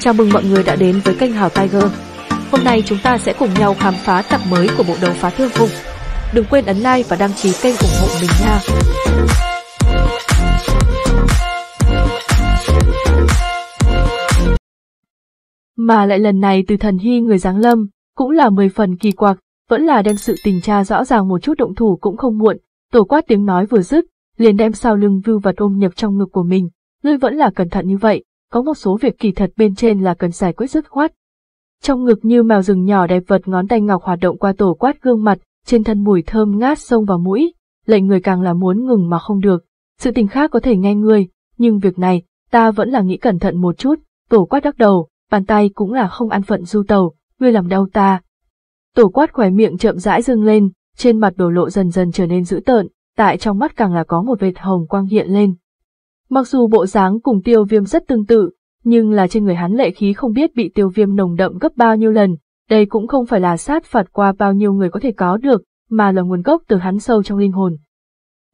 Chào mừng mọi người đã đến với kênh Hào Tiger. Hôm nay chúng ta sẽ cùng nhau khám phá tập mới của bộ đấu phá thương khung. Đừng quên ấn like và đăng ký kênh ủng hộ mình nha. Mà lại lần này từ thần hy người giáng lâm, cũng là mười phần kỳ quặc, vẫn là đem sự tình tra rõ ràng một chút động thủ cũng không muộn. Tổ quát tiếng nói vừa dứt, liền đem sau lưng vưu vật ôm nhập trong ngực của mình, ngươi vẫn là cẩn thận như vậy, có một số việc kỳ thật bên trên là cần giải quyết dứt khoát. Trong ngực như mèo rừng nhỏ đẹp vật ngón tay ngọc hoạt động qua tổ quát gương mặt, trên thân mùi thơm ngát xông vào mũi, lệnh người càng là muốn ngừng mà không được. Sự tình khác có thể nghe người, nhưng việc này, ta vẫn là nghĩ cẩn thận một chút, tổ quát đắc đầu, bàn tay cũng là không ăn phận du tàu, ngươi làm đau ta. Tổ quát khỏe miệng chậm rãi dưng lên, trên mặt biểu lộ dần dần trở nên dữ tợn, tại trong mắt càng là có một vệt hồng quang hiện lên, Mặc dù bộ dáng cùng tiêu viêm rất tương tự, nhưng là trên người hắn lệ khí không biết bị tiêu viêm nồng đậm gấp bao nhiêu lần, đây cũng không phải là sát phạt qua bao nhiêu người có thể có được, mà là nguồn gốc từ hắn sâu trong linh hồn.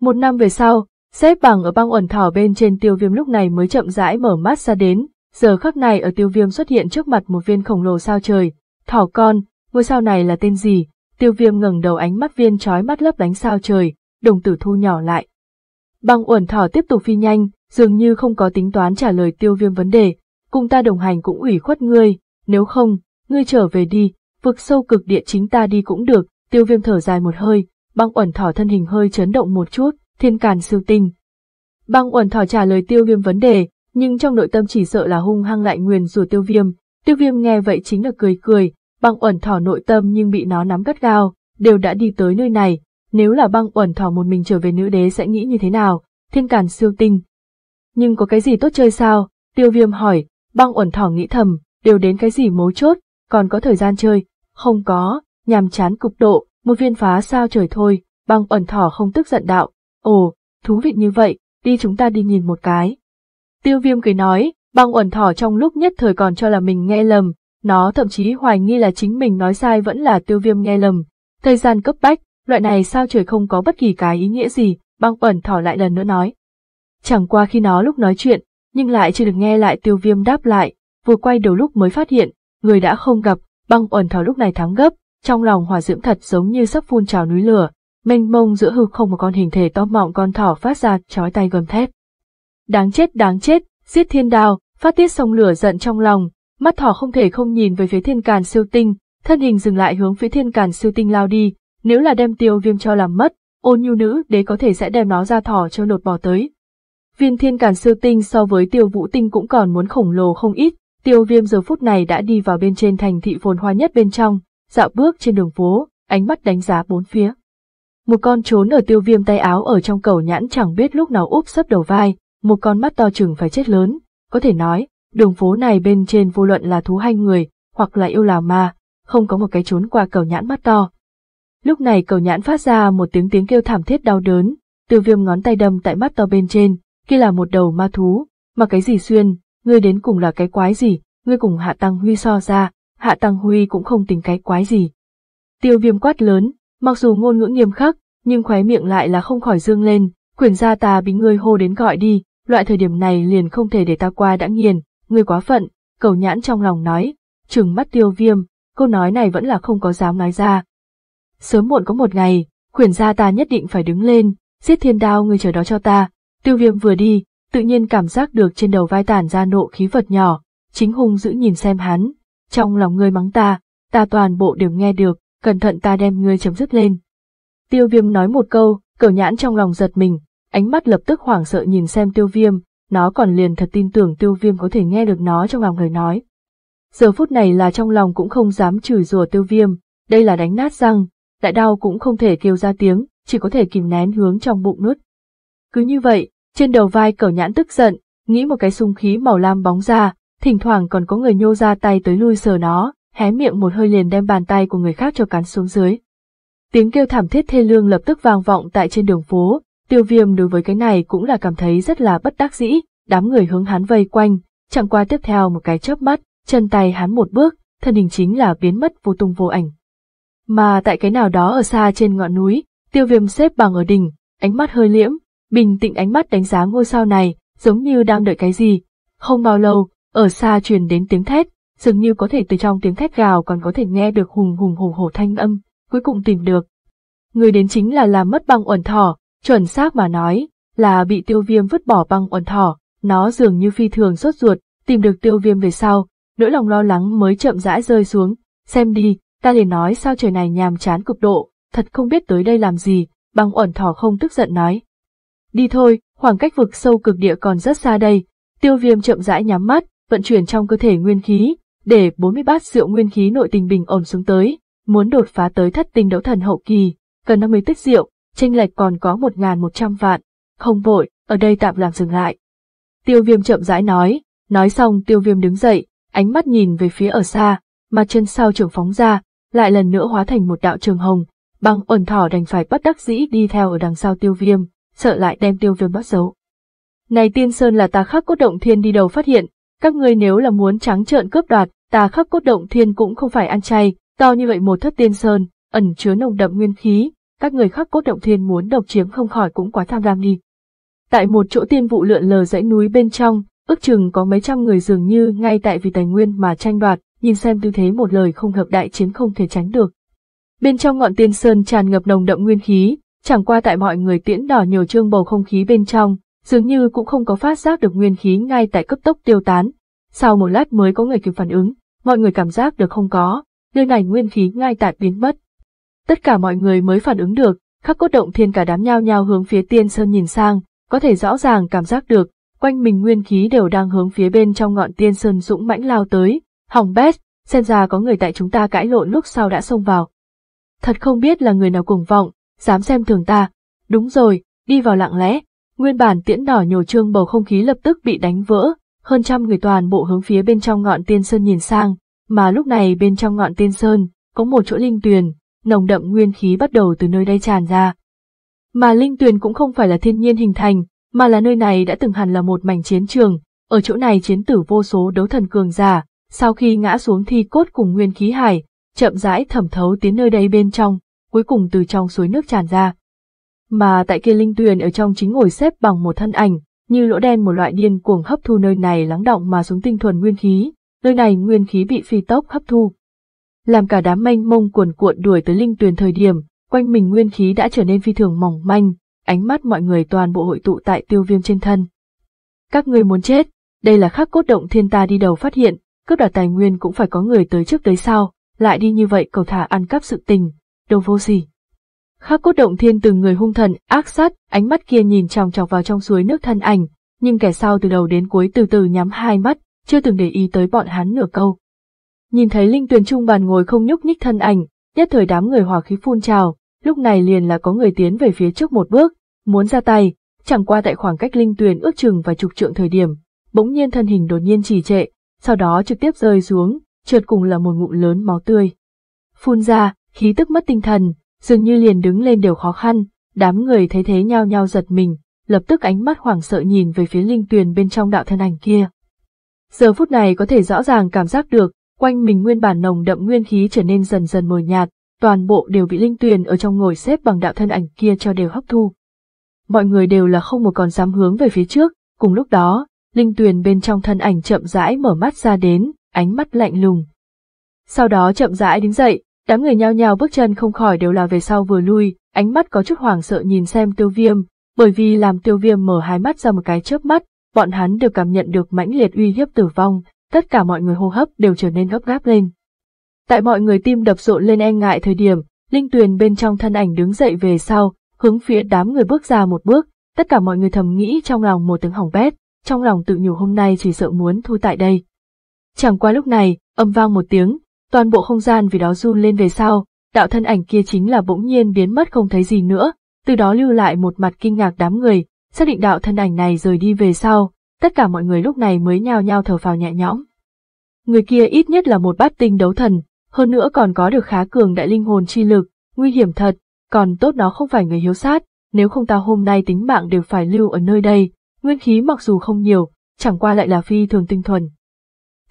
Một năm về sau, xếp bằng ở băng ẩn thỏ bên trên tiêu viêm lúc này mới chậm rãi mở mắt ra đến, giờ khắc này ở tiêu viêm xuất hiện trước mặt một viên khổng lồ sao trời, thỏ con, ngôi sao này là tên gì, tiêu viêm ngẩng đầu ánh mắt viên trói mắt lấp đánh sao trời, đồng tử thu nhỏ lại. Băng uẩn thỏ tiếp tục phi nhanh, dường như không có tính toán trả lời tiêu viêm vấn đề, cùng ta đồng hành cũng ủy khuất ngươi, nếu không, ngươi trở về đi, vực sâu cực địa chính ta đi cũng được, tiêu viêm thở dài một hơi, băng uẩn thỏ thân hình hơi chấn động một chút, thiên càn siêu tinh. Băng uẩn thỏ trả lời tiêu viêm vấn đề, nhưng trong nội tâm chỉ sợ là hung hăng lại nguyền rủa tiêu viêm, tiêu viêm nghe vậy chính là cười cười, băng uẩn thỏ nội tâm nhưng bị nó nắm gắt gao, đều đã đi tới nơi này, nếu là băng uẩn thỏ một mình trở về nữ đế sẽ nghĩ như thế nào, thiên càn siêu tinh, nhưng có cái gì tốt chơi sao? Tiêu viêm hỏi, băng uẩn thỏ nghĩ thầm, đều đến cái gì mấu chốt, còn có thời gian chơi, không có, nhàm chán cục độ, một viên phá sao trời thôi, băng uẩn thỏ không tức giận đạo, ồ, thú vị như vậy, đi chúng ta đi nhìn một cái. Tiêu viêm cười nói, băng uẩn thỏ trong lúc nhất thời còn cho là mình nghe lầm, nó thậm chí hoài nghi là chính mình nói sai vẫn là tiêu viêm nghe lầm. Thời gian cấp bách, loại này sao trời không có bất kỳ cái ý nghĩa gì, băng uẩn thỏ lại lần nữa nói, Chẳng qua khi nó lúc nói chuyện, nhưng lại chưa được nghe lại tiêu viêm đáp lại, vừa quay đầu lúc mới phát hiện, người đã không gặp, băng uẩn thảo lúc này thắng gấp, trong lòng hòa diễm thật giống như sắp phun trào núi lửa, mênh mông giữa hư không một con hình thể to mọng con thỏ phát ra chói tay gầm thét. Đáng chết đáng chết, giết thiên đao, phát tiết sông lửa giận trong lòng, mắt thỏ không thể không nhìn về phía thiên càn siêu tinh, thân hình dừng lại hướng phía thiên càn siêu tinh lao đi, nếu là đem tiêu viêm cho làm mất, ôn nhu nữ đế có thể sẽ đem nó ra thỏ cho lột bỏ tới, Viên thiên càn siêu tinh so với tiêu vũ tinh cũng còn muốn khổng lồ không ít, tiêu viêm giờ phút này đã đi vào bên trên thành thị phồn hoa nhất bên trong, dạo bước trên đường phố, ánh mắt đánh giá bốn phía. Một con trốn ở tiêu viêm tay áo ở trong cầu nhãn chẳng biết lúc nào úp sấp đầu vai, một con mắt to chừng phải chết lớn, có thể nói, đường phố này bên trên vô luận là thú hay người, hoặc là yêu là ma, không có một cái trốn qua cầu nhãn mắt to. Lúc này cầu nhãn phát ra một tiếng tiếng kêu thảm thiết đau đớn, tiêu viêm ngón tay đâm tại mắt to bên trên, kia là một đầu ma thú, mà cái gì xuyên, ngươi đến cùng là cái quái gì, ngươi cùng Hạ Tăng Huy so ra, Hạ Tăng Huy cũng không tính cái quái gì. Tiêu viêm quát lớn, mặc dù ngôn ngữ nghiêm khắc, nhưng khóe miệng lại là không khỏi dương lên, Quyển gia ta bị ngươi hô đến gọi đi, loại thời điểm này liền không thể để ta qua đã nghiền, ngươi quá phận, cầu nhãn trong lòng nói, trừng mắt tiêu viêm, câu nói này vẫn là không có dám nói ra. Sớm muộn có một ngày, Quyển gia ta nhất định phải đứng lên, giết thiên đao ngươi chờ đó cho ta, Tiêu viêm vừa đi, tự nhiên cảm giác được trên đầu vai tản ra nộ khí vật nhỏ, chính hung giữ nhìn xem hắn, trong lòng ngươi mắng ta, ta toàn bộ đều nghe được, cẩn thận ta đem ngươi chấm dứt lên. Tiêu viêm nói một câu, cẩu nhãn trong lòng giật mình, ánh mắt lập tức hoảng sợ nhìn xem tiêu viêm, nó còn liền thật tin tưởng tiêu viêm có thể nghe được nó trong lòng người nói. Giờ phút này là trong lòng cũng không dám chửi rủa tiêu viêm, đây là đánh nát răng, đại đau cũng không thể kêu ra tiếng, chỉ có thể kìm nén hướng trong bụng nuốt. Cứ như vậy, trên đầu vai cẩu nhãn tức giận, nghĩ một cái sung khí màu lam bóng ra, thỉnh thoảng còn có người nhô ra tay tới lui sờ nó, hé miệng một hơi liền đem bàn tay của người khác cho cắn xuống dưới. Tiếng kêu thảm thiết thê lương lập tức vang vọng tại trên đường phố, tiêu viêm đối với cái này cũng là cảm thấy rất là bất đắc dĩ, đám người hướng hắn vây quanh, chẳng qua tiếp theo một cái chớp mắt, chân tay hắn một bước, thân hình chính là biến mất vô tung vô ảnh. Mà tại cái nào đó ở xa trên ngọn núi, tiêu viêm xếp bằng ở đỉnh, ánh mắt hơi liễm, bình tĩnh ánh mắt đánh giá ngôi sao này, giống như đang đợi cái gì. Không bao lâu, ở xa truyền đến tiếng thét, dường như có thể từ trong tiếng thét gào còn có thể nghe được hùng hùng hổ hổ thanh âm, cuối cùng tìm được. Người đến chính là làm mất băng uẩn thỏ, chuẩn xác mà nói, là bị tiêu viêm vứt bỏ băng uẩn thỏ, nó dường như phi thường sốt ruột, tìm được tiêu viêm về sau, nỗi lòng lo lắng mới chậm rãi rơi xuống, xem đi, ta liền nói sao trời này nhàm chán cực độ, thật không biết tới đây làm gì, băng uẩn thỏ không tức giận nói, Đi thôi, khoảng cách vực sâu cực địa còn rất xa đây. Tiêu viêm chậm rãi nhắm mắt, vận chuyển trong cơ thể nguyên khí, để 40 bát rượu nguyên khí nội tình bình ổn xuống tới. Muốn đột phá tới thất tinh đấu thần hậu kỳ, cần 50 tích rượu, tranh lệch còn có 1.100 vạn. Không vội, ở đây tạm làm dừng lại. Tiêu viêm chậm rãi nói, nói xong tiêu viêm đứng dậy, ánh mắt nhìn về phía ở xa, mà chân sau trưởng phóng ra, lại lần nữa hóa thành một đạo trường hồng, băng ẩn thỏ đành phải bất đắc dĩ đi theo ở đằng sau tiêu viêm sợ lại đem tiêu viêm bắt giấu. Này tiên sơn là ta khắc cốt động thiên đi đầu phát hiện, các ngươi nếu là muốn trắng trợn cướp đoạt, ta khắc cốt động thiên cũng không phải ăn chay, to như vậy một thất tiên sơn, ẩn chứa nồng đậm nguyên khí, các người khắc cốt động thiên muốn độc chiếm không khỏi cũng quá tham lam đi. Tại một chỗ tiên vụ lượn lờ dãy núi bên trong, ước chừng có mấy trăm người dường như ngay tại vì tài nguyên mà tranh đoạt, nhìn xem tư thế một lời không hợp đại chiến không thể tránh được. Bên trong ngọn tiên sơn tràn ngập nồng đậm nguyên khí, Chẳng qua tại mọi người tiễn đỏ nhiều trương bầu không khí bên trong, dường như cũng không có phát giác được nguyên khí ngay tại cấp tốc tiêu tán. Sau một lát mới có người kịp phản ứng, mọi người cảm giác được không có, nơi này nguyên khí ngay tại biến mất. Tất cả mọi người mới phản ứng được, khắc cốt động thiên cả đám nhao nhao hướng phía tiên sơn nhìn sang, có thể rõ ràng cảm giác được, quanh mình nguyên khí đều đang hướng phía bên trong ngọn tiên sơn dũng mãnh lao tới, hỏng bét, xem ra có người tại chúng ta cãi lộn lúc sau đã xông vào. Thật không biết là người nào cuồng vọng, dám xem thường ta. Đúng rồi, đi vào lặng lẽ, nguyên bản tiễn đỏ nhổ trương bầu không khí lập tức bị đánh vỡ, hơn trăm người toàn bộ hướng phía bên trong ngọn tiên sơn nhìn sang, mà lúc này bên trong ngọn tiên sơn, có một chỗ linh tuyền, nồng đậm nguyên khí bắt đầu từ nơi đây tràn ra. Mà linh tuyền cũng không phải là thiên nhiên hình thành, mà là nơi này đã từng hẳn là một mảnh chiến trường, ở chỗ này chiến tử vô số đấu thần cường giả, sau khi ngã xuống thi cốt cùng nguyên khí hải, chậm rãi thẩm thấu tiến nơi đây bên trong, cuối cùng từ trong suối nước tràn ra. Mà tại kia linh tuyền ở trong chính ngồi xếp bằng một thân ảnh, như lỗ đen một loại điên cuồng hấp thu nơi này lắng động mà xuống tinh thuần nguyên khí, nơi này nguyên khí bị phi tốc hấp thu. Làm cả đám mênh mông cuồn cuộn đuổi tới linh tuyền thời điểm, quanh mình nguyên khí đã trở nên phi thường mỏng manh, ánh mắt mọi người toàn bộ hội tụ tại tiêu viêm trên thân. Các ngươi muốn chết, đây là khắc cốt động thiên ta đi đầu phát hiện, cướp đoạt tài nguyên cũng phải có người tới trước tới sau, lại đi như vậy cầu thả ăn cắp sự tình, đồ vô gì. Khắc cốt động thiên từng người hung thần, ác sát, ánh mắt kia nhìn tròng chọc vào trong suối nước thân ảnh, nhưng kẻ sau từ đầu đến cuối từ từ nhắm hai mắt, chưa từng để ý tới bọn hắn nửa câu. Nhìn thấy Linh Tuyền Trung bàn ngồi không nhúc nhích thân ảnh, nhất thời đám người hòa khí phun trào, lúc này liền là có người tiến về phía trước một bước, muốn ra tay, chẳng qua tại khoảng cách Linh Tuyền ước chừng và chục trượng thời điểm, bỗng nhiên thân hình đột nhiên trì trệ, sau đó trực tiếp rơi xuống, trượt cùng là một ngụm lớn máu tươi. Phun ra, khí tức mất tinh thần, dường như liền đứng lên đều khó khăn, đám người thấy thế nhao nhao giật mình, lập tức ánh mắt hoảng sợ nhìn về phía linh tuyền bên trong đạo thân ảnh kia. Giờ phút này có thể rõ ràng cảm giác được, quanh mình nguyên bản nồng đậm nguyên khí trở nên dần dần mờ nhạt, toàn bộ đều bị linh tuyền ở trong ngồi xếp bằng đạo thân ảnh kia cho đều hấp thu. Mọi người đều là không một còn dám hướng về phía trước, cùng lúc đó, linh tuyền bên trong thân ảnh chậm rãi mở mắt ra đến, ánh mắt lạnh lùng. Sau đó chậm rãi đứng dậy, Đám người nhao nhao bước chân không khỏi đều là về sau vừa lui, ánh mắt có chút hoảng sợ nhìn xem tiêu viêm, bởi vì làm tiêu viêm mở hai mắt ra một cái chớp mắt, bọn hắn đều cảm nhận được mãnh liệt uy hiếp tử vong, tất cả mọi người hô hấp đều trở nên gấp gáp lên. Tại mọi người tim đập rộn lên e ngại thời điểm, Linh Tuyền bên trong thân ảnh đứng dậy về sau, hướng phía đám người bước ra một bước, tất cả mọi người thầm nghĩ trong lòng một tiếng hỏng bét, trong lòng tự nhủ hôm nay chỉ sợ muốn thu tại đây. Chẳng qua lúc này, âm vang một tiếng, toàn bộ không gian vì đó run lên về sau, đạo thân ảnh kia chính là bỗng nhiên biến mất không thấy gì nữa, từ đó lưu lại một mặt kinh ngạc đám người, xác định đạo thân ảnh này rời đi về sau, tất cả mọi người lúc này mới nhao nhao thở phào nhẹ nhõm. Người kia ít nhất là một bát tinh đấu thần, hơn nữa còn có được khá cường đại linh hồn chi lực, nguy hiểm thật, còn tốt nó không phải người hiếu sát, nếu không ta hôm nay tính mạng đều phải lưu ở nơi đây, nguyên khí mặc dù không nhiều, chẳng qua lại là phi thường tinh thuần.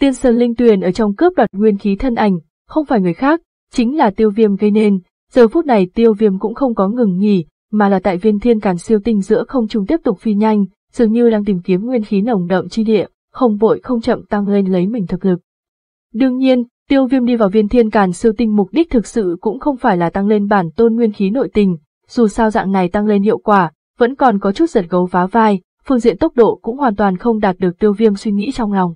Tiên Sơn Linh Tuyền ở trong cướp đoạt nguyên khí thân ảnh, không phải người khác, chính là tiêu viêm gây nên. Giờ phút này tiêu viêm cũng không có ngừng nghỉ, mà là tại viên thiên càn siêu tinh giữa không trung tiếp tục phi nhanh, dường như đang tìm kiếm nguyên khí nồng đậm chi địa, không vội không chậm tăng lên lấy mình thực lực. Đương nhiên, tiêu viêm đi vào viên thiên càn siêu tinh mục đích thực sự cũng không phải là tăng lên bản tôn nguyên khí nội tình, dù sao dạng này tăng lên hiệu quả, vẫn còn có chút giật gấu vá vai, phương diện tốc độ cũng hoàn toàn không đạt được tiêu viêm suy nghĩ trong lòng.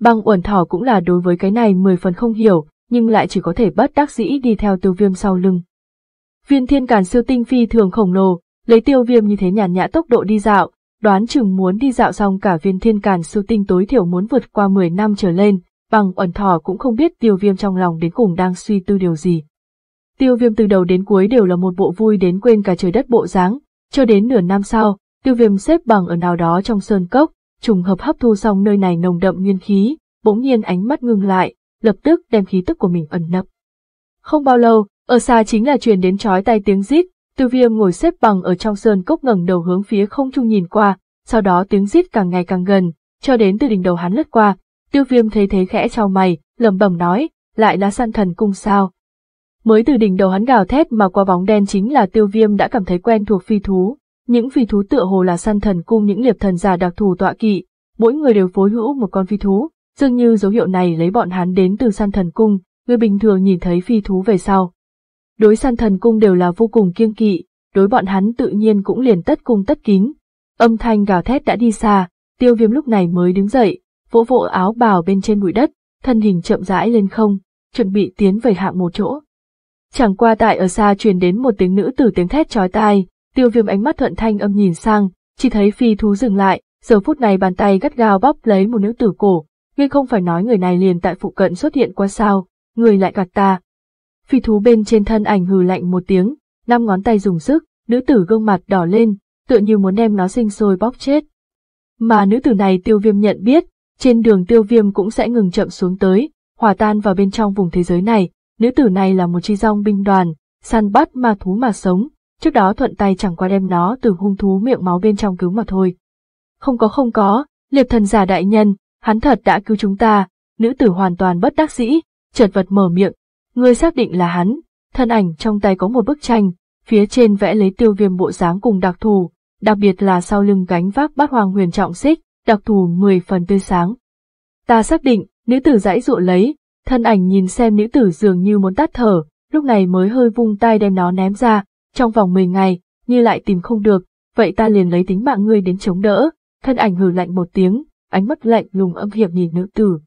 Băng uẩn thỏ cũng là đối với cái này mười phần không hiểu, nhưng lại chỉ có thể bất đắc dĩ đi theo tiêu viêm sau lưng. Viên thiên càn siêu tinh phi thường khổng lồ, lấy tiêu viêm như thế nhàn nhã tốc độ đi dạo, đoán chừng muốn đi dạo xong cả viên thiên càn siêu tinh tối thiểu muốn vượt qua 10 năm trở lên, băng uẩn thỏ cũng không biết tiêu viêm trong lòng đến cùng đang suy tư điều gì. Tiêu viêm từ đầu đến cuối đều là một bộ vui đến quên cả trời đất bộ dáng, cho đến nửa năm sau, tiêu viêm xếp bằng ở nào đó trong sơn cốc, trùng hợp hấp thu xong nơi này nồng đậm nguyên khí, bỗng nhiên ánh mắt ngưng lại, lập tức đem khí tức của mình ẩn nấp. Không bao lâu, ở xa chính là truyền đến chói tai tiếng rít, Tư Viêm ngồi xếp bằng ở trong sơn cốc ngẩng đầu hướng phía không trung nhìn qua, sau đó tiếng rít càng ngày càng gần, cho đến từ đỉnh đầu hắn lướt qua, Tiêu Viêm thấy thế khẽ trao mày, lẩm bẩm nói, lại là san thần cung sao? Mới từ đỉnh đầu hắn gào thét mà qua bóng đen chính là Tiêu Viêm đã cảm thấy quen thuộc phi thú, những phi thú tựa hồ là săn thần cung những liệp thần già đặc thù tọa kỵ, mỗi người đều phối hữu một con phi thú, dường như dấu hiệu này lấy bọn hắn đến từ săn thần cung, người bình thường nhìn thấy phi thú về sau. Đối săn thần cung đều là vô cùng kiêng kỵ, đối bọn hắn tự nhiên cũng liền tất cung tất kín. Âm thanh gào thét đã đi xa, tiêu viêm lúc này mới đứng dậy, vỗ vỗ áo bào bên trên bụi đất, thân hình chậm rãi lên không, chuẩn bị tiến về hạng một chỗ. Chẳng qua tại ở xa truyền đến một tiếng nữ tử tiếng thét chói tai, Tiêu viêm ánh mắt thuận thanh âm nhìn sang, chỉ thấy phi thú dừng lại, giờ phút này bàn tay gắt gao bóp lấy một nữ tử cổ, ngươi không phải nói người này liền tại phụ cận xuất hiện qua sao, người lại gạt ta. Phi thú bên trên thân ảnh hừ lạnh một tiếng, năm ngón tay dùng sức, nữ tử gương mặt đỏ lên, tựa như muốn đem nó sinh sôi bóp chết. Mà nữ tử này tiêu viêm nhận biết, trên đường tiêu viêm cũng sẽ ngừng chậm xuống tới, hòa tan vào bên trong vùng thế giới này, nữ tử này là một chi rong binh đoàn, săn bắt ma thú mà sống, trước đó thuận tay chẳng qua đem nó từ hung thú miệng máu bên trong cứu mà thôi. Không có không có, liệp thần giả đại nhân, hắn thật đã cứu chúng ta, nữ tử hoàn toàn bất đắc dĩ, chợt vật mở miệng, ngươi xác định là hắn, thân ảnh trong tay có một bức tranh, phía trên vẽ lấy tiêu viêm bộ dáng cùng đặc thù, đặc biệt là sau lưng gánh vác bát hoàng huyền trọng xích, đặc thù 10 phần tươi sáng. Ta xác định, nữ tử dãy dụ lấy, thân ảnh nhìn xem nữ tử dường như muốn tắt thở, lúc này mới hơi vung tay đem nó ném ra, trong vòng 10 ngày, như lại tìm không được, vậy ta liền lấy tính mạng ngươi đến chống đỡ, thân ảnh hừ lạnh một tiếng, ánh mắt lạnh lùng âm hiểm nhìn nữ tử.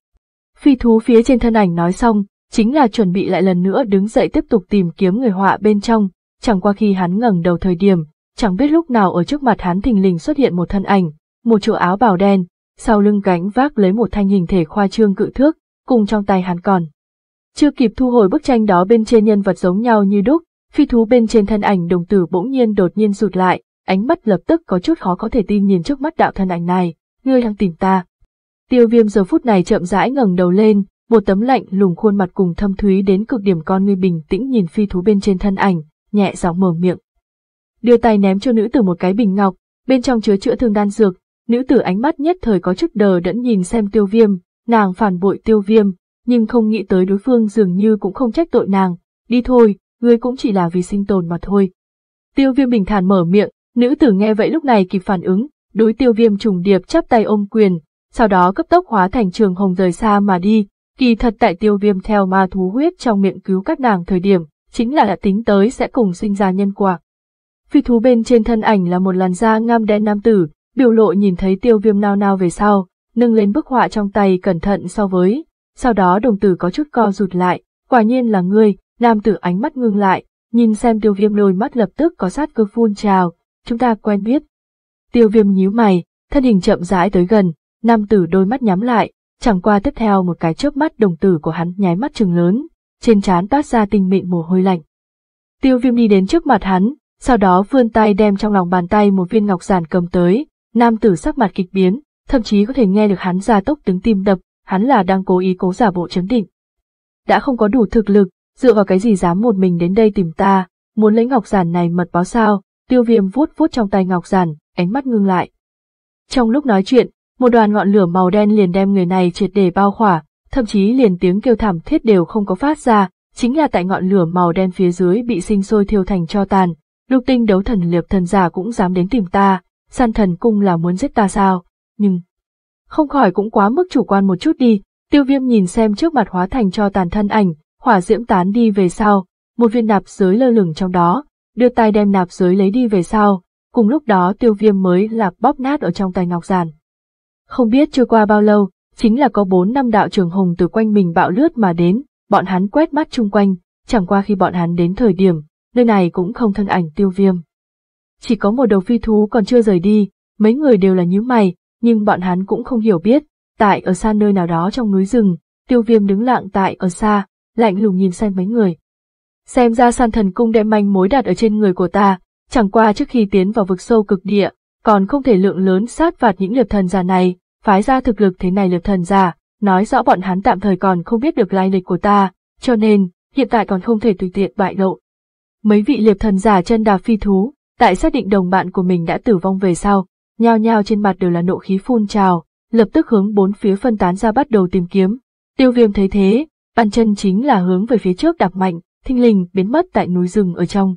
Phi thú phía trên thân ảnh nói xong, chính là chuẩn bị lại lần nữa đứng dậy tiếp tục tìm kiếm người họa bên trong, chẳng qua khi hắn ngẩng đầu thời điểm, chẳng biết lúc nào ở trước mặt hắn thình lình xuất hiện một thân ảnh, một chỗ áo bào đen, sau lưng gánh vác lấy một thanh hình thể khoa trương cự thước, cùng trong tay hắn còn. Chưa kịp thu hồi bức tranh đó bên trên nhân vật giống nhau như đúc, Phi thú bên trên thân ảnh đồng tử bỗng nhiên đột nhiên rụt lại, ánh mắt lập tức có chút khó có thể tin nhìn trước mắt đạo thân ảnh này, ngươi đang tìm ta. Tiêu viêm giờ phút này chậm rãi ngẩng đầu lên, một tấm lạnh lùng khuôn mặt cùng thâm thúy đến cực điểm con ngươi bình tĩnh nhìn phi thú bên trên thân ảnh, nhẹ giọng mở miệng. Đưa tay ném cho nữ tử một cái bình ngọc, bên trong chứa chữa thương đan dược, nữ tử ánh mắt nhất thời có chút đờ đẫn nhìn xem tiêu viêm, nàng phản bội tiêu viêm, nhưng không nghĩ tới đối phương dường như cũng không trách tội nàng, đi thôi, ngươi cũng chỉ là vì sinh tồn mà thôi. Tiêu viêm bình thản mở miệng, nữ tử nghe vậy lúc này kịp phản ứng, đối tiêu viêm trùng điệp chắp tay ôm quyền, sau đó cấp tốc hóa thành trường hồng rời xa mà đi, kỳ thật tại tiêu viêm theo ma thú huyết trong miệng cứu các nàng thời điểm, chính là đã tính tới sẽ cùng sinh ra nhân quả. Phi thú bên trên thân ảnh là một làn da ngam đen nam tử, biểu lộ nhìn thấy tiêu viêm nao nao về sau, nâng lên bức họa trong tay cẩn thận so với, sau đó đồng tử có chút co rụt lại, quả nhiên là ngươi, Nam tử ánh mắt ngưng lại, nhìn xem tiêu viêm đôi mắt lập tức có sát cơ phun trào, chúng ta quen biết. Tiêu viêm nhíu mày, thân hình chậm rãi tới gần, nam tử đôi mắt nhắm lại, chẳng qua tiếp theo một cái chớp mắt đồng tử của hắn nháy mắt trừng lớn, trên trán toát ra tinh mịn mồ hôi lạnh. Tiêu viêm đi đến trước mặt hắn, sau đó vươn tay đem trong lòng bàn tay một viên ngọc giản cầm tới, nam tử sắc mặt kịch biến, thậm chí có thể nghe được hắn ra tốc tiếng tim đập, hắn là đang cố ý cố giả bộ chấn định. Đã không có đủ thực lực, dựa vào cái gì dám một mình đến đây tìm ta, muốn lấy ngọc giản này mật báo sao, tiêu viêm vuốt vuốt trong tay ngọc giản, ánh mắt ngưng lại. Trong lúc nói chuyện, một đoàn ngọn lửa màu đen liền đem người này triệt để bao khỏa, thậm chí liền tiếng kêu thảm thiết đều không có phát ra, chính là tại ngọn lửa màu đen phía dưới bị sinh sôi thiêu thành cho tàn, lục tinh đấu thần liệp thần giả cũng dám đến tìm ta, san thần cung là muốn giết ta sao, nhưng... Không khỏi cũng quá mức chủ quan một chút đi, tiêu viêm nhìn xem trước mặt hóa thành cho tàn thân ảnh, hỏa diễm tán đi về sau, một viên nạp giới lơ lửng trong đó, đưa tay đem nạp giới lấy đi về sau, cùng lúc đó tiêu viêm mới lạp bóp nát ở trong tay ngọc giản. Không biết trôi qua bao lâu, chính là có bốn năm đạo trưởng hùng từ quanh mình bạo lướt mà đến, bọn hắn quét mắt chung quanh, chẳng qua khi bọn hắn đến thời điểm, nơi này cũng không thân ảnh tiêu viêm. Chỉ có một đầu phi thú còn chưa rời đi, mấy người đều là nhíu mày, nhưng bọn hắn cũng không hiểu biết, tại ở xa nơi nào đó trong núi rừng, tiêu viêm đứng lặng tại ở xa, lạnh lùng nhìn xem mấy người. Xem ra san thần cung đem manh mối đặt ở trên người của ta, chẳng qua trước khi tiến vào vực sâu cực địa, còn không thể lượng lớn sát phạt những liệp thần giả này, phái ra thực lực thế này liệp thần giả, nói rõ bọn hắn tạm thời còn không biết được lai lịch của ta, cho nên, hiện tại còn không thể tùy tiện bại lộ. Mấy vị liệp thần giả chân đạp phi thú, tại xác định đồng bạn của mình đã tử vong về sau, nhao nhao trên mặt đều là nộ khí phun trào, lập tức hướng bốn phía phân tán ra bắt đầu tìm kiếm. Tiêu viêm thấy thế, bàn chân chính là hướng về phía trước đạp mạnh, thinh linh biến mất tại núi rừng ở trong.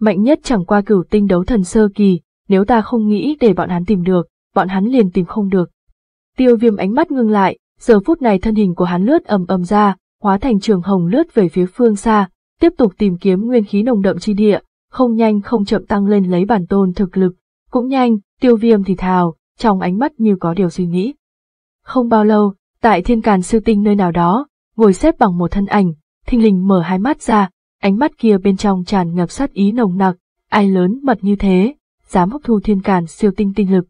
Mạnh nhất chẳng qua cửu tinh đấu thần sơ kỳ, nếu ta không nghĩ để bọn hắn tìm được, bọn hắn liền tìm không được. Tiêu viêm ánh mắt ngưng lại, giờ phút này thân hình của hắn lướt ầm ầm ra, hóa thành trường hồng lướt về phía phương xa, tiếp tục tìm kiếm nguyên khí nồng đậm chi địa, không nhanh không chậm tăng lên lấy bản tôn thực lực, cũng nhanh, tiêu viêm thì thào, trong ánh mắt như có điều suy nghĩ. Không bao lâu, tại thiên càn sư tinh nơi nào đó, ngồi xếp bằng một thân ảnh, thình lình mở hai mắt ra, ánh mắt kia bên trong tràn ngập sát ý nồng nặc, ai lớn mật như thế, dám hấp thu thiên càn siêu tinh tinh lực.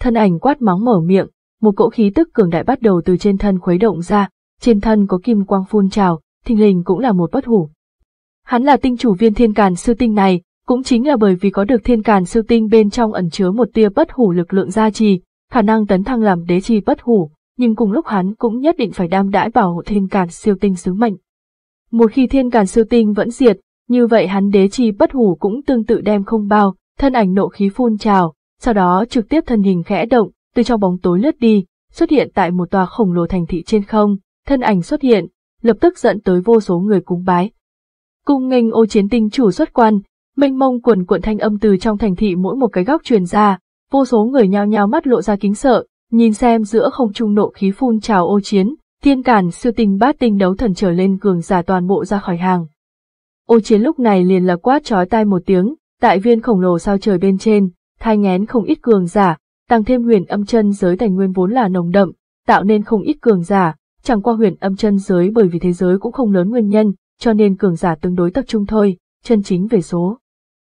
Thân ảnh quát mắng mở miệng, một cỗ khí tức cường đại bắt đầu từ trên thân khuấy động ra, trên thân có kim quang phun trào, thình lình cũng là một bất hủ. Hắn là tinh chủ viên thiên càn siêu tinh này, cũng chính là bởi vì có được thiên càn siêu tinh bên trong ẩn chứa một tia bất hủ lực lượng gia trì, khả năng tấn thăng làm đế chi bất hủ, nhưng cùng lúc hắn cũng nhất định phải đam đãi bảo hộ thiên càn siêu tinh sứ mệnh. Một khi thiên càn siêu tinh vẫn diệt, như vậy hắn đế chi bất hủ cũng tương tự đem không bao, thân ảnh nộ khí phun trào, sau đó trực tiếp thân hình khẽ động, từ trong bóng tối lướt đi, xuất hiện tại một tòa khổng lồ thành thị trên không, thân ảnh xuất hiện, lập tức dẫn tới vô số người cúng bái. Cung nghênh ô chiến tinh chủ xuất quan, mênh mông quần cuộn thanh âm từ trong thành thị mỗi một cái góc truyền ra, vô số người nhao nhao mắt lộ ra kính sợ, Nhìn xem giữa không trung nộ khí phun trào ô chiến, thiên cản siêu tinh bát tinh đấu thần trở lên cường giả toàn bộ ra khỏi hàng. Ô chiến lúc này liền là quát chói tai một tiếng, tại viên khổng lồ sao trời bên trên, thai ngén không ít cường giả, tăng thêm huyền âm chân giới tài nguyên vốn là nồng đậm, tạo nên không ít cường giả, chẳng qua huyền âm chân giới bởi vì thế giới cũng không lớn nguyên nhân, cho nên cường giả tương đối tập trung thôi, chân chính về số.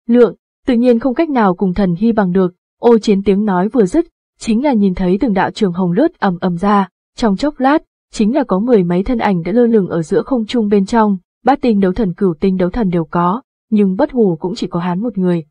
Lượng, tự nhiên không cách nào cùng thần hy bằng được, ô chiến tiếng nói vừa dứt, chính là nhìn thấy từng đạo trường hồng lướt ầm ầm ra, trong chốc lát, chính là có mười mấy thân ảnh đã lơ lửng ở giữa không trung bên trong, bát tinh đấu thần cửu tinh đấu thần đều có, nhưng bất hủ cũng chỉ có hắn một người.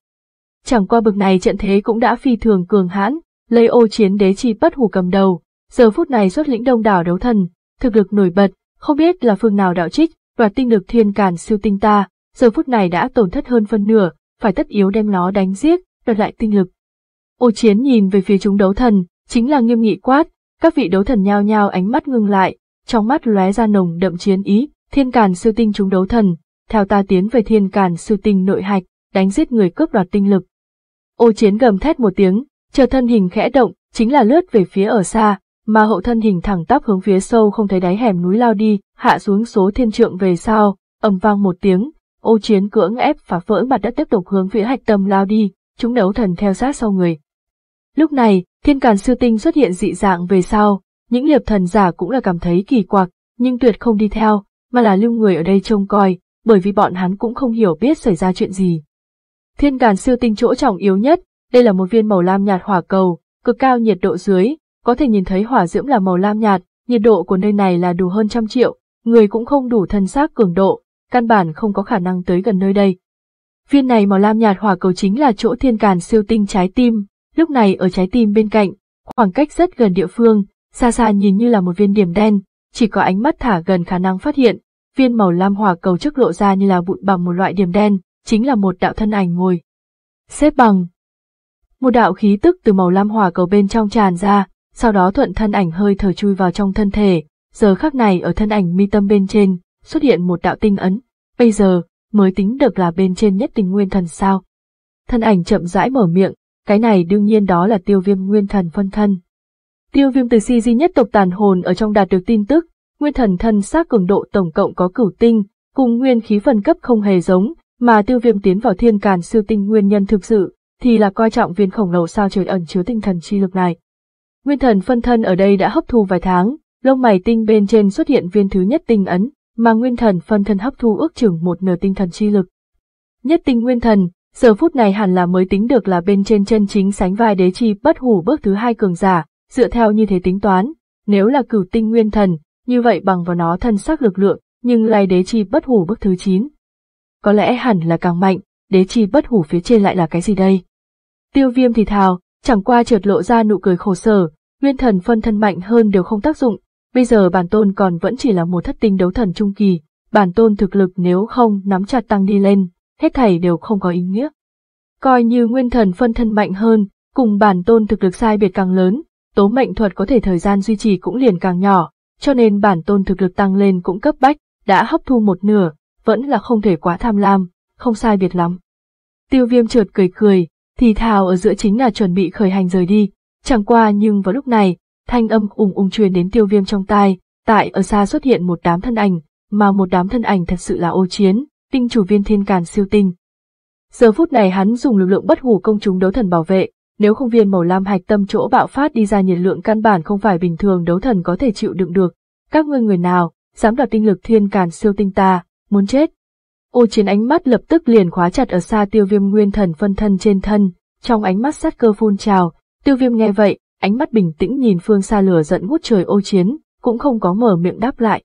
Chẳng qua bực này trận thế cũng đã phi thường cường hãn, lấy ô chiến đế chi bất hủ cầm đầu, giờ phút này xuất lĩnh đông đảo đấu thần, thực lực nổi bật, không biết là phương nào đạo trích, và tinh lực thiên càn siêu tinh ta, giờ phút này đã tổn thất hơn phân nửa, phải tất yếu đem nó đánh giết, đoạt lại tinh lực. Ô chiến nhìn về phía chúng đấu thần, chính là nghiêm nghị quát, các vị đấu thần nhao nhao ánh mắt ngưng lại, trong mắt lóe ra nồng đậm chiến ý, thiên càn siêu tinh chúng đấu thần, theo ta tiến về thiên càn siêu tinh nội hạch, đánh giết người cướp đoạt tinh lực. Ô chiến gầm thét một tiếng, chờ thân hình khẽ động, chính là lướt về phía ở xa, mà hậu thân hình thẳng tắp hướng phía sâu không thấy đáy hẻm núi lao đi, hạ xuống số thiên trượng về sau, ầm vang một tiếng, ô chiến cưỡng ép phá vỡ mặt đất tiếp tục hướng phía hạch tâm lao đi, chúng đấu thần theo sát sau người. Lúc này, thiên càn sư tinh xuất hiện dị dạng về sau, những liệp thần giả cũng là cảm thấy kỳ quặc, nhưng tuyệt không đi theo, mà là lưu người ở đây trông coi, bởi vì bọn hắn cũng không hiểu biết xảy ra chuyện gì. Thiên càn sư tinh chỗ trọng yếu nhất, đây là một viên màu lam nhạt hỏa cầu, cực cao nhiệt độ dưới, có thể nhìn thấy hỏa diễm là màu lam nhạt, nhiệt độ của nơi này là đủ hơn trăm triệu, người cũng không đủ thân xác cường độ, căn bản không có khả năng tới gần nơi đây. Viên này màu lam nhạt hỏa cầu chính là chỗ thiên càn siêu tinh trái tim Lúc này ở trái tim bên cạnh, khoảng cách rất gần địa phương, xa xa nhìn như là một viên điểm đen, chỉ có ánh mắt thả gần khả năng phát hiện, viên màu lam hỏa cầu trước lộ ra như là bụi bằng một loại điểm đen, chính là một đạo thân ảnh ngồi. Xếp bằng. Một đạo khí tức từ màu lam hỏa cầu bên trong tràn ra, sau đó thuận thân ảnh hơi thở chui vào trong thân thể, giờ khắc này ở thân ảnh mi tâm bên trên, xuất hiện một đạo tinh ấn, bây giờ, mới tính được là bên trên nhất tình nguyên thần sao. Thân ảnh chậm rãi mở miệng, cái này đương nhiên đó là tiêu viêm nguyên thần phân thân. Tiêu viêm từ si duy nhất tộc tàn hồn ở trong đạt được tin tức, nguyên thần thân xác cường độ tổng cộng có cửu tinh, cùng nguyên khí phân cấp không hề giống, mà tiêu viêm tiến vào thiên càn siêu tinh nguyên nhân thực sự, thì là coi trọng viên khổng lồ sao trời ẩn chứa tinh thần chi lực này. Nguyên thần phân thân ở đây đã hấp thu vài tháng, lông mày tinh bên trên xuất hiện viên thứ nhất tinh ấn, mà nguyên thần phân thân hấp thu ước chừng một nửa tinh thần chi lực. Nhất tinh nguyên thần, giờ phút này hẳn là mới tính được là bên trên chân chính sánh vai đế chi bất hủ bước thứ hai cường giả, dựa theo như thế tính toán, nếu là cửu tinh nguyên thần, như vậy bằng vào nó thân xác lực lượng, nhưng lai đế chi bất hủ bước thứ 9. Có lẽ hẳn là càng mạnh, đế chi bất hủ phía trên lại là cái gì đây? Tiêu viêm thì thào, chẳng qua trượt lộ ra nụ cười khổ sở, nguyên thần phân thân mạnh hơn đều không tác dụng, bây giờ bản tôn còn vẫn chỉ là một thất tinh đấu thần trung kỳ, bản tôn thực lực nếu không nắm chặt tăng đi lên, hết thảy đều không có ý nghĩa. Coi như nguyên thần phân thân mạnh hơn, cùng bản tôn thực lực sai biệt càng lớn, tố mệnh thuật có thể thời gian duy trì cũng liền càng nhỏ, cho nên bản tôn thực lực tăng lên cũng cấp bách, đã hấp thu một nửa, vẫn là không thể quá tham lam, không sai biệt lắm. Tiêu viêm trượt cười cười, thì thào ở giữa chính là chuẩn bị khởi hành rời đi, chẳng qua nhưng vào lúc này, thanh âm ùng ùng truyền đến tiêu viêm trong tai, tại ở xa xuất hiện một đám thân ảnh, mà một đám thân ảnh thật sự là ô chiến, tinh chủ viên thiên càn siêu tinh. Giờ phút này hắn dùng lực lượng bất hủ công chúng đấu thần bảo vệ, nếu không viên màu lam hạch tâm chỗ bạo phát đi ra nhiệt lượng căn bản không phải bình thường đấu thần có thể chịu đựng được. Các ngươi người nào, dám đoạt tinh lực thiên càn siêu tinh ta, muốn chết. Ô chiến ánh mắt lập tức liền khóa chặt ở xa tiêu viêm nguyên thần phân thân trên thân, trong ánh mắt sát cơ phun trào, tiêu viêm nghe vậy, ánh mắt bình tĩnh nhìn phương xa lửa giận ngút trời ô chiến, cũng không có mở miệng đáp lại.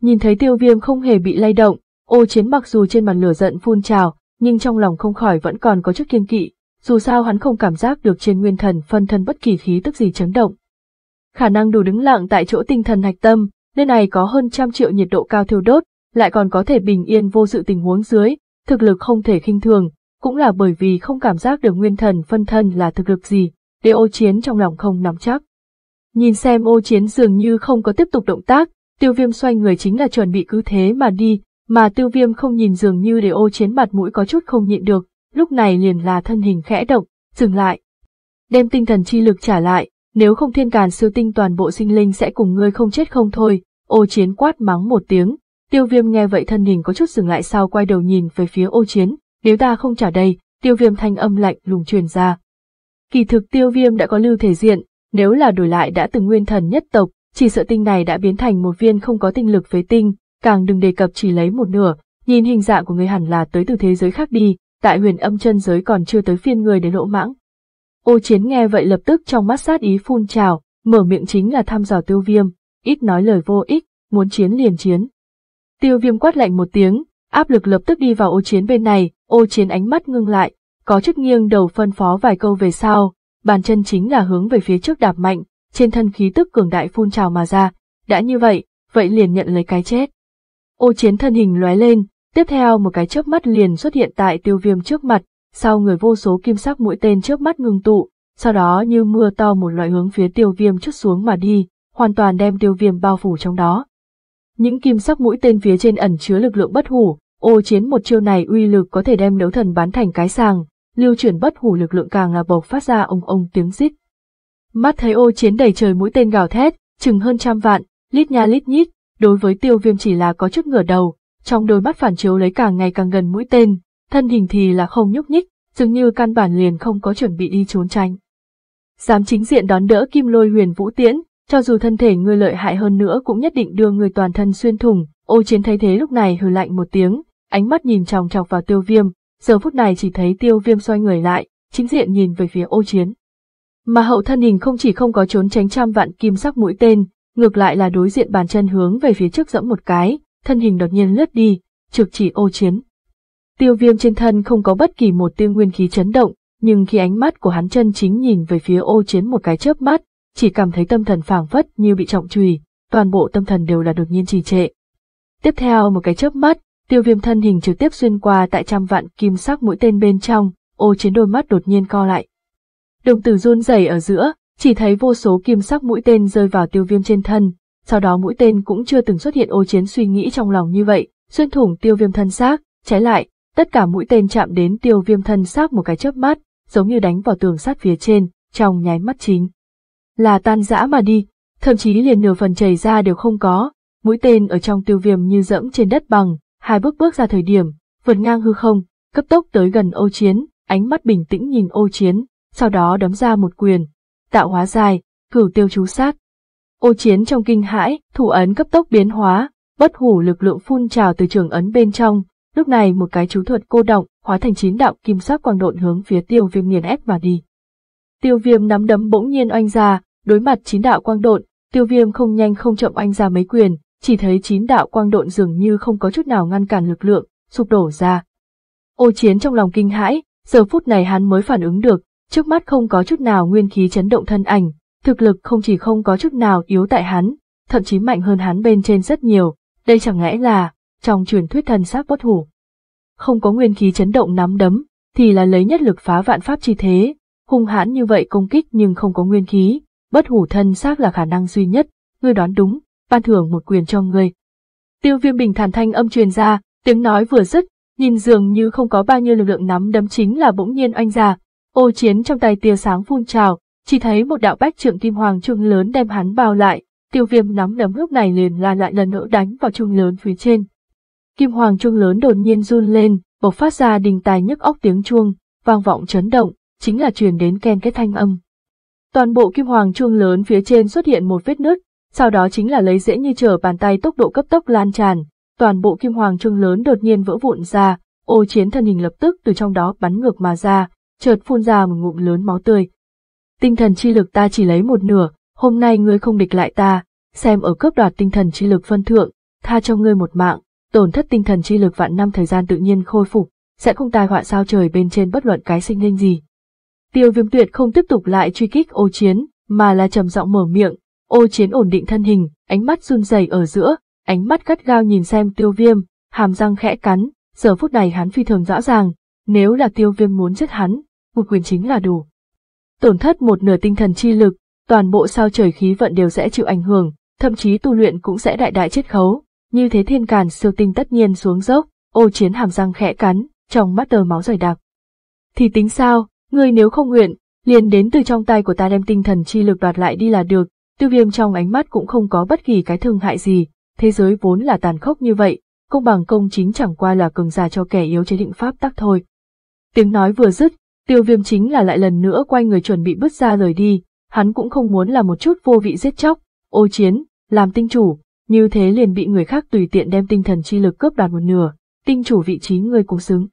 Nhìn thấy tiêu viêm không hề bị lay động, Ô chiến mặc dù trên mặt lửa giận phun trào, nhưng trong lòng không khỏi vẫn còn có chút kiên kỵ, dù sao hắn không cảm giác được trên nguyên thần phân thân bất kỳ khí tức gì chấn động. Khả năng đủ đứng lặng tại chỗ tinh thần hạch tâm, nơi này có hơn trăm triệu nhiệt độ cao thiêu đốt, lại còn có thể bình yên vô sự tình huống dưới, thực lực không thể khinh thường, cũng là bởi vì không cảm giác được nguyên thần phân thân là thực lực gì, để ô chiến trong lòng không nắm chắc. Nhìn xem ô chiến dường như không có tiếp tục động tác, tiêu viêm xoay người chính là chuẩn bị cứ thế mà đi, mà tiêu viêm không nhìn dường như để ô chiến mặt mũi có chút không nhịn được, lúc này liền là thân hình khẽ động, dừng lại. Đem tinh thần chi lực trả lại, nếu không thiên càn siêu tinh toàn bộ sinh linh sẽ cùng ngươi không chết không thôi, ô chiến quát mắng một tiếng. Tiêu viêm nghe vậy thân hình có chút dừng lại sau quay đầu nhìn về phía ô chiến, nếu ta không trả đây, tiêu viêm thanh âm lạnh lùng truyền ra. Kỳ thực tiêu viêm đã có lưu thể diện, nếu là đổi lại đã từng nguyên thần nhất tộc, chỉ sợ tinh này đã biến thành một viên không có tinh lực phế tinh, càng đừng đề cập chỉ lấy một nửa, nhìn hình dạng của người hẳn là tới từ thế giới khác đi, tại huyền âm chân giới còn chưa tới phiên người đến lỗ mãng. Ô chiến nghe vậy lập tức trong mắt sát ý phun trào, mở miệng chính là thăm dò tiêu viêm, ít nói lời vô ích, muốn chiến liền chiến. Tiêu viêm quát lạnh một tiếng, áp lực lập tức đi vào ô chiến bên này, ô chiến ánh mắt ngưng lại, có chút nghiêng đầu phân phó vài câu về sau, bàn chân chính là hướng về phía trước đạp mạnh, trên thân khí tức cường đại phun trào mà ra, đã như vậy, vậy liền nhận lấy cái chết. Ô chiến thân hình lóe lên, tiếp theo một cái chớp mắt liền xuất hiện tại tiêu viêm trước mặt, sau người vô số kim sắc mũi tên trước mắt ngừng tụ, sau đó như mưa to một loại hướng phía tiêu viêm chút xuống mà đi, hoàn toàn đem tiêu viêm bao phủ trong đó. Những kim sắc mũi tên phía trên ẩn chứa lực lượng bất hủ, ô chiến một chiêu này uy lực có thể đem đấu thần bán thành cái sàng, lưu chuyển bất hủ lực lượng càng là bộc phát ra ông ông tiếng rít. Mắt thấy ô chiến đầy trời mũi tên gào thét, chừng hơn trăm vạn, lít nha lít nhít, Đối với tiêu viêm chỉ là có chút ngửa đầu, trong đôi mắt phản chiếu lấy càng ngày càng gần mũi tên, thân hình thì là không nhúc nhích, dường như căn bản liền không có chuẩn bị đi trốn tránh. Dám chính diện đón đỡ kim lôi huyền vũ tiễn, cho dù thân thể người lợi hại hơn nữa cũng nhất định đưa người toàn thân xuyên thủng, ô chiến thấy thế lúc này hừ lạnh một tiếng, ánh mắt nhìn tròng trọc vào tiêu viêm, giờ phút này chỉ thấy tiêu viêm xoay người lại, chính diện nhìn về phía ô chiến. Mà hậu thân hình không chỉ không có trốn tránh trăm vạn kim sắc mũi tên, ngược lại là đối diện bàn chân hướng về phía trước dẫm một cái, thân hình đột nhiên lướt đi, trực chỉ ô chiến. Tiêu viêm trên thân không có bất kỳ một tiêu nguyên khí chấn động, nhưng khi ánh mắt của hắn chân chính nhìn về phía ô chiến một cái chớp mắt, chỉ cảm thấy tâm thần phảng phất như bị trọng trùy, toàn bộ tâm thần đều là đột nhiên trì trệ. Tiếp theo một cái chớp mắt, tiêu viêm thân hình trực tiếp xuyên qua tại trăm vạn kim sắc mũi tên bên trong, ô chiến đôi mắt đột nhiên co lại. Đồng tử run rẩy ở giữa, chỉ thấy vô số kim sắc mũi tên rơi vào tiêu viêm trên thân, sau đó mũi tên cũng chưa từng xuất hiện ô chiến suy nghĩ trong lòng như vậy, xuyên thủng tiêu viêm thân xác, trái lại, tất cả mũi tên chạm đến tiêu viêm thân xác một cái chớp mắt, giống như đánh vào tường sát phía trên, trong nháy mắt chín. Là tan rã mà đi, thậm chí liền nửa phần chảy ra đều không có, mũi tên ở trong tiêu viêm như dẫm trên đất bằng, hai bước bước ra thời điểm, vượt ngang hư không, cấp tốc tới gần ô chiến, ánh mắt bình tĩnh nhìn ô chiến, sau đó đấm ra một quyền, tạo hóa dài, cửu tiêu chú sát. Ô chiến trong kinh hãi, thủ ấn cấp tốc biến hóa, bất hủ lực lượng phun trào từ trường ấn bên trong, lúc này một cái chú thuật cô động, hóa thành chín đạo kim sắc quang độn hướng phía tiêu viêm nghiền ép mà đi. Tiêu viêm nắm đấm bỗng nhiên oanh ra, đối mặt chín đạo quang độn, tiêu viêm không nhanh không chậm oanh ra mấy quyền, chỉ thấy chín đạo quang độn dường như không có chút nào ngăn cản lực lượng, sụp đổ ra. Ô chiến trong lòng kinh hãi, giờ phút này hắn mới phản ứng được, trước mắt không có chút nào nguyên khí chấn động thân ảnh, thực lực không chỉ không có chút nào yếu tại hắn, thậm chí mạnh hơn hắn bên trên rất nhiều, đây chẳng lẽ là, trong truyền thuyết thần sát bất hủ. Không có nguyên khí chấn động nắm đấm, thì là lấy nhất lực phá vạn pháp chi thế, hung hãn như vậy công kích nhưng không có nguyên khí, bất hủ thân xác là khả năng duy nhất, ngươi đoán đúng, ban thưởng một quyền cho ngươi. Tiêu viêm bình thản thanh âm truyền ra, tiếng nói vừa dứt, nhìn dường như không có bao nhiêu lực lượng nắm đấm chính là bỗng nhiên oanh ra, Ô chiến trong tay tia sáng phun trào, chỉ thấy một đạo bách trượng kim hoàng trung lớn đem hắn bao lại, tiêu viêm nắm nấm lúc này liền la lại lần nữa đánh vào trung lớn phía trên. Kim hoàng trung lớn đột nhiên run lên, bộc phát ra đình tài nhức óc tiếng chuông, vang vọng chấn động, chính là truyền đến ken kết thanh âm. Toàn bộ kim hoàng chuông lớn phía trên xuất hiện một vết nứt, sau đó chính là lấy dễ như trở bàn tay tốc độ cấp tốc lan tràn, toàn bộ kim hoàng chuông lớn đột nhiên vỡ vụn ra, ô chiến thân hình lập tức từ trong đó bắn ngược mà ra, chợt phun ra một ngụm lớn máu tươi. Tinh thần chi lực ta chỉ lấy một nửa, hôm nay ngươi không địch lại ta, xem ở cướp đoạt tinh thần chi lực phân thượng, tha cho ngươi một mạng, tổn thất tinh thần chi lực vạn năm thời gian tự nhiên khôi phục, sẽ không tai họa sao trời bên trên bất luận cái sinh linh gì. Tiêu viêm tuyệt không tiếp tục lại truy kích ô chiến, mà là trầm giọng mở miệng, ô chiến ổn định thân hình, ánh mắt run rẩy ở giữa, ánh mắt gắt gao nhìn xem tiêu viêm, hàm răng khẽ cắn, giờ phút này hắn phi thường rõ ràng, nếu là tiêu viêm muốn giết hắn, một quyền chính là đủ. Tổn thất một nửa tinh thần chi lực, toàn bộ sao trời khí vận đều sẽ chịu ảnh hưởng, thậm chí tu luyện cũng sẽ đại đại chết khấu, như thế thiên càn siêu tinh tất nhiên xuống dốc, ô chiến hàm răng khẽ cắn, trong mắt tờ máu rời đặc. Thì tính sao, ngươi nếu không nguyện, liền đến từ trong tay của ta đem tinh thần chi lực đoạt lại đi là được, tiêu viêm trong ánh mắt cũng không có bất kỳ cái thương hại gì, thế giới vốn là tàn khốc như vậy, công bằng công chính chẳng qua là cường giả cho kẻ yếu chế định pháp tắc thôi. Tiếng nói vừa dứt, Tiêu viêm chính là lại lần nữa quay người chuẩn bị bước ra rời đi, hắn cũng không muốn là một chút vô vị giết chóc, ô chiến, làm tinh chủ, như thế liền bị người khác tùy tiện đem tinh thần chi lực cướp đoạt một nửa, tinh chủ vị trí người cũng xứng.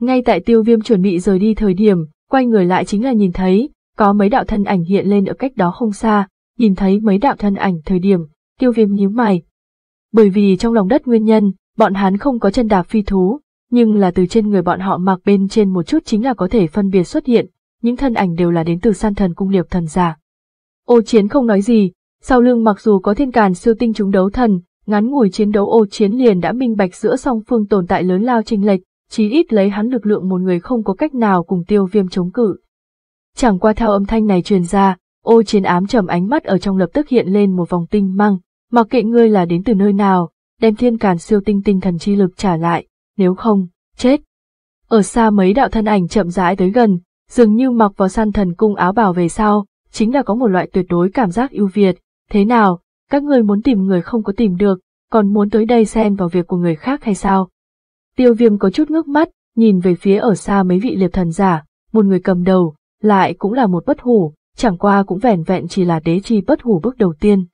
Ngay tại tiêu viêm chuẩn bị rời đi thời điểm, quay người lại chính là nhìn thấy, có mấy đạo thân ảnh hiện lên ở cách đó không xa, nhìn thấy mấy đạo thân ảnh thời điểm, tiêu viêm nhíu mày. Bởi vì trong lòng đất nguyên nhân, bọn hắn không có chân đạp phi thú, nhưng là từ trên người bọn họ mặc bên trên một chút chính là có thể phân biệt xuất hiện, những thân ảnh đều là đến từ san thần cung liệp thần giả. Ô chiến không nói gì, sau lưng mặc dù có thiên càn siêu tinh chúng đấu thần, ngắn ngủi chiến đấu ô chiến liền đã minh bạch giữa song phương tồn tại lớn lao trình lệch, chí ít lấy hắn lực lượng một người không có cách nào cùng tiêu viêm chống cự. Chẳng qua theo âm thanh này truyền ra, ô chiến ám trầm ánh mắt ở trong lập tức hiện lên một vòng tinh măng, mặc kệ ngươi là đến từ nơi nào, đem thiên càn siêu tinh tinh thần chi lực trả lại, nếu không, chết. Ở xa mấy đạo thân ảnh chậm rãi tới gần, dường như mặc vào san thần cung áo bảo về sau, chính là có một loại tuyệt đối cảm giác ưu việt, thế nào, các ngươi muốn tìm người không có tìm được, còn muốn tới đây xen vào việc của người khác hay sao? Tiêu viêm có chút ngước mắt, nhìn về phía ở xa mấy vị liệp thần giả, một người cầm đầu, lại cũng là một bất hủ, chẳng qua cũng vẻn vẹn chỉ là đế chi bất hủ bước đầu tiên.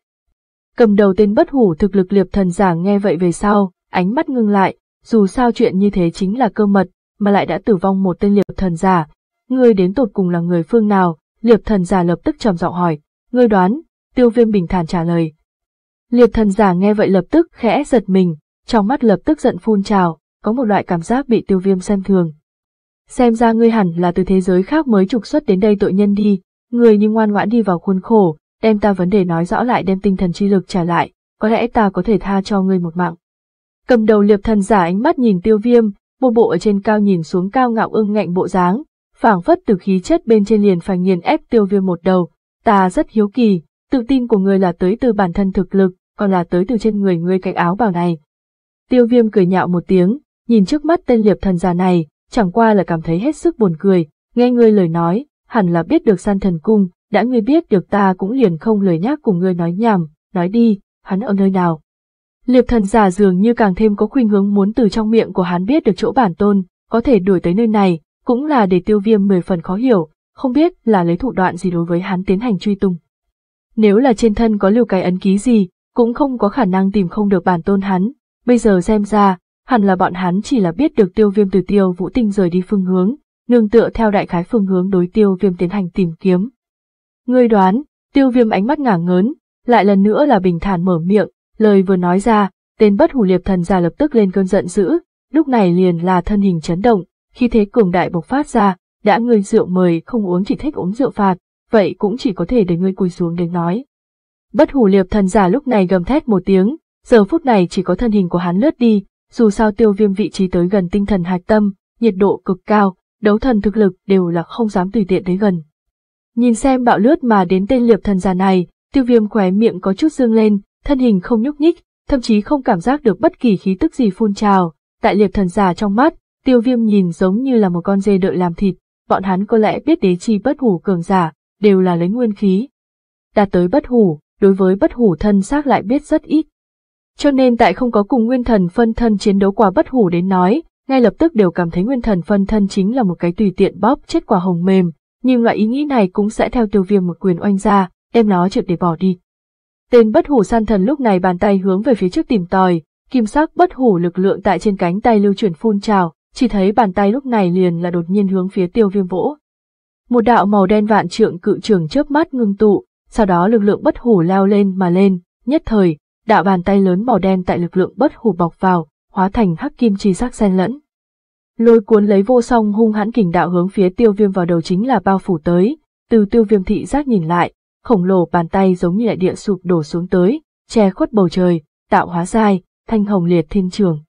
Cầm đầu tên bất hủ thực lực liệp thần giả nghe vậy về sau, ánh mắt ngưng lại, dù sao chuyện như thế chính là cơ mật, mà lại đã tử vong một tên liệp thần giả. Ngươi đến tột cùng là người phương nào? Liệp thần giả lập tức trầm giọng hỏi. Ngươi đoán, tiêu viêm bình thản trả lời. Liệp thần giả nghe vậy lập tức khẽ giật mình, trong mắt lập tức giận phun trào, có một loại cảm giác bị tiêu viêm xem thường. Xem ra ngươi hẳn là từ thế giới khác mới trục xuất đến đây tội nhân đi, ngươi như ngoan ngoãn đi vào khuôn khổ, đem ta vấn đề nói rõ lại đem tinh thần chi lực trả lại, có lẽ ta có thể tha cho ngươi một mạng. Cầm đầu liệp thần giả ánh mắt nhìn tiêu viêm, một bộ ở trên cao nhìn xuống cao ngạo ương ngạnh bộ dáng, phảng phất từ khí chất bên trên liền phải nghiền ép tiêu viêm một đầu. Ta rất hiếu kỳ, tự tin của người là tới từ bản thân thực lực, còn là tới từ trên người ngươi cái áo bào này. Tiêu viêm cười nhạo một tiếng, nhìn trước mắt tên liệp thần già này, chẳng qua là cảm thấy hết sức buồn cười, nghe ngươi lời nói, hẳn là biết được san thần cung, đã ngươi biết được ta cũng liền không lời nhác cùng ngươi nói nhảm, nói đi, hắn ở nơi nào. Liệp thần giả dường như càng thêm có khuynh hướng muốn từ trong miệng của hắn biết được chỗ bản tôn, có thể đuổi tới nơi này, cũng là để tiêu viêm mười phần khó hiểu, không biết là lấy thủ đoạn gì đối với hắn tiến hành truy tung. Nếu là trên thân có lưu cái ấn ký gì, cũng không có khả năng tìm không được bản tôn hắn, bây giờ xem ra, hẳn là bọn hắn chỉ là biết được tiêu viêm từ tiêu vũ tinh rời đi phương hướng, nương tựa theo đại khái phương hướng đối tiêu viêm tiến hành tìm kiếm. Ngươi đoán, tiêu viêm ánh mắt ngả ngớn, lại lần nữa là bình thản mở miệng, Lời vừa nói ra, tên bất hủ liệp thần già lập tức lên cơn giận dữ, lúc này liền là thân hình chấn động, khi thế cường đại bộc phát ra, đã ngươi rượu mời không uống chỉ thích uống rượu phạt, vậy cũng chỉ có thể để ngươi cúi xuống để nói. Bất hủ liệp thần giả lúc này gầm thét một tiếng, giờ phút này chỉ có thân hình của hắn lướt đi, dù sao tiêu viêm vị trí tới gần tinh thần hạch tâm, nhiệt độ cực cao, đấu thần thực lực đều là không dám tùy tiện tới gần. Nhìn xem bạo lướt mà đến tên liệp thần giả này, tiêu viêm khóe miệng có chút dương lên, thân hình không nhúc nhích, thậm chí không cảm giác được bất kỳ khí tức gì phun trào. Tại liệp thần giả trong mắt, tiêu viêm nhìn giống như là một con dê đợi làm thịt, bọn hắn có lẽ biết đế chi bất hủ cường giả, đều là lấy nguyên khí. Đạt tới bất hủ, đối với bất hủ thân xác lại biết rất ít. Cho nên tại không có cùng nguyên thần phân thân chiến đấu quả bất hủ đến nói, ngay lập tức đều cảm thấy nguyên thần phân thân chính là một cái tùy tiện bóp chết quả hồng mềm, nhưng loại ý nghĩ này cũng sẽ theo tiêu viêm một quyền oanh ra, đem nó triệt để bỏ đi. Tên bất hủ san thần lúc này bàn tay hướng về phía trước tìm tòi, kim sắc bất hủ lực lượng tại trên cánh tay lưu chuyển phun trào, chỉ thấy bàn tay lúc này liền là đột nhiên hướng phía tiêu viêm vỗ. Một đạo màu đen vạn trượng cự trường chớp mắt ngưng tụ, sau đó lực lượng bất hủ lao lên mà lên, nhất thời, đạo bàn tay lớn màu đen tại lực lượng bất hủ bọc vào, hóa thành hắc kim chi sắc xen lẫn. Lôi cuốn lấy vô song hung hãn kình đạo hướng phía tiêu viêm vào đầu chính là bao phủ tới, từ tiêu viêm thị giác nhìn lại, khổng lồ bàn tay giống như đại địa sụp đổ xuống tới, che khuất bầu trời, tạo hóa dai, thanh hồng liệt thiên trường.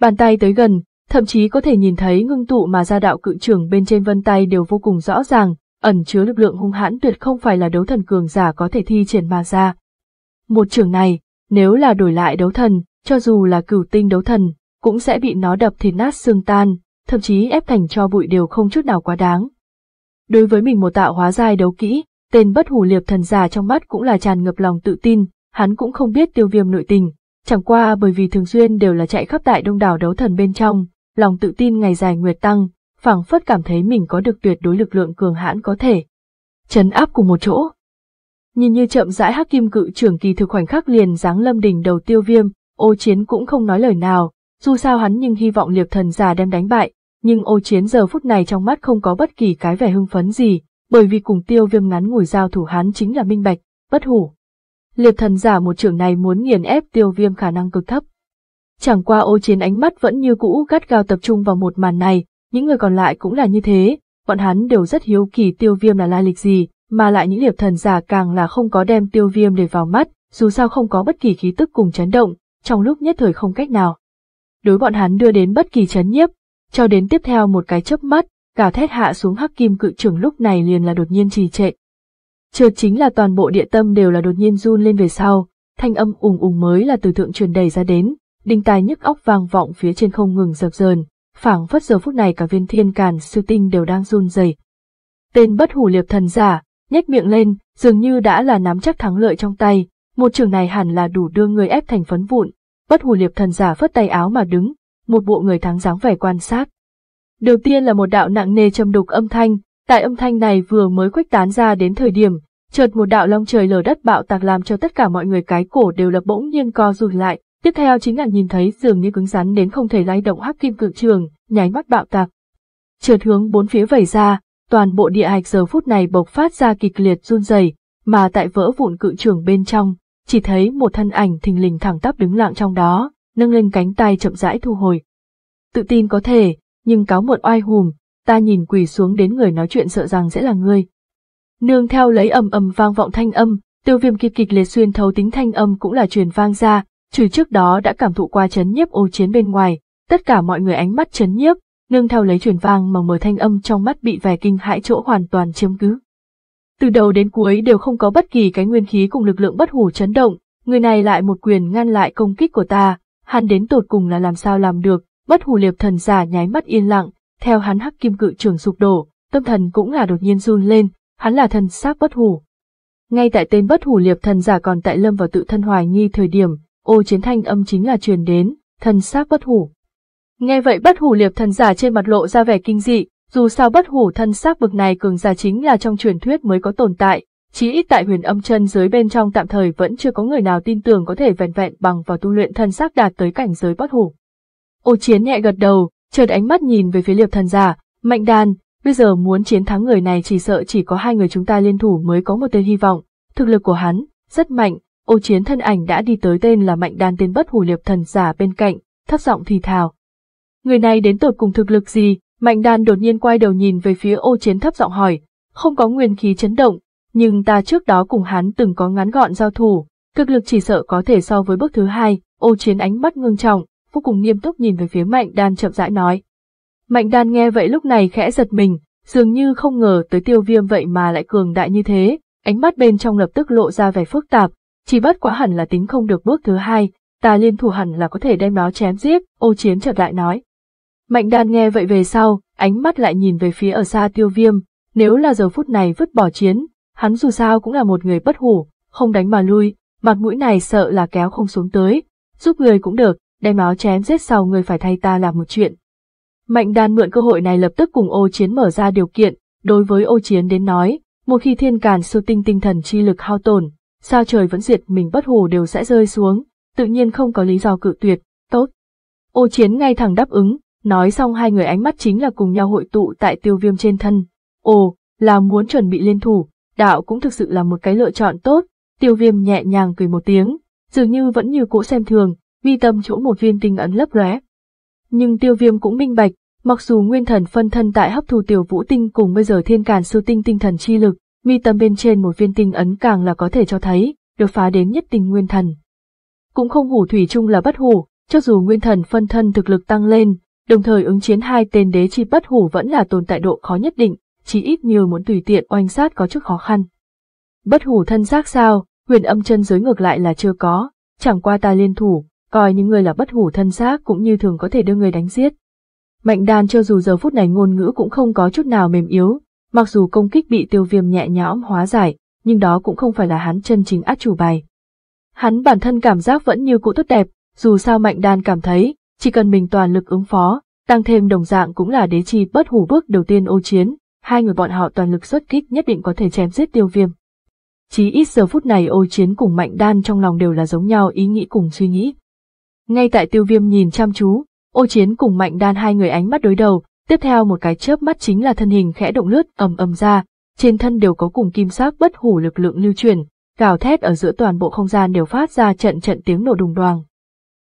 Bàn tay tới gần, thậm chí có thể nhìn thấy ngưng tụ mà ra đạo cự trường bên trên vân tay đều vô cùng rõ ràng, ẩn chứa lực lượng hung hãn tuyệt không phải là đấu thần cường giả có thể thi triển mà ra. Một trường này, nếu là đổi lại đấu thần, cho dù là cửu tinh đấu thần, cũng sẽ bị nó đập thì nát xương tan, thậm chí ép thành cho bụi đều không chút nào quá đáng. Đối với mình một tạo hóa giai đấu kỹ, Tên bất hủ liệp thần già trong mắt cũng là tràn ngập lòng tự tin, hắn cũng không biết tiêu viêm nội tình, chẳng qua bởi vì thường xuyên đều là chạy khắp tại đông đảo đấu thần bên trong, lòng tự tin ngày dài nguyệt tăng, phảng phất cảm thấy mình có được tuyệt đối lực lượng cường hãn có thể. Chấn áp cùng một chỗ. Nhìn như chậm rãi hắc kim cự trưởng kỳ thực khoảnh khắc liền giáng lâm đỉnh đầu tiêu viêm, ô chiến cũng không nói lời nào, dù sao hắn nhưng hy vọng liệp thần già đem đánh bại, nhưng ô chiến giờ phút này trong mắt không có bất kỳ cái vẻ hưng phấn gì, bởi vì cùng tiêu viêm ngắn ngủi giao thủ hắn chính là minh bạch, bất hủ. Liệp thần giả một trưởng này muốn nghiền ép tiêu viêm khả năng cực thấp. Chẳng qua ô chiến ánh mắt vẫn như cũ gắt gao tập trung vào một màn này, những người còn lại cũng là như thế, bọn hắn đều rất hiếu kỳ tiêu viêm là lai lịch gì, mà lại những liệp thần giả càng là không có đem tiêu viêm để vào mắt, dù sao không có bất kỳ khí tức cùng chấn động, trong lúc nhất thời không cách nào. Đối bọn hắn đưa đến bất kỳ chấn nhiếp, cho đến tiếp theo một cái chớp mắt, gào thét hạ xuống hắc kim cự trường lúc này liền là đột nhiên trì trệ. Chợt chính là toàn bộ địa tâm đều là đột nhiên run lên về sau, thanh âm ùng ùng mới là từ thượng truyền đầy ra đến, đinh tai nhức óc vang vọng phía trên không ngừng dập dờn, phảng phất giờ phút này cả viên thiên càn siêu tinh đều đang run rẩy. Tên bất hủ liệp thần giả, nhếch miệng lên, dường như đã là nắm chắc thắng lợi trong tay, một trường này hẳn là đủ đưa người ép thành phấn vụn, bất hủ liệp thần giả phất tay áo mà đứng, một bộ người thắng dáng vẻ quan sát, Đầu tiên là một đạo nặng nề châm đục âm thanh, tại âm thanh này vừa mới khuếch tán ra đến thời điểm, chợt một đạo long trời lở đất bạo tạc làm cho tất cả mọi người cái cổ đều lập bỗng nhiên co rụt lại, tiếp theo chính là nhìn thấy dường như cứng rắn đến không thể lay động hắc kim cự trường, nháy mắt bạo tạc. chợt hướng bốn phía vẩy ra, toàn bộ địa hạch giờ phút này bộc phát ra kịch liệt run rẩy, mà tại vỡ vụn cự trường bên trong, chỉ thấy một thân ảnh thình lình thẳng tắp đứng lặng trong đó, nâng lên cánh tay chậm rãi thu hồi. Tự tin có thể, nhưng cáo muộn oai hùm, ta nhìn quỳ xuống đến người nói chuyện sợ rằng sẽ là ngươi. Nương theo lấy ầm ầm vang vọng thanh âm, tiêu viêm kịp kịch liệt xuyên thấu tính thanh âm cũng là truyền vang ra, trừ trước đó đã cảm thụ qua chấn nhiếp ô chiến bên ngoài, tất cả mọi người ánh mắt chấn nhiếp, nương theo lấy truyền vang mà mở thanh âm trong mắt bị vẻ kinh hãi chỗ hoàn toàn chiếm cứ. Từ đầu đến cuối đều không có bất kỳ cái nguyên khí cùng lực lượng bất hủ chấn động, người này lại một quyền ngăn lại công kích của ta, hắn đến tột cùng là làm sao làm được, Bất hủ liệp thần giả nháy mắt yên lặng, theo hắn hắc kim cự trường sụp đổ, tâm thần cũng là đột nhiên run lên, hắn là thần xác bất hủ. Ngay tại tên bất hủ liệp thần giả còn tại lâm vào tự thân hoài nghi thời điểm, ô chiến thanh âm chính là truyền đến, thần xác bất hủ. Nghe vậy bất hủ liệp thần giả trên mặt lộ ra vẻ kinh dị, dù sao bất hủ thân xác bực này cường giả chính là trong truyền thuyết mới có tồn tại, chỉ ít tại huyền âm chân giới bên trong tạm thời vẫn chưa có người nào tin tưởng có thể vẹn vẹn bằng vào tu luyện thân xác đạt tới cảnh giới bất hủ. Ô chiến nhẹ gật đầu, chợt ánh mắt nhìn về phía liệp thần giả, mạnh đan. bây giờ muốn chiến thắng người này chỉ sợ chỉ có hai người chúng ta liên thủ mới có một tên hy vọng, thực lực của hắn, rất mạnh, ô chiến thân ảnh đã đi tới tên là mạnh đan tên bất hủ liệp thần giả bên cạnh, thấp giọng thì thào. Người này đến tột cùng thực lực gì, mạnh đan đột nhiên quay đầu nhìn về phía ô chiến thấp giọng hỏi, không có nguyên khí chấn động, nhưng ta trước đó cùng hắn từng có ngắn gọn giao thủ, cực lực chỉ sợ có thể so với bước thứ hai, ô chiến ánh mắt ngưng trọng, vô cùng nghiêm túc nhìn về phía Mạnh Đan chậm rãi nói. Mạnh Đan nghe vậy lúc này khẽ giật mình, dường như không ngờ tới tiêu viêm vậy mà lại cường đại như thế, ánh mắt bên trong lập tức lộ ra vẻ phức tạp, chỉ bất quá hẳn là tính không được bước thứ hai, ta liên thủ hẳn là có thể đem nó chém giết, ô chiến chợt lại nói. Mạnh đan nghe vậy về sau, ánh mắt lại nhìn về phía ở xa tiêu viêm, nếu là giờ phút này vứt bỏ chiến, hắn dù sao cũng là một người bất hủ, không đánh mà lui, mặt mũi này sợ là kéo không xuống tới, giúp người cũng được, đem áo chém giết sau người phải thay ta làm một chuyện. Mạnh đàn mượn cơ hội này lập tức cùng ô chiến mở ra điều kiện, đối với ô chiến đến nói, một khi thiên càn sư tinh tinh thần chi lực hao tổn, sao trời vẫn diệt mình bất hồ đều sẽ rơi xuống, tự nhiên không có lý do cự tuyệt, tốt. Ô chiến ngay thẳng đáp ứng, nói xong hai người ánh mắt chính là cùng nhau hội tụ tại tiêu viêm trên thân. Ồ, là muốn chuẩn bị liên thủ, đạo cũng thực sự là một cái lựa chọn tốt, tiêu viêm nhẹ nhàng cười một tiếng, dường như vẫn như cũ xem thường, mi tâm chỗ một viên tinh ấn lấp lóe. Nhưng tiêu viêm cũng minh bạch, mặc dù nguyên thần phân thân tại hấp thu tiểu vũ tinh cùng bây giờ thiên càn sư tinh tinh thần chi lực, mi tâm bên trên một viên tinh ấn càng là có thể cho thấy, được phá đến nhất tinh nguyên thần. Cũng không hủ thủy chung là bất hủ, cho dù nguyên thần phân thân thực lực tăng lên, đồng thời ứng chiến hai tên đế chi bất hủ vẫn là tồn tại độ khó nhất định, chỉ ít nhiều muốn tùy tiện oanh sát có chút khó khăn. Bất hủ thân xác sao, huyền âm chân giới ngược lại là chưa có, chẳng qua ta liên thủ, coi như ngươi là bất hủ thân xác cũng như thường có thể đưa người đánh giết. Mạnh đàn cho dù giờ phút này ngôn ngữ cũng không có chút nào mềm yếu, mặc dù công kích bị tiêu viêm nhẹ nhõm hóa giải, nhưng đó cũng không phải là hắn chân chính át chủ bài. Hắn bản thân cảm giác vẫn như cũ tốt đẹp, dù sao mạnh đàn cảm thấy, chỉ cần mình toàn lực ứng phó, tăng thêm đồng dạng cũng là đế chi bất hủ bước đầu tiên ô chiến, hai người bọn họ toàn lực xuất kích nhất định có thể chém giết tiêu viêm. Chí ít giờ phút này ô chiến cùng mạnh đan trong lòng đều là giống nhau ý nghĩ cùng suy nghĩ. Ngay tại tiêu viêm nhìn chăm chú, ô chiến cùng mạnh đan hai người ánh mắt đối đầu, tiếp theo một cái chớp mắt chính là thân hình khẽ động lướt ầm ầm ra, trên thân đều có cùng kim sắc bất hủ lực lượng lưu truyền, gào thét ở giữa toàn bộ không gian đều phát ra trận trận tiếng nổ đùng đoàng.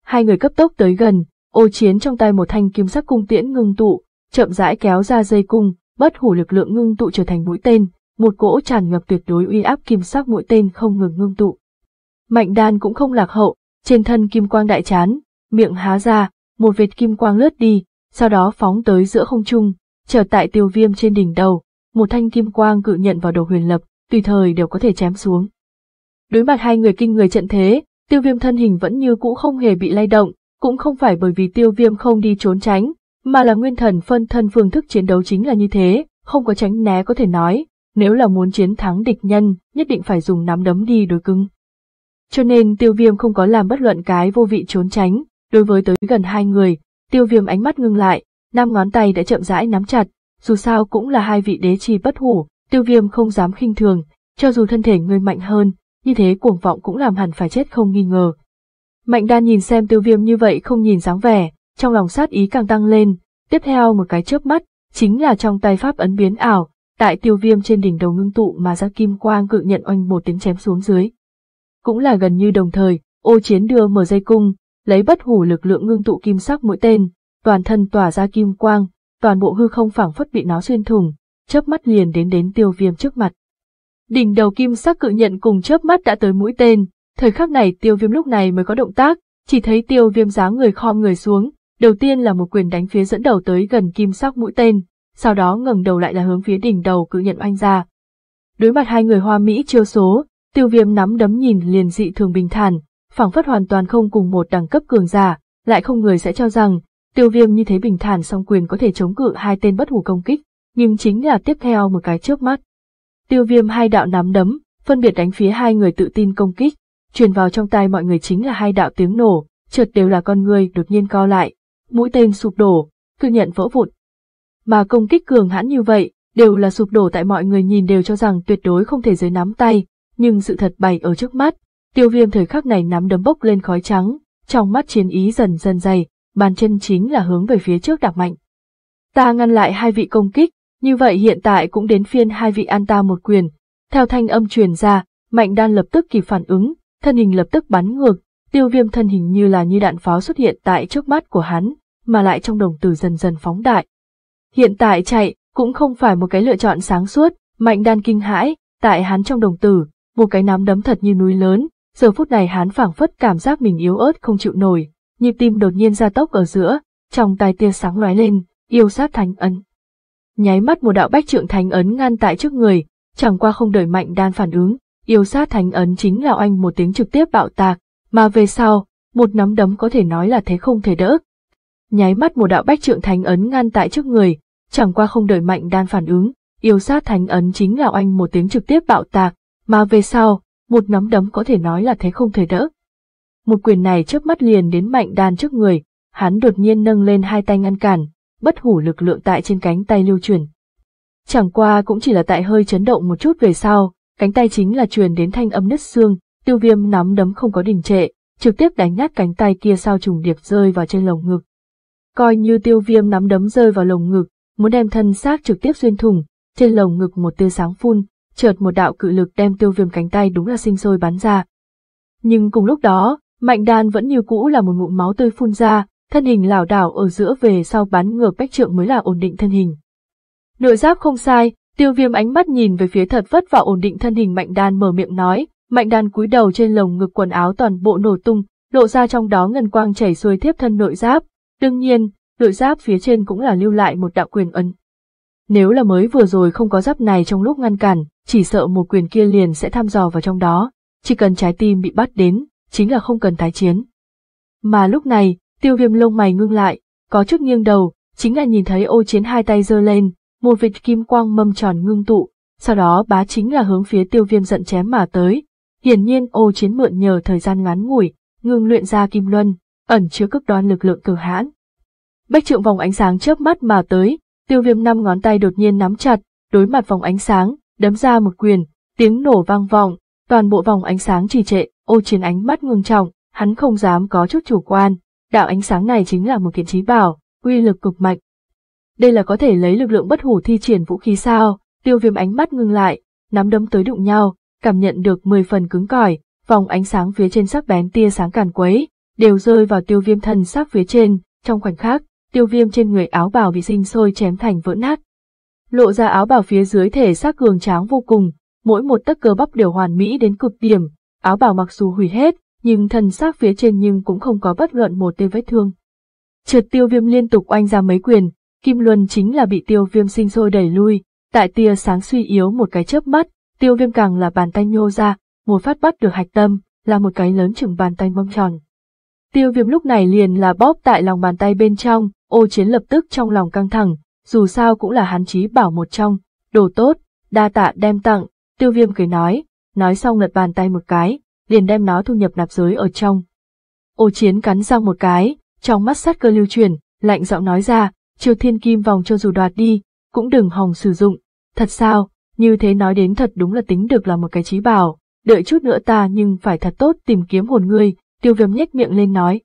Hai người cấp tốc tới gần, ô chiến trong tay một thanh kim sắc cung tiễn ngưng tụ, chậm rãi kéo ra dây cung, bất hủ lực lượng ngưng tụ trở thành mũi tên, một cỗ tràn ngập tuyệt đối uy áp kim sắc mũi tên không ngừng ngưng tụ. Mạnh đan cũng không lạc hậu, trên thân kim quang đại chán, miệng há ra, một vệt kim quang lướt đi, sau đó phóng tới giữa không trung, trở tại tiêu viêm trên đỉnh đầu, một thanh kim quang cự nhận vào đầu huyền lập, tùy thời đều có thể chém xuống. Đối mặt hai người kinh người trận thế, tiêu viêm thân hình vẫn như cũ không hề bị lay động, cũng không phải bởi vì tiêu viêm không đi trốn tránh, mà là nguyên thần phân thân phương thức chiến đấu chính là như thế, không có tránh né có thể nói, nếu là muốn chiến thắng địch nhân, nhất định phải dùng nắm đấm đi đối cứng. Cho nên tiêu viêm không có làm bất luận cái vô vị trốn tránh, đối với tới gần hai người, tiêu viêm ánh mắt ngưng lại, năm ngón tay đã chậm rãi nắm chặt, dù sao cũng là hai vị đế chi bất hủ, tiêu viêm không dám khinh thường, cho dù thân thể người mạnh hơn, như thế cuồng vọng cũng làm hẳn phải chết không nghi ngờ. Mạnh đan nhìn xem tiêu viêm như vậy không nhìn dáng vẻ, trong lòng sát ý càng tăng lên, tiếp theo một cái chớp mắt, chính là trong tay pháp ấn biến ảo, tại tiêu viêm trên đỉnh đầu ngưng tụ mà ra kim quang cự nhận oanh một tiếng chém xuống dưới cũng là gần như đồng thời, ô chiến đưa mở dây cung, lấy bất hủ lực lượng ngưng tụ kim sắc mũi tên, toàn thân tỏa ra kim quang, toàn bộ hư không phảng phất bị nó xuyên thủng, chớp mắt liền đến đến tiêu viêm trước mặt. Đỉnh đầu kim sắc cự nhận cùng chớp mắt đã tới mũi tên, thời khắc này tiêu viêm lúc này mới có động tác, chỉ thấy tiêu viêm dáng người khom người xuống, đầu tiên là một quyền đánh phía dẫn đầu tới gần kim sắc mũi tên, sau đó ngẩng đầu lại là hướng phía đỉnh đầu cự nhận oanh ra. Đối mặt hai người hoa Mỹ chiêu số, Tiêu viêm nắm đấm nhìn liền dị thường bình thản, phảng phất hoàn toàn không cùng một đẳng cấp cường giả, lại không người sẽ cho rằng, tiêu viêm như thế bình thản song quyền có thể chống cự hai tên bất hủ công kích, nhưng chính là tiếp theo một cái trước mắt. Tiêu viêm hai đạo nắm đấm, phân biệt đánh phía hai người tự tin công kích, truyền vào trong tai mọi người chính là hai đạo tiếng nổ, chợt đều là con người đột nhiên co lại, mũi tên sụp đổ, cự nhận vỡ vụn. Mà công kích cường hãn như vậy, đều là sụp đổ tại mọi người nhìn đều cho rằng tuyệt đối không thể dưới nắm tay, nhưng sự thật bày ở trước mắt, tiêu viêm thời khắc này nắm đấm bốc lên khói trắng, trong mắt chiến ý dần dần dày, bàn chân chính là hướng về phía trước đạp mạnh. Ta ngăn lại hai vị công kích, như vậy hiện tại cũng đến phiên hai vị an ta một quyền. Theo thanh âm truyền ra, Mạnh Đan lập tức kịp phản ứng, thân hình lập tức bắn ngược, tiêu viêm thân hình như là như đạn pháo xuất hiện tại trước mắt của hắn, mà lại trong đồng từ dần dần phóng đại. Hiện tại chạy, cũng không phải một cái lựa chọn sáng suốt, Mạnh Đan kinh hãi, tại hắn trong đồng tử, một cái nắm đấm thật như núi lớn, giờ phút này hắn phảng phất cảm giác mình yếu ớt không chịu nổi, nhịp tim đột nhiên gia tốc ở giữa, trong tai tia sáng lóe lên, yêu sát thánh ấn. Nháy mắt một đạo bách trượng thánh ấn ngăn tại trước người, chẳng qua không đợi mạnh đan phản ứng, yêu sát thánh ấn chính là anh một tiếng trực tiếp bạo tạc, mà về sau, một nắm đấm có thể nói là thế không thể đỡ. Nháy mắt một đạo bách trượng thánh ấn ngăn tại trước người, chẳng qua không đợi mạnh đan phản ứng, yêu sát thánh ấn chính là anh một tiếng trực tiếp bạo tạc, mà về sau, một nắm đấm có thể nói là thế không thể đỡ. Một quyền này trước mắt liền đến mạnh đan trước người, hắn đột nhiên nâng lên hai tay ngăn cản, bất hủ lực lượng tại trên cánh tay lưu truyền. Chẳng qua cũng chỉ là tại hơi chấn động một chút về sau, cánh tay chính là truyền đến thanh âm nứt xương, tiêu viêm nắm đấm không có đình trệ, trực tiếp đánh nát cánh tay kia sao trùng điệp rơi vào trên lồng ngực. Coi như tiêu viêm nắm đấm rơi vào lồng ngực, muốn đem thân xác trực tiếp xuyên thủng, trên lồng ngực một tia sáng phun, chợt một đạo cự lực đem tiêu viêm cánh tay đúng là sinh sôi bắn ra. Nhưng cùng lúc đó, mạnh đan vẫn như cũ là một ngụm máu tươi phun ra, thân hình lảo đảo ở giữa về sau bắn ngược bách trượng mới là ổn định thân hình. Nội giáp không sai, tiêu viêm ánh mắt nhìn về phía thật vất vả ổn định thân hình mạnh đan mở miệng nói, mạnh đan cúi đầu trên lồng ngực quần áo toàn bộ nổ tung, lộ ra trong đó ngân quang chảy xuôi tiếp thân nội giáp, đương nhiên, nội giáp phía trên cũng là lưu lại một đạo quyền ấn nếu là mới vừa rồi không có giáp này trong lúc ngăn cản, chỉ sợ một quyền kia liền sẽ thăm dò vào trong đó, chỉ cần trái tim bị bắt đến, chính là không cần tái chiến. Mà lúc này, tiêu viêm lông mày ngưng lại, có chút nghiêng đầu, chính là nhìn thấy ô chiến hai tay giơ lên, một vệt kim quang mâm tròn ngưng tụ, sau đó bá chính là hướng phía tiêu viêm giận chém mà tới. Hiển nhiên ô chiến mượn nhờ thời gian ngắn ngủi, ngưng luyện ra kim luân, ẩn chứa cực đoan lực lượng cường hãn. Bách trượng vòng ánh sáng chớp mắt mà tới, tiêu viêm năm ngón tay đột nhiên nắm chặt, đối mặt vòng ánh sáng, đấm ra một quyền, tiếng nổ vang vọng, toàn bộ vòng ánh sáng trì trệ, ô chiến ánh mắt ngưng trọng, hắn không dám có chút chủ quan, đạo ánh sáng này chính là một kiện trí bảo, uy lực cực mạnh. Đây là có thể lấy lực lượng bất hủ thi triển vũ khí sao, tiêu viêm ánh mắt ngưng lại, nắm đấm tới đụng nhau, cảm nhận được mười phần cứng cỏi, vòng ánh sáng phía trên sắc bén tia sáng càn quấy, đều rơi vào tiêu viêm thần sắc phía trên, trong khoảnh khắc, tiêu viêm trên người áo bào bị sinh sôi chém thành vỡ nát. Lộ ra áo bào phía dưới thể xác cường tráng vô cùng, mỗi một tấc cơ bắp đều hoàn mỹ đến cực điểm, áo bào mặc dù hủy hết, nhưng thân xác phía trên nhưng cũng không có bất luận một tê vết thương. Trượt tiêu viêm liên tục oanh ra mấy quyền, Kim Luân chính là bị tiêu viêm sinh sôi đẩy lui, tại tia sáng suy yếu một cái chớp mắt, tiêu viêm càng là bàn tay nhô ra, một phát bắt được hạch tâm, là một cái lớn chừng bàn tay mâm tròn. Tiêu viêm lúc này liền là bóp tại lòng bàn tay bên trong, Ô chiến lập tức trong lòng căng thẳng, dù sao cũng là hán chí bảo một trong, đồ tốt, đa tạ đem tặng, tiêu viêm cười nói, nói xong lật bàn tay một cái, liền đem nó thu nhập nạp giới ở trong. Ô chiến cắn răng một cái, trong mắt sát cơ lưu truyền lạnh giọng nói ra, chiêu thiên kim vòng cho dù đoạt đi, cũng đừng hòng sử dụng, thật sao, như thế nói đến thật đúng là tính được là một cái trí bảo, đợi chút nữa ta nhưng phải thật tốt tìm kiếm hồn ngươi, tiêu viêm nhếch miệng lên nói,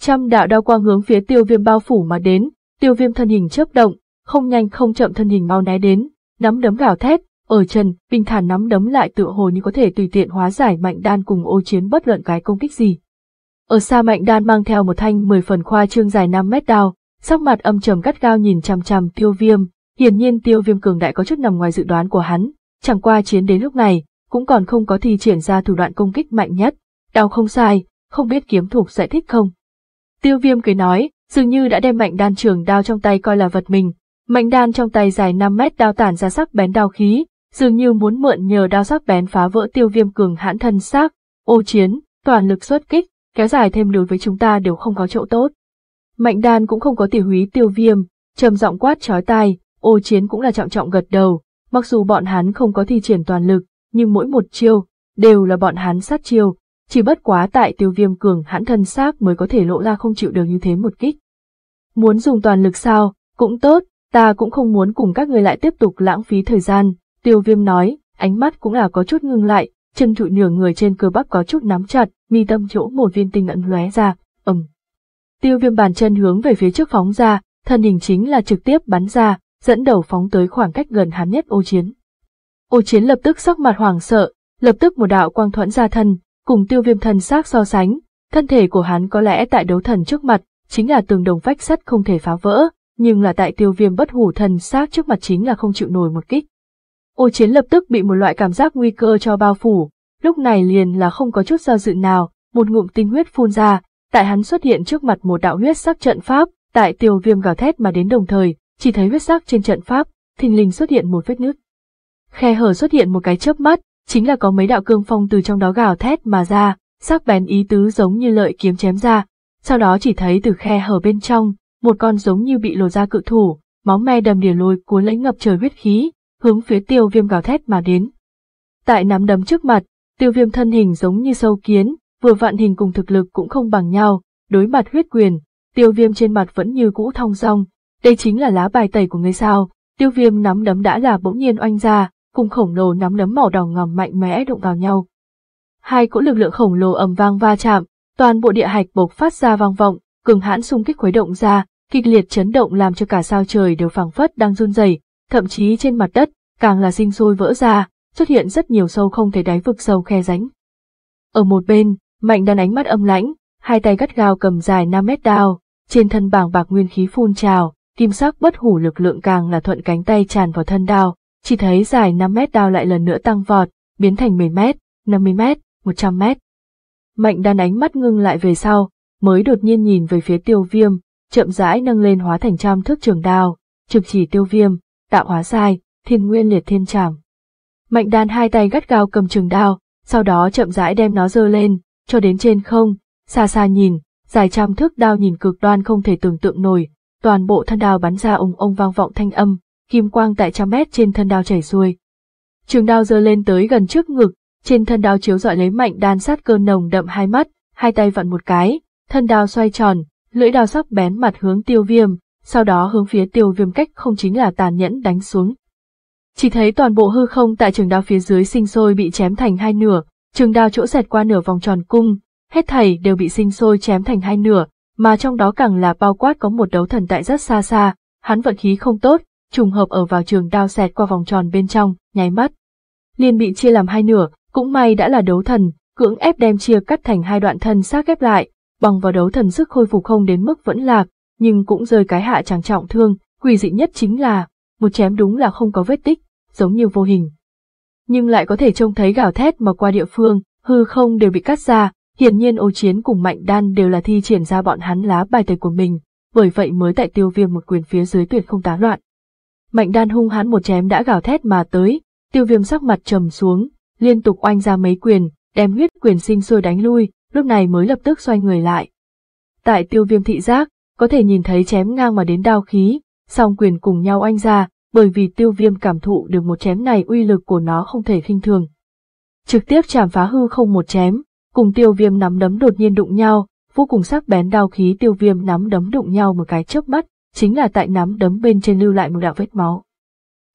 Trăm đạo đao quang hướng phía tiêu viêm bao phủ mà đến, tiêu viêm thân hình chớp động, không nhanh không chậm thân hình mau né đến, nắm đấm gào thét, ở chân, bình thản nắm đấm lại tựa hồ như có thể tùy tiện hóa giải mạnh đan cùng ô chiến bất luận cái công kích gì. Ở xa mạnh đan mang theo một thanh mười phần khoa trương dài năm mét đao, sắc mặt âm trầm gắt gao nhìn chằm chằm tiêu viêm, hiển nhiên tiêu viêm cường đại có chút nằm ngoài dự đoán của hắn, chẳng qua chiến đến lúc này, cũng còn không có thi triển ra thủ đoạn công kích mạnh nhất. Đao không sai, không biết kiếm thuộc giải thích không? Tiêu viêm cười nói, dường như đã đem mạnh đan trường đao trong tay coi là vật mình. Mạnh đan trong tay dài 5 mét đao tản ra sắc bén đao khí, dường như muốn mượn nhờ đao sắc bén phá vỡ tiêu viêm cường hãn thân xác, ô chiến, toàn lực xuất kích, kéo dài thêm đối với chúng ta đều không có chỗ tốt. Mạnh đan cũng không có tỉ húy tiêu viêm, trầm giọng quát chói tai, ô chiến cũng là trọng trọng gật đầu, mặc dù bọn hắn không có thi triển toàn lực, nhưng mỗi một chiêu, đều là bọn hắn sát chiêu, chỉ bất quá tại tiêu viêm cường hãn thân xác mới có thể lộ ra không chịu được như thế một kích. Muốn dùng toàn lực sao, cũng tốt, ta cũng không muốn cùng các người lại tiếp tục lãng phí thời gian, tiêu viêm nói, ánh mắt cũng là có chút ngưng lại, chân trụi nửa người trên cơ bắp có chút nắm chặt, mi tâm chỗ một viên tinh ẩn lóe ra, ầm. Tiêu viêm bàn chân hướng về phía trước phóng ra, thân hình chính là trực tiếp bắn ra, dẫn đầu phóng tới khoảng cách gần hắn nhất ô chiến. Ô chiến lập tức sắc mặt hoảng sợ, lập tức một đạo quang thuẫn ra thân, Cùng tiêu viêm thần xác so sánh, thân thể của hắn có lẽ tại đấu thần trước mặt, chính là tường đồng vách sắt không thể phá vỡ, nhưng là tại tiêu viêm bất hủ thần xác trước mặt chính là không chịu nổi một kích. Ô chiến lập tức bị một loại cảm giác nguy cơ cho bao phủ, lúc này liền là không có chút do dự nào, một ngụm tinh huyết phun ra, tại hắn xuất hiện trước mặt một đạo huyết sắc trận pháp, tại tiêu viêm gào thét mà đến đồng thời, chỉ thấy huyết sắc trên trận pháp, thình lình xuất hiện một vết nứt. Khe hở xuất hiện một cái chớp mắt, chính là có mấy đạo cương phong từ trong đó gào thét mà ra, sắc bén ý tứ giống như lợi kiếm chém ra, sau đó chỉ thấy từ khe hở bên trong, một con giống như bị lột ra cự thủ, máu me đầm đìa lôi cuốn lấy ngập trời huyết khí, hướng phía tiêu viêm gào thét mà đến. Tại nắm đấm trước mặt, tiêu viêm thân hình giống như sâu kiến, vừa vạn hình cùng thực lực cũng không bằng nhau, đối mặt huyết quyền, tiêu viêm trên mặt vẫn như cũ thong song đây chính là lá bài tẩy của người sao, tiêu viêm nắm đấm đã là bỗng nhiên oanh ra, cùng khổng lồ nắm đấm màu đỏ ngòm mạnh mẽ đụng vào nhau. Hai cỗ lực lượng khổng lồ ầm vang va chạm, toàn bộ địa hạch bộc phát ra vang vọng, cường hãn xung kích khuấy động ra, kịch liệt chấn động làm cho cả sao trời đều phảng phất đang run rẩy, thậm chí trên mặt đất càng là sinh sôi vỡ ra, xuất hiện rất nhiều sâu không thể đáy vực sâu khe rãnh. Ở một bên, Mạnh đàn ánh mắt âm lãnh, hai tay gắt gao cầm dài 5 mét đao, trên thân bảng bạc nguyên khí phun trào, kim sắc bất hủ lực lượng càng là thuận cánh tay tràn vào thân đao, chỉ thấy dài 5 mét đao lại lần nữa tăng vọt, biến thành 10 mét, 50 mét, 100 mét. Mạnh đan ánh mắt ngưng lại về sau, mới đột nhiên nhìn về phía tiêu viêm, chậm rãi nâng lên hóa thành trăm thước trường đao, trực chỉ tiêu viêm, tạo hóa sai, thiên nguyên liệt thiên trảm. Mạnh đan hai tay gắt gao cầm trường đao, sau đó chậm rãi đem nó dơ lên, cho đến trên không, xa xa nhìn, dài trăm thước đao nhìn cực đoan không thể tưởng tượng nổi, toàn bộ thân đao bắn ra ông ông vang vọng thanh âm, kim quang tại trăm mét trên thân đao chảy xuôi. Trường đao giơ lên tới gần trước ngực, trên thân đao chiếu dọi lấy mạnh đan sát cơ nồng đậm hai mắt, hai tay vặn một cái, thân đao xoay tròn, lưỡi đao sắc bén mặt hướng tiêu viêm, sau đó hướng phía tiêu viêm cách không chính là tàn nhẫn đánh xuống. Chỉ thấy toàn bộ hư không tại trường đao phía dưới sinh sôi bị chém thành hai nửa, trường đao chỗ xẹt qua nửa vòng tròn cung, hết thảy đều bị sinh sôi chém thành hai nửa, mà trong đó càng là bao quát có một đấu thần tại rất xa xa, hắn vận khí không tốt, trùng hợp ở vào trường đao xẹt qua vòng tròn bên trong, nháy mắt. Liên bị chia làm hai nửa, cũng may đã là đấu thần, cưỡng ép đem chia cắt thành hai đoạn thân xác ghép lại, bằng vào đấu thần sức khôi phục không đến mức vẫn lạc, nhưng cũng rơi cái hạ chẳng trọng thương, quỷ dị nhất chính là, một chém đúng là không có vết tích, giống như vô hình. Nhưng lại có thể trông thấy gào thét mà qua địa phương, hư không đều bị cắt ra, hiển nhiên ô chiến cùng mạnh đan đều là thi triển ra bọn hắn lá bài tẩy của mình, bởi vậy mới tại tiêu viêm một quyền phía dưới tuyệt không tá loạn. Mạnh đan hung hãn một chém đã gào thét mà tới, tiêu viêm sắc mặt trầm xuống, liên tục oanh ra mấy quyền, đem huyết quyền sinh sôi đánh lui, lúc này mới lập tức xoay người lại. Tại tiêu viêm thị giác, có thể nhìn thấy chém ngang mà đến đao khí, song quyền cùng nhau oanh ra, bởi vì tiêu viêm cảm thụ được một chém này uy lực của nó không thể khinh thường. Trực tiếp chạm phá hư không một chém, cùng tiêu viêm nắm đấm đột nhiên đụng nhau, vô cùng sắc bén đao khí tiêu viêm nắm đấm đụng nhau một cái chớp mắt, chính là tại nắm đấm bên trên lưu lại một đạo vết máu.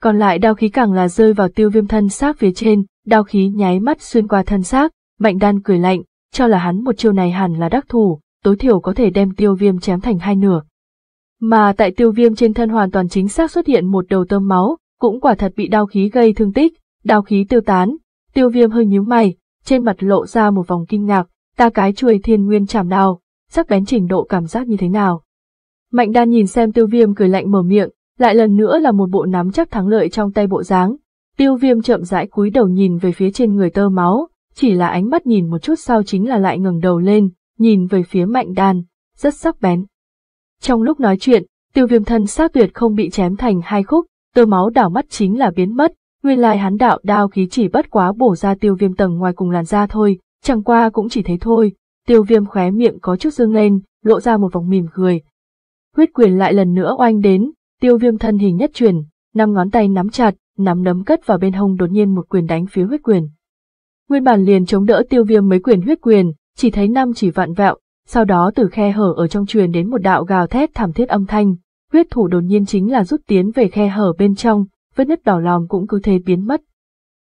Còn lại đao khí càng là rơi vào tiêu viêm thân xác phía trên, đao khí nháy mắt xuyên qua thân xác, mạnh đan cười lạnh, cho là hắn một chiêu này hẳn là đắc thủ, tối thiểu có thể đem tiêu viêm chém thành hai nửa. Mà tại tiêu viêm trên thân hoàn toàn chính xác xuất hiện một đầu tôm máu, cũng quả thật bị đao khí gây thương tích, đao khí tiêu tán, tiêu viêm hơi nhíu mày, trên mặt lộ ra một vòng kinh ngạc, ta cái chuôi thiên nguyên chảm nào, sắc bén trình độ cảm giác như thế nào. Mạnh đan nhìn xem tiêu viêm cười lạnh mở miệng, lại lần nữa là một bộ nắm chắc thắng lợi trong tay bộ dáng. Tiêu viêm chậm rãi cúi đầu nhìn về phía trên người tơ máu, chỉ là ánh mắt nhìn một chút sau chính là lại ngẩng đầu lên, nhìn về phía mạnh đan, rất sắc bén. Trong lúc nói chuyện, tiêu viêm thân xác tuyệt không bị chém thành hai khúc, tơ máu đảo mắt chính là biến mất, nguyên lại hắn đạo đao khí chỉ bất quá bổ ra tiêu viêm tầng ngoài cùng làn da thôi, chẳng qua cũng chỉ thế thôi, tiêu viêm khóe miệng có chút dương lên, lộ ra một vòng mỉm cười, huyết quyền lại lần nữa oanh đến, tiêu viêm thân hình nhất chuyển, năm ngón tay nắm chặt, nắm đấm cất vào bên hông đột nhiên một quyền đánh phía huyết quyền. Nguyên bản liền chống đỡ tiêu viêm mấy quyền huyết quyền, chỉ thấy năm chỉ vạn vẹo, sau đó từ khe hở ở trong truyền đến một đạo gào thét thảm thiết âm thanh, huyết thủ đột nhiên chính là rút tiến về khe hở bên trong, vết nứt đỏ lòng cũng cứ thế biến mất.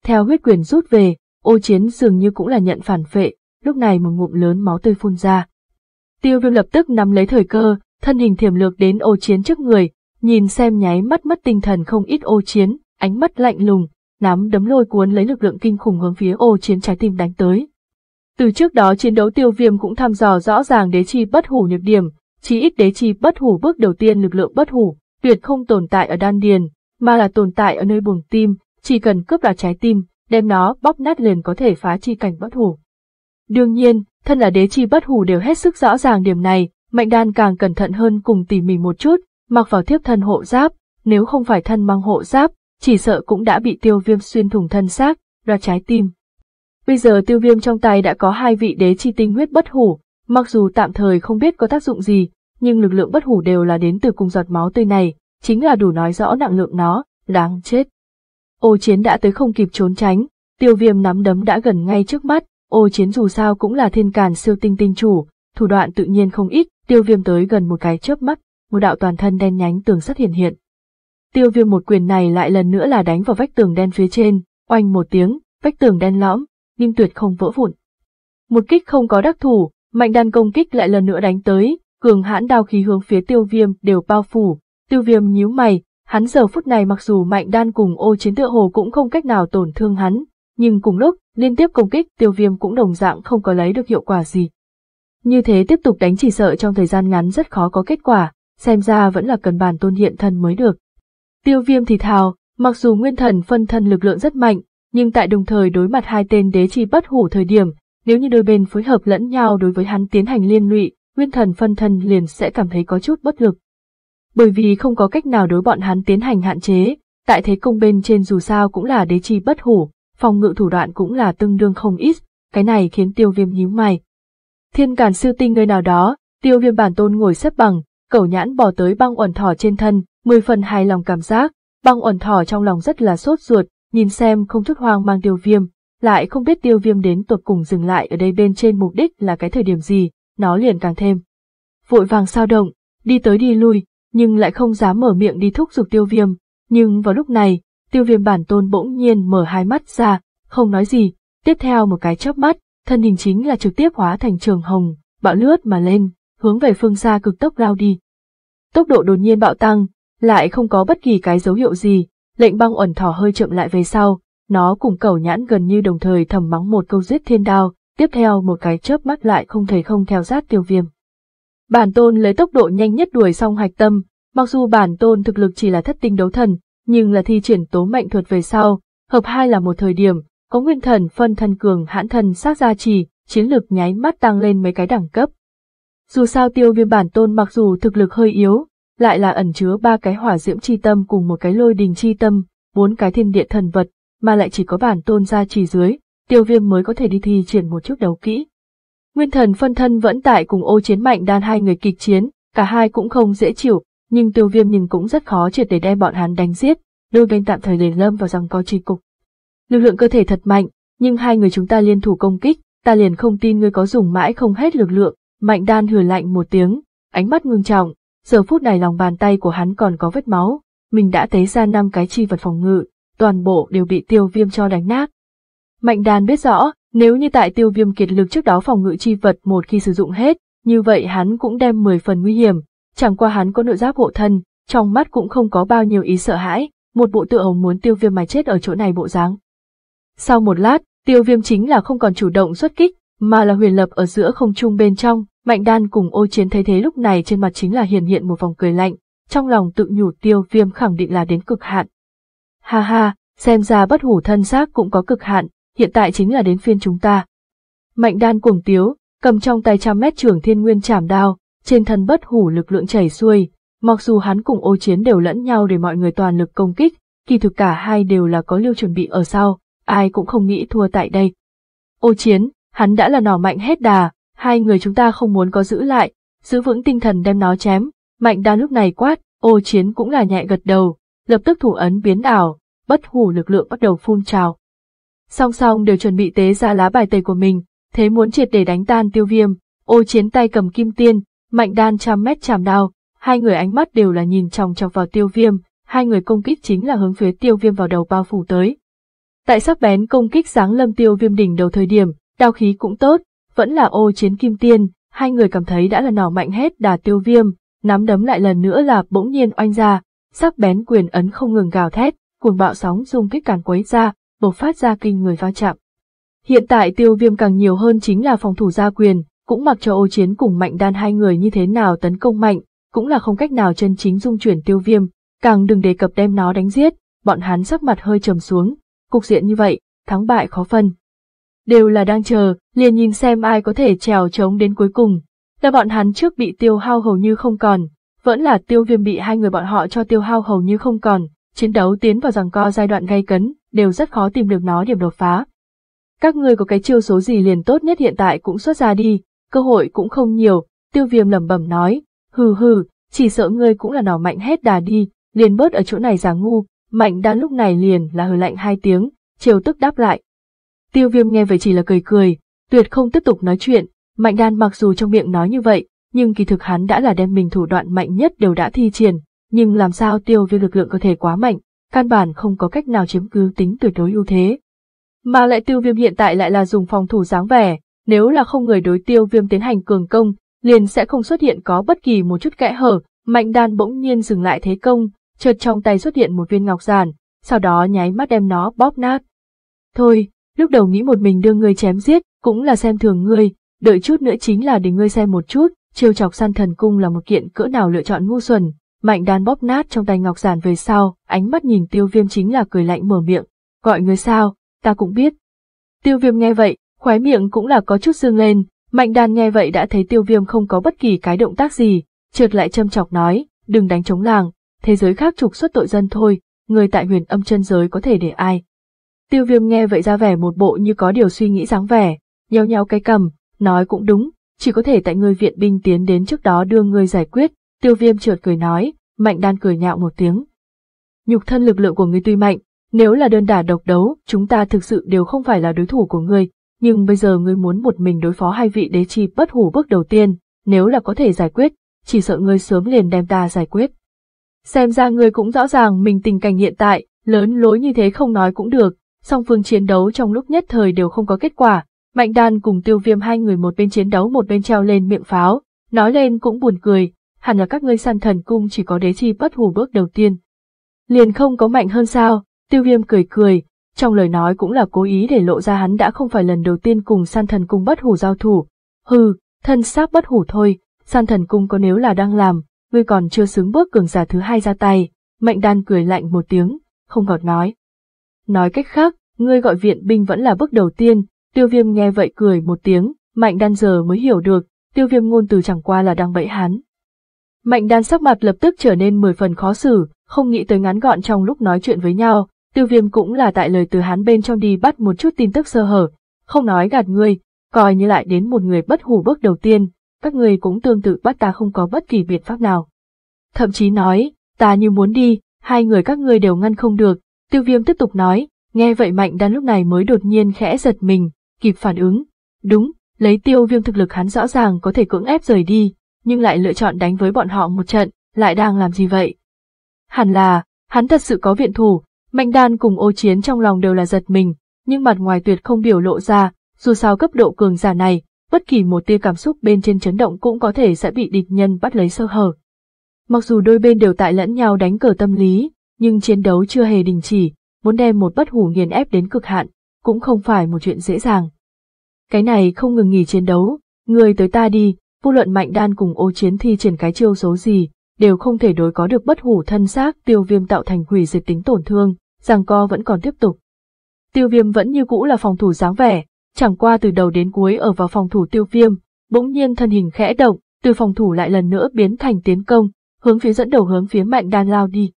Theo huyết quyền rút về, ô chiến dường như cũng là nhận phản phệ, lúc này một ngụm lớn máu tươi phun ra. Tiêu viêm lập tức nắm lấy thời cơ, thân hình thiểm lược đến ô chiến trước người, nhìn xem nháy mắt mất tinh thần không ít ô chiến, ánh mắt lạnh lùng, nắm đấm lôi cuốn lấy lực lượng kinh khủng hướng phía ô chiến trái tim đánh tới. Từ trước đó chiến đấu tiêu viêm cũng thăm dò rõ ràng đế chi bất hủ nhược điểm, chỉ ít đế chi bất hủ bước đầu tiên lực lượng bất hủ, tuyệt không tồn tại ở đan điền, mà là tồn tại ở nơi buồng tim, chỉ cần cướp đoạt trái tim, đem nó bóp nát liền có thể phá chi cảnh bất hủ. Đương nhiên, thân là đế chi bất hủ đều hết sức rõ ràng điểm này, Mạnh đan càng cẩn thận hơn cùng tỉ mỉ một chút, mặc vào thiếp thân hộ giáp, nếu không phải thân mang hộ giáp, chỉ sợ cũng đã bị tiêu viêm xuyên thủng thân xác, đoạt trái tim. Bây giờ tiêu viêm trong tay đã có hai vị đế chi tinh huyết bất hủ, mặc dù tạm thời không biết có tác dụng gì, nhưng lực lượng bất hủ đều là đến từ cùng giọt máu tươi này, chính là đủ nói rõ nặng lượng nó, đáng chết. Ô chiến đã tới không kịp trốn tránh, tiêu viêm nắm đấm đã gần ngay trước mắt, ô chiến dù sao cũng là thiên càn siêu tinh tinh chủ, thủ đoạn tự nhiên không ít, Tiêu viêm tới gần một cái chớp mắt, một đạo toàn thân đen nhánh tường sắt hiện hiện. Tiêu viêm một quyền này lại lần nữa là đánh vào vách tường đen phía trên, oanh một tiếng, vách tường đen lõm, nhưng tuyệt không vỡ vụn. Một kích không có đắc thủ, mạnh đan công kích lại lần nữa đánh tới, cường hãn đao khí hướng phía tiêu viêm đều bao phủ, tiêu viêm nhíu mày, hắn giờ phút này mặc dù mạnh đan cùng ô chiến tựa hồ cũng không cách nào tổn thương hắn, nhưng cùng lúc, liên tiếp công kích tiêu viêm cũng đồng dạng không có lấy được hiệu quả gì. Như thế tiếp tục đánh chỉ sợ trong thời gian ngắn rất khó có kết quả, xem ra vẫn là cần bàn tôn hiện thân mới được. Tiêu viêm thì thào, mặc dù nguyên thần phân thân lực lượng rất mạnh, nhưng tại đồng thời đối mặt hai tên đế chi bất hủ thời điểm, nếu như đôi bên phối hợp lẫn nhau đối với hắn tiến hành liên lụy, nguyên thần phân thân liền sẽ cảm thấy có chút bất lực. Bởi vì không có cách nào đối bọn hắn tiến hành hạn chế, tại thế công bên trên dù sao cũng là đế chi bất hủ, phòng ngự thủ đoạn cũng là tương đương không ít, cái này khiến tiêu viêm nhíu mày, Thiên càn sư tinh người nào đó, tiêu viêm bản tôn ngồi xếp bằng, cẩu nhãn bỏ tới băng uẩn thỏ trên thân, mười phần hài lòng cảm giác, băng uẩn thỏ trong lòng rất là sốt ruột, nhìn xem không chút hoang mang tiêu viêm, lại không biết tiêu viêm đến tột cùng dừng lại ở đây bên trên mục đích là cái thời điểm gì, nó liền càng thêm. Vội vàng sao động, đi tới đi lui, nhưng lại không dám mở miệng đi thúc giục tiêu viêm, nhưng vào lúc này, tiêu viêm bản tôn bỗng nhiên mở hai mắt ra, không nói gì, tiếp theo một cái chớp mắt, thân hình chính là trực tiếp hóa thành trường hồng, bạo lướt mà lên, hướng về phương xa cực tốc lao đi. Tốc độ đột nhiên bạo tăng, lại không có bất kỳ cái dấu hiệu gì, lệnh băng ẩn thỏ hơi chậm lại về sau, nó cùng cẩu nhãn gần như đồng thời thầm mắng một câu giết thiên đao, tiếp theo một cái chớp mắt lại không thể không theo sát tiêu viêm. Bản tôn lấy tốc độ nhanh nhất đuổi xong hạch tâm, mặc dù bản tôn thực lực chỉ là thất tinh đấu thần, nhưng là thi triển tố mệnh thuật về sau, hợp hai là một thời điểm, có nguyên thần phân thân cường hãn thần sát gia trì, chiến lực nháy mắt tăng lên mấy cái đẳng cấp. Dù sao tiêu viêm bản tôn mặc dù thực lực hơi yếu, lại là ẩn chứa ba cái hỏa diễm chi tâm cùng một cái lôi đình chi tâm, bốn cái thiên địa thần vật, mà lại chỉ có bản tôn gia trì dưới, tiêu viêm mới có thể đi thi triển một chút đấu kỹ. Nguyên thần phân thân vẫn tại cùng ô chiến mạnh đan hai người kịch chiến, cả hai cũng không dễ chịu, nhưng tiêu viêm nhìn cũng rất khó triệt để đem bọn hắn đánh giết, đôi bên tạm thời để lâm vào rằng co chi cục lực lượng cơ thể thật mạnh, nhưng hai người chúng ta liên thủ công kích, ta liền không tin ngươi có dùng mãi không hết lực lượng, mạnh đan hừ lạnh một tiếng, ánh mắt ngưng trọng, giờ phút này lòng bàn tay của hắn còn có vết máu, mình đã tế ra năm cái chi vật phòng ngự, toàn bộ đều bị tiêu viêm cho đánh nát. Mạnh đan biết rõ, nếu như tại tiêu viêm kiệt lực trước đó phòng ngự chi vật một khi sử dụng hết, như vậy hắn cũng đem 10 phần nguy hiểm, chẳng qua hắn có nội giáp hộ thân, trong mắt cũng không có bao nhiêu ý sợ hãi, một bộ tựa hồng muốn tiêu viêm mà chết ở chỗ này bộ dáng. Sau một lát, tiêu viêm chính là không còn chủ động xuất kích, mà là huyền lập ở giữa không trung bên trong, mạnh đan cùng ô chiến thấy thế lúc này trên mặt chính là hiện hiện một vòng cười lạnh, trong lòng tự nhủ tiêu viêm khẳng định là đến cực hạn. Ha ha, xem ra bất hủ thân xác cũng có cực hạn, hiện tại chính là đến phiên chúng ta. Mạnh đan cuồng tiếu, cầm trong tay trăm mét trường thiên nguyên chảm đao, trên thân bất hủ lực lượng chảy xuôi, mặc dù hắn cùng ô chiến đều lẫn nhau để mọi người toàn lực công kích, kỳ thực cả hai đều là có lưu chuẩn bị ở sau, ai cũng không nghĩ thua tại đây. Ô chiến, hắn đã là nỏ mạnh hết đà, hai người chúng ta không muốn có giữ lại, giữ vững tinh thần đem nó chém. Mạnh đa lúc này quát, ô chiến cũng là nhẹ gật đầu, lập tức thủ ấn biến ảo, bất hủ lực lượng bắt đầu phun trào. Song song đều chuẩn bị tế ra lá bài tẩy của mình, thế muốn triệt để đánh tan tiêu viêm, ô chiến tay cầm kim tiên, mạnh đan trăm mét chàm đao, hai người ánh mắt đều là nhìn chòng chọc vào tiêu viêm, hai người công kích chính là hướng phía tiêu viêm vào đầu bao phủ tới. Tại sắc bén công kích sáng lâm tiêu viêm đỉnh đầu thời điểm, đao khí cũng tốt, vẫn là ô chiến kim tiên, hai người cảm thấy đã là nỏ mạnh hết đà tiêu viêm, nắm đấm lại lần nữa là bỗng nhiên oanh ra, sắc bén quyền ấn không ngừng gào thét, cuồng bạo sóng dung kích càn quấy ra, bộc phát ra kinh người va chạm. Hiện tại tiêu viêm càng nhiều hơn chính là phòng thủ gia quyền, cũng mặc cho ô chiến cùng mạnh đan hai người như thế nào tấn công mạnh, cũng là không cách nào chân chính dung chuyển tiêu viêm, càng đừng đề cập đem nó đánh giết, bọn hắn sắc mặt hơi trầm xuống, cục diện như vậy, thắng bại khó phân. Đều là đang chờ, liền nhìn xem ai có thể trèo trống đến cuối cùng. Là bọn hắn trước bị tiêu hao hầu như không còn, vẫn là tiêu viêm bị hai người bọn họ cho tiêu hao hầu như không còn, chiến đấu tiến vào rằng co giai đoạn gay cấn, đều rất khó tìm được nó điểm đột phá. Các ngươi có cái chiêu số gì liền tốt nhất hiện tại cũng xuất ra đi, cơ hội cũng không nhiều, tiêu viêm lẩm bẩm nói, hừ hừ, chỉ sợ ngươi cũng là nỏ mạnh hết đà đi, liền bớt ở chỗ này giả ngu, Mạnh đan lúc này liền là hừ lạnh hai tiếng, chiều tức đáp lại. Tiêu viêm nghe vậy chỉ là cười cười, tuyệt không tiếp tục nói chuyện, mạnh đan mặc dù trong miệng nói như vậy, nhưng kỳ thực hắn đã là đem mình thủ đoạn mạnh nhất đều đã thi triển, nhưng làm sao tiêu viêm lực lượng cơ thể quá mạnh, căn bản không có cách nào chiếm cứ tính tuyệt đối ưu thế. Mà lại tiêu viêm hiện tại lại là dùng phòng thủ dáng vẻ, nếu là không người đối tiêu viêm tiến hành cường công, liền sẽ không xuất hiện có bất kỳ một chút kẽ hở, mạnh đan bỗng nhiên dừng lại thế công, chợt trong tay xuất hiện một viên ngọc giản, sau đó nháy mắt đem nó bóp nát. Thôi, lúc đầu nghĩ một mình đưa ngươi chém giết, cũng là xem thường ngươi, đợi chút nữa chính là để ngươi xem một chút, trêu chọc săn thần cung là một kiện cỡ nào lựa chọn ngu xuẩn. Mạnh đan bóp nát trong tay ngọc giản về sau, ánh mắt nhìn tiêu viêm chính là cười lạnh mở miệng, gọi người sao, ta cũng biết. Tiêu viêm nghe vậy, khóe miệng cũng là có chút dương lên, mạnh đan nghe vậy đã thấy tiêu viêm không có bất kỳ cái động tác gì, trượt lại châm chọc nói, đừng đánh chống làng, thế giới khác trục xuất tội dân thôi, người tại huyền âm chân giới có thể để ai. Tiêu viêm nghe vậy ra vẻ một bộ như có điều suy nghĩ dáng vẻ, nhéo nhéo cái cầm, nói cũng đúng, chỉ có thể tại người viện binh tiến đến trước đó đưa người giải quyết, tiêu viêm trượt cười nói, mạnh đan cười nhạo một tiếng. Nhục thân lực lượng của người tuy mạnh, nếu là đơn đả độc đấu, chúng ta thực sự đều không phải là đối thủ của người nhưng bây giờ người muốn một mình đối phó hai vị đế chi bất hủ bước đầu tiên, nếu là có thể giải quyết, chỉ sợ người sớm liền đem ta giải quyết. Xem ra người cũng rõ ràng mình tình cảnh hiện tại, lớn lối như thế không nói cũng được, song phương chiến đấu trong lúc nhất thời đều không có kết quả. Mạnh đan cùng tiêu viêm hai người một bên chiến đấu một bên treo lên miệng pháo, nói lên cũng buồn cười, hẳn là các ngươi săn thần cung chỉ có đế chi bất hủ bước đầu tiên. Liền không có mạnh hơn sao, tiêu viêm cười cười, trong lời nói cũng là cố ý để lộ ra hắn đã không phải lần đầu tiên cùng san thần cung bất hủ giao thủ. Hừ, thân xác bất hủ thôi, san thần cung có nếu là đang làm, ngươi còn chưa xứng bước cường giả thứ hai ra tay, mạnh đan cười lạnh một tiếng, không ngọt nói. Nói cách khác, ngươi gọi viện binh vẫn là bước đầu tiên, tiêu viêm nghe vậy cười một tiếng, mạnh đan giờ mới hiểu được, tiêu viêm ngôn từ chẳng qua là đang bẫy hắn. Mạnh đan sắc mặt lập tức trở nên mười phần khó xử, không nghĩ tới ngắn gọn trong lúc nói chuyện với nhau, tiêu viêm cũng là tại lời từ hắn bên trong đi bắt một chút tin tức sơ hở, không nói gạt ngươi, coi như lại đến một người bất hủ bước đầu tiên, các người cũng tương tự bắt ta không có bất kỳ biện pháp nào. Thậm chí nói, ta như muốn đi, hai người các ngươi đều ngăn không được, tiêu viêm tiếp tục nói, nghe vậy mạnh đan lúc này mới đột nhiên khẽ giật mình, kịp phản ứng. Đúng, lấy tiêu viêm thực lực hắn rõ ràng có thể cưỡng ép rời đi, nhưng lại lựa chọn đánh với bọn họ một trận, lại đang làm gì vậy? Hẳn là, hắn thật sự có viện thủ, mạnh đan cùng ô chiến trong lòng đều là giật mình, nhưng mặt ngoài tuyệt không biểu lộ ra, dù sao cấp độ cường giả này, bất kỳ một tia cảm xúc bên trên chấn động cũng có thể sẽ bị địch nhân bắt lấy sơ hở. Mặc dù đôi bên đều tại lẫn nhau đánh cờ tâm lý, nhưng chiến đấu chưa hề đình chỉ, muốn đem một bất hủ nghiền ép đến cực hạn, cũng không phải một chuyện dễ dàng. Cái này không ngừng nghỉ chiến đấu, người tới ta đi, vô luận mạnh đan cùng ô chiến thi triển cái chiêu số gì, đều không thể đối có được bất hủ thân xác tiêu viêm tạo thành hủy diệt tính tổn thương, rằng co vẫn còn tiếp tục. Tiêu viêm vẫn như cũ là phòng thủ dáng vẻ, Chẳng qua từ đầu đến cuối ở vào phòng thủ tiêu viêm, bỗng nhiên thân hình khẽ động, từ phòng thủ lại lần nữa biến thành tiến công, hướng phía dẫn đầu hướng phía Mạnh Đan lao đi.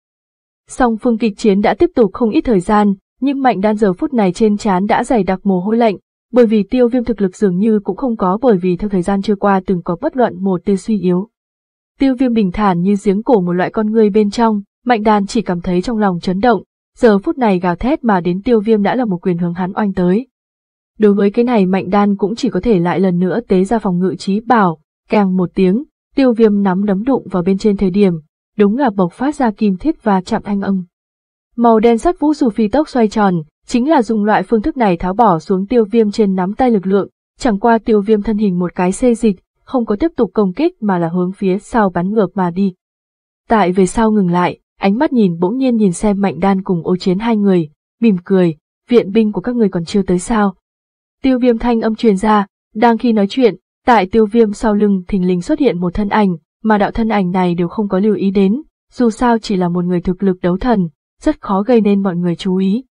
Song phương kịch chiến đã tiếp tục không ít thời gian, nhưng Mạnh Đan giờ phút này trên chán đã dày đặc mồ hôi lạnh, bởi vì tiêu viêm thực lực dường như cũng không có bởi vì theo thời gian chưa qua từng có bất luận một tia suy yếu. Tiêu viêm bình thản như giếng cổ một loại con người bên trong, Mạnh Đan chỉ cảm thấy trong lòng chấn động, giờ phút này gào thét mà đến tiêu viêm đã là một quyền hướng hắn oanh tới, Đối với cái này mạnh đan cũng chỉ có thể lại lần nữa tế ra phòng ngự trí bảo, càng một tiếng, tiêu viêm nắm đấm đụng vào bên trên thời điểm, đúng là bộc phát ra kim thiết và chạm thanh âm. Màu đen sắt vũ dù phi tốc xoay tròn, chính là dùng loại phương thức này tháo bỏ xuống tiêu viêm trên nắm tay lực lượng, chẳng qua tiêu viêm thân hình một cái xê dịch, không có tiếp tục công kích mà là hướng phía sau bắn ngược mà đi. Tại về sau ngừng lại, ánh mắt nhìn bỗng nhiên nhìn xem Mạnh Đan cùng ô chiến hai người, mỉm cười, viện binh của các người còn chưa tới sao, Tiêu viêm thanh âm truyền ra, đang khi nói chuyện, tại tiêu viêm sau lưng thình lình xuất hiện một thân ảnh, mà đạo thân ảnh này đều không có lưu ý đến, dù sao chỉ là một người thực lực đấu thần, rất khó gây nên mọi người chú ý.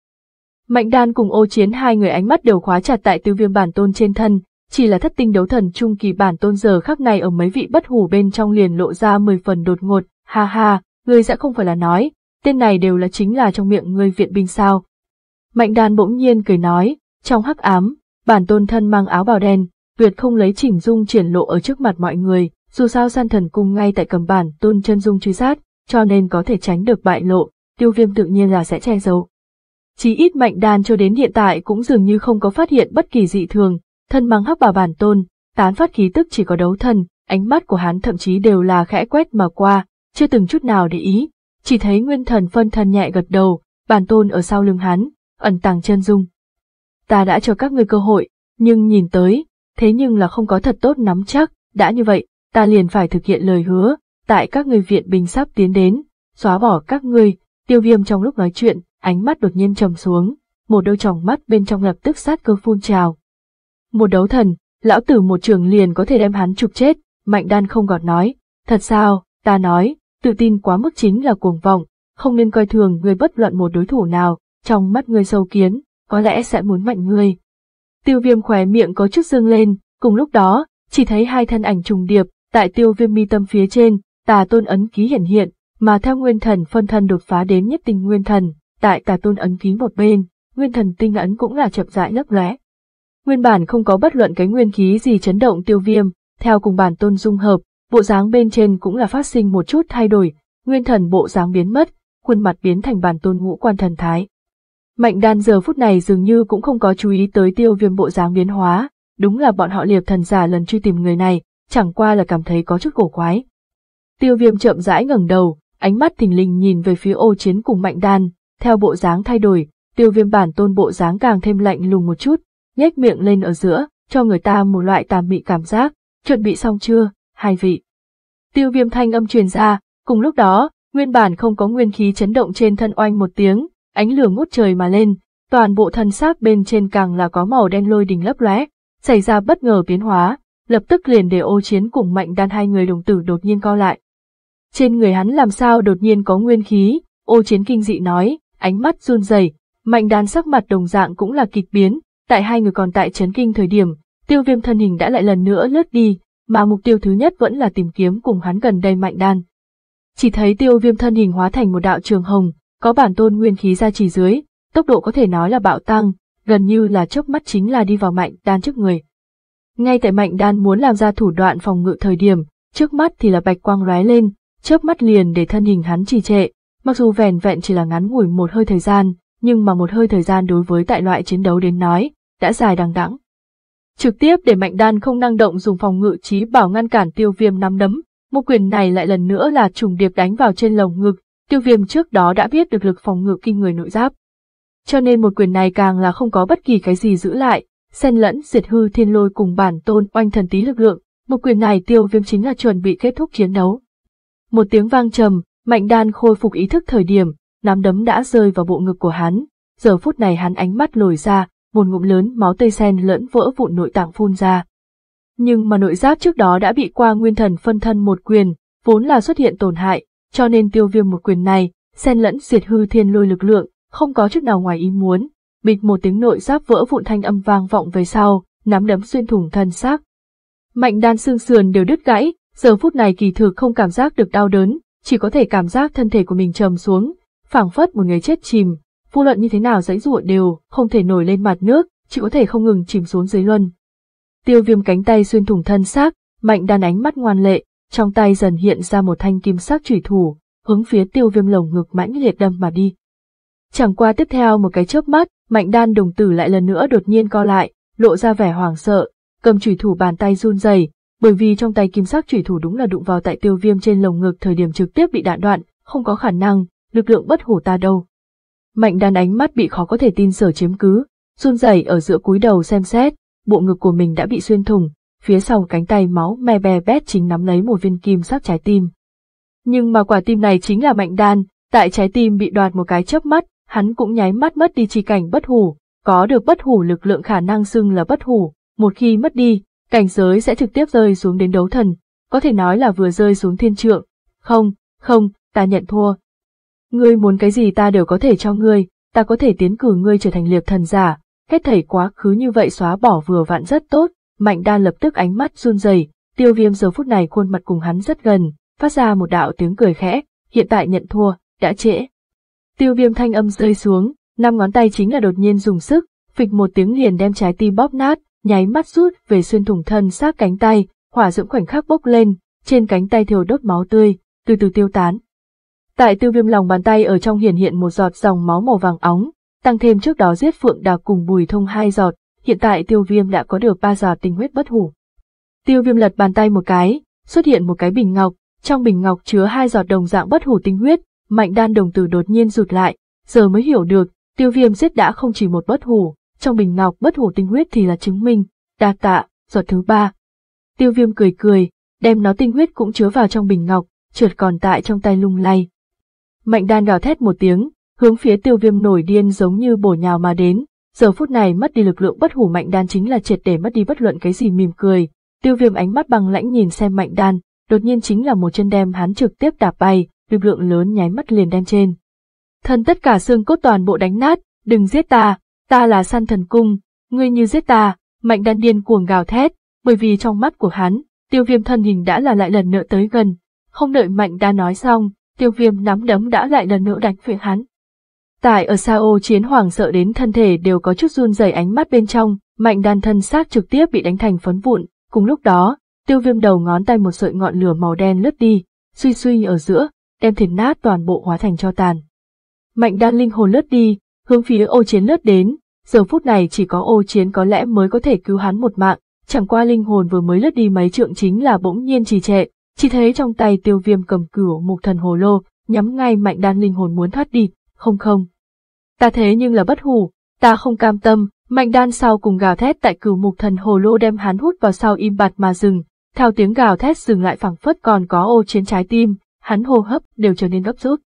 Mạnh đan cùng ô chiến hai người ánh mắt đều khóa chặt tại tiêu viêm bản tôn trên thân, chỉ là thất tinh đấu thần trung kỳ bản tôn giờ khắc này ở mấy vị bất hủ bên trong liền lộ ra mười phần đột ngột, ha ha, ngươi sẽ không phải là nói, tên này đều là chính là trong miệng ngươi viện binh sao. Mạnh đan bỗng nhiên cười nói, trong hắc ám, Bản tôn thân mang áo bào đen, tuyệt không lấy chỉnh dung triển lộ ở trước mặt mọi người, dù sao san thần cung ngay tại cầm bản tôn chân dung truy sát, cho nên có thể tránh được bại lộ, tiêu viêm tự nhiên là sẽ che giấu. Chí ít mạnh đan cho đến hiện tại cũng dường như không có phát hiện bất kỳ dị thường, thân mang hắc bà bản tôn, tán phát khí tức chỉ có đấu thần, ánh mắt của hắn thậm chí đều là khẽ quét mà qua, chưa từng chút nào để ý, chỉ thấy nguyên thần phân thân nhẹ gật đầu, bản tôn ở sau lưng hắn, ẩn tàng chân dung ta đã cho các ngươi cơ hội, nhưng nhìn tới, thế nhưng là không có thật tốt nắm chắc, đã như vậy, ta liền phải thực hiện lời hứa, tại các ngươi viện binh sắp tiến đến, xóa bỏ các ngươi, tiêu viêm trong lúc nói chuyện, ánh mắt đột nhiên trầm xuống, một đôi tròng mắt bên trong lập tức sát cơ phun trào. Một đấu thần, lão tử một trường liền có thể đem hắn trục chết, mạnh đan không gọt nói, thật sao, ta nói, tự tin quá mức chính là cuồng vọng, không nên coi thường người bất luận một đối thủ nào, trong mắt ngươi sâu kiến, có lẽ sẽ muốn mạnh người. Tiêu viêm khóe miệng có chút dương lên, cùng lúc đó, chỉ thấy hai thân ảnh trùng điệp, tại tiêu viêm mi tâm phía trên, tà tôn ấn ký hiện hiện, mà theo nguyên thần phân thân đột phá đến nhất tinh nguyên thần, tại tà tôn ấn ký một bên, nguyên thần tinh ấn cũng là chậm rãi lấp lóe. Nguyên bản không có bất luận cái nguyên khí gì chấn động tiêu viêm, theo cùng bản tôn dung hợp, bộ dáng bên trên cũng là phát sinh một chút thay đổi, nguyên thần bộ dáng biến mất, khuôn mặt biến thành bản tôn ngũ quan thần thái. Mạnh đan giờ phút này dường như cũng không có chú ý tới tiêu viêm bộ dáng biến hóa, đúng là bọn họ liệp thần giả lần truy tìm người này, chẳng qua là cảm thấy có chút cổ quái. Tiêu viêm chậm rãi ngẩng đầu, ánh mắt thình lình nhìn về phía ô chiến cùng mạnh đan, theo bộ dáng thay đổi, tiêu viêm bản tôn bộ dáng càng thêm lạnh lùng một chút, nhếch miệng lên ở giữa, cho người ta một loại tàm mị cảm giác, chuẩn bị xong chưa, hai vị. Tiêu viêm thanh âm truyền ra, cùng lúc đó, nguyên bản không có nguyên khí chấn động trên thân oanh một tiếng, ánh lửa ngút trời mà lên, toàn bộ thân xác bên trên càng là có màu đen lôi đình lấp lóe, xảy ra bất ngờ biến hóa, lập tức liền để ô chiến cùng mạnh đan hai người đồng tử đột nhiên co lại. Trên người hắn làm sao đột nhiên có nguyên khí, ô chiến kinh dị nói, ánh mắt run rẩy, mạnh đan sắc mặt đồng dạng cũng là kịch biến, tại hai người còn tại chấn kinh thời điểm, tiêu viêm thân hình đã lại lần nữa lướt đi, mà mục tiêu thứ nhất vẫn là tìm kiếm cùng hắn gần đây mạnh đan. Chỉ thấy tiêu viêm thân hình hóa thành một đạo trường hồng, có bản tôn nguyên khí ra trì dưới, tốc độ có thể nói là bạo tăng, gần như là chớp mắt chính là đi vào mạnh đan trước người. Ngay tại mạnh đan muốn làm ra thủ đoạn phòng ngự thời điểm, trước mắt thì là bạch quang lóe lên, chớp mắt liền để thân hình hắn trì trệ, mặc dù vẻn vẹn chỉ là ngắn ngủi một hơi thời gian, nhưng mà một hơi thời gian đối với tại loại chiến đấu đến nói, đã dài đằng đẵng. Trực tiếp để Mạnh Đan không năng động dùng phòng ngự trí bảo ngăn cản Tiêu Viêm nắm đấm, một quyền này lại lần nữa là trùng điệp đánh vào trên lồng ngực, tiêu viêm trước đó đã biết được lực phòng ngự kinh người nội giáp. Cho nên một quyền này càng là không có bất kỳ cái gì giữ lại, xen lẫn diệt hư thiên lôi cùng bản tôn oanh thần tí lực lượng, một quyền này tiêu viêm chính là chuẩn bị kết thúc chiến đấu. Một tiếng vang trầm, mạnh đan khôi phục ý thức thời điểm, nắm đấm đã rơi vào bộ ngực của hắn, giờ phút này hắn ánh mắt lồi ra, một ngụm lớn máu tây sen lẫn vỡ vụn nội tạng phun ra. Nhưng mà nội giáp trước đó đã bị qua nguyên thần phân thân một quyền, vốn là xuất hiện tổn hại, cho nên tiêu viêm một quyền này, xen lẫn diệt hư thiên lôi lực lượng, không có chút nào ngoài ý muốn. Bịch một tiếng nội giáp vỡ vụn thanh âm vang vọng về sau, nắm đấm xuyên thủng thân xác. Mạnh đan xương sườn đều đứt gãy, giờ phút này kỳ thực không cảm giác được đau đớn, chỉ có thể cảm giác thân thể của mình trầm xuống, phảng phất một người chết chìm, vô luận như thế nào dãy dụa đều, không thể nổi lên mặt nước, chỉ có thể không ngừng chìm xuống dưới luân. Tiêu viêm cánh tay xuyên thủng thân xác, mạnh đan ánh mắt ngoan lệ, trong tay dần hiện ra một thanh kim sắc chủy thủ, hướng phía tiêu viêm lồng ngực mãnh liệt đâm mà đi. Chẳng qua tiếp theo một cái chớp mắt, mạnh đan đồng tử lại lần nữa đột nhiên co lại, lộ ra vẻ hoảng sợ, cầm chủy thủ bàn tay run rẩy, bởi vì trong tay kim sắc chủy thủ đúng là đụng vào tại tiêu viêm trên lồng ngực thời điểm trực tiếp bị đạn đoạn, không có khả năng, lực lượng bất hủ ta đâu. Mạnh đan ánh mắt bị khó có thể tin sở chiếm cứ, run rẩy ở giữa cúi đầu xem xét, bộ ngực của mình đã bị xuyên thủng, phía sau cánh tay máu me bè bét chính nắm lấy một viên kim sắc trái tim. Nhưng mà quả tim này chính là mạnh đan, tại trái tim bị đoạt một cái chớp mắt, hắn cũng nháy mắt mất đi chi cảnh bất hủ, có được bất hủ lực lượng khả năng xưng là bất hủ, một khi mất đi, cảnh giới sẽ trực tiếp rơi xuống đến đấu thần, có thể nói là vừa rơi xuống thiên trượng. Không, không, ta nhận thua. Ngươi muốn cái gì ta đều có thể cho ngươi, ta có thể tiến cử ngươi trở thành liệt thần giả, hết thảy quá khứ như vậy xóa bỏ vừa vặn rất tốt, Mạnh đan lập tức ánh mắt run rẩy, tiêu viêm giờ phút này khuôn mặt cùng hắn rất gần, phát ra một đạo tiếng cười khẽ, hiện tại nhận thua, đã trễ. Tiêu viêm thanh âm rơi xuống, năm ngón tay chính là đột nhiên dùng sức, phịch một tiếng liền đem trái tim bóp nát, nháy mắt rút về xuyên thủng thân xác cánh tay, hỏa dưỡng khoảnh khắc bốc lên, trên cánh tay thiều đốt máu tươi, từ từ tiêu tán. Tại tiêu viêm lòng bàn tay ở trong hiển hiện một giọt dòng máu màu vàng óng, tăng thêm trước đó giết phượng đào cùng bùi thông hai giọt, hiện tại tiêu viêm đã có được ba giọt tinh huyết bất hủ. Tiêu viêm lật bàn tay một cái, xuất hiện một cái bình ngọc, trong bình ngọc chứa hai giọt đồng dạng bất hủ tinh huyết, mạnh đan đồng tử đột nhiên rụt lại, giờ mới hiểu được, tiêu viêm giết đã không chỉ một bất hủ, trong bình ngọc bất hủ tinh huyết thì là chứng minh, đa tạ, giọt thứ ba. Tiêu viêm cười cười, đem nó tinh huyết cũng chứa vào trong bình ngọc, trượt còn tại trong tay lung lay. Mạnh đan gào thét một tiếng, hướng phía tiêu viêm nổi điên giống như bổ nhào mà đến, Giờ phút này mất đi lực lượng bất hủ mạnh đan chính là triệt để mất đi bất luận cái gì mỉm cười. Tiêu viêm ánh mắt băng lãnh nhìn xem mạnh đan, đột nhiên chính là một chân đem hắn trực tiếp đạp bay, lực lượng lớn nháy mắt liền đen trên. Thân tất cả xương cốt toàn bộ đánh nát, đừng giết ta, ta là săn thần cung, ngươi như giết ta, mạnh đan điên cuồng gào thét, bởi vì trong mắt của hắn, tiêu viêm thân hình đã là lại lần nữa tới gần. Không đợi mạnh đan nói xong, tiêu viêm nắm đấm đã lại lần nữa đánh về hắn. Tại ở Sao chiến hoàng sợ đến thân thể đều có chút run rẩy ánh mắt bên trong, mạnh đan thân xác trực tiếp bị đánh thành phấn vụn, cùng lúc đó, tiêu viêm đầu ngón tay một sợi ngọn lửa màu đen lướt đi, suy suy ở giữa, đem thịt nát toàn bộ hóa thành cho tàn. Mạnh đan linh hồn lướt đi, hướng phía ô chiến lướt đến, giờ phút này chỉ có ô chiến có lẽ mới có thể cứu hắn một mạng, chẳng qua linh hồn vừa mới lướt đi mấy trượng chính là bỗng nhiên trì trệ, chỉ thấy trong tay tiêu viêm cầm cửu mục thần hồ lô, nhắm ngay mạnh đan linh hồn muốn thoát đi, không không, ta thế nhưng là bất hủ, ta không cam tâm, mạnh đan sau cùng gào thét tại cửu mục thần hồ lô đem hắn hút vào sau im bặt mà dừng, theo tiếng gào thét dừng lại phẳng phất còn có ô chiến trái tim, hắn hô hấp đều trở nên gấp rút.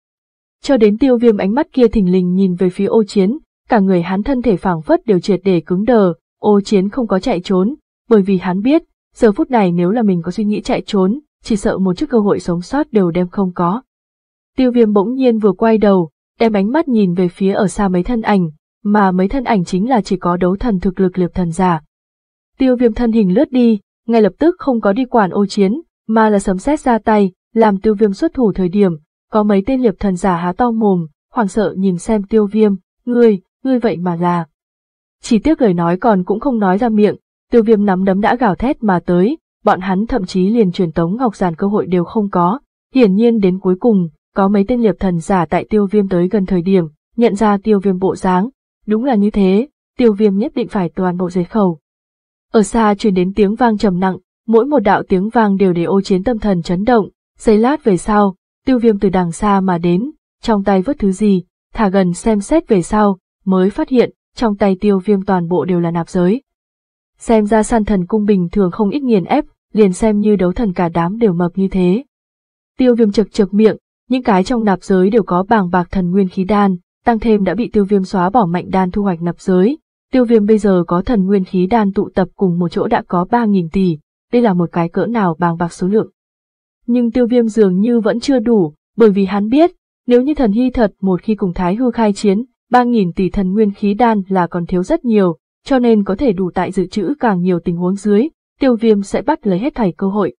Cho đến tiêu viêm ánh mắt kia thình lình nhìn về phía ô chiến, cả người hắn thân thể phẳng phất đều triệt để cứng đờ, ô chiến không có chạy trốn, bởi vì hắn biết, giờ phút này nếu là mình có suy nghĩ chạy trốn, chỉ sợ một chút cơ hội sống sót đều đem không có. Tiêu viêm bỗng nhiên vừa quay đầu, đem ánh mắt nhìn về phía ở xa mấy thân ảnh, mà mấy thân ảnh chính là chỉ có đấu thần thực lực liệp thần giả. Tiêu viêm thân hình lướt đi, ngay lập tức không có đi quản ô chiến, mà là sấm xét ra tay, làm tiêu viêm xuất thủ thời điểm, có mấy tên liệp thần giả há to mồm, hoảng sợ nhìn xem tiêu viêm, ngươi, ngươi vậy mà là. Chỉ tiếc lời nói còn cũng không nói ra miệng, tiêu viêm nắm đấm đã gào thét mà tới, bọn hắn thậm chí liền truyền tống ngọc giản cơ hội đều không có, hiển nhiên đến cuối cùng, có mấy tên liệp thần giả tại tiêu viêm tới gần thời điểm, nhận ra tiêu viêm bộ dáng. Đúng là như thế, tiêu viêm nhất định phải toàn bộ diệt khẩu. Ở xa truyền đến tiếng vang trầm nặng, mỗi một đạo tiếng vang đều để ô chiến tâm thần chấn động, giây lát về sau, tiêu viêm từ đằng xa mà đến, trong tay vứt thứ gì, thả gần xem xét về sau, mới phát hiện, trong tay tiêu viêm toàn bộ đều là nạp giới. Xem ra san thần cung bình thường không ít nghiền ép, liền xem như đấu thần cả đám đều mập như thế. Tiêu viêm chực chực miệng, những cái trong nạp giới đều có bảng bạc thần nguyên khí đan, tăng thêm đã bị tiêu viêm xóa bỏ mạnh đan thu hoạch nạp giới. Tiêu viêm bây giờ có thần nguyên khí đan tụ tập cùng một chỗ đã có 3.000 tỷ, đây là một cái cỡ nào bàng bạc số lượng. Nhưng tiêu viêm dường như vẫn chưa đủ, bởi vì hắn biết, nếu như thần hy thật một khi cùng Thái Hư khai chiến, 3.000 tỷ thần nguyên khí đan là còn thiếu rất nhiều, cho nên có thể đủ tại dự trữ càng nhiều tình huống dưới, tiêu viêm sẽ bắt lấy hết thảy cơ hội.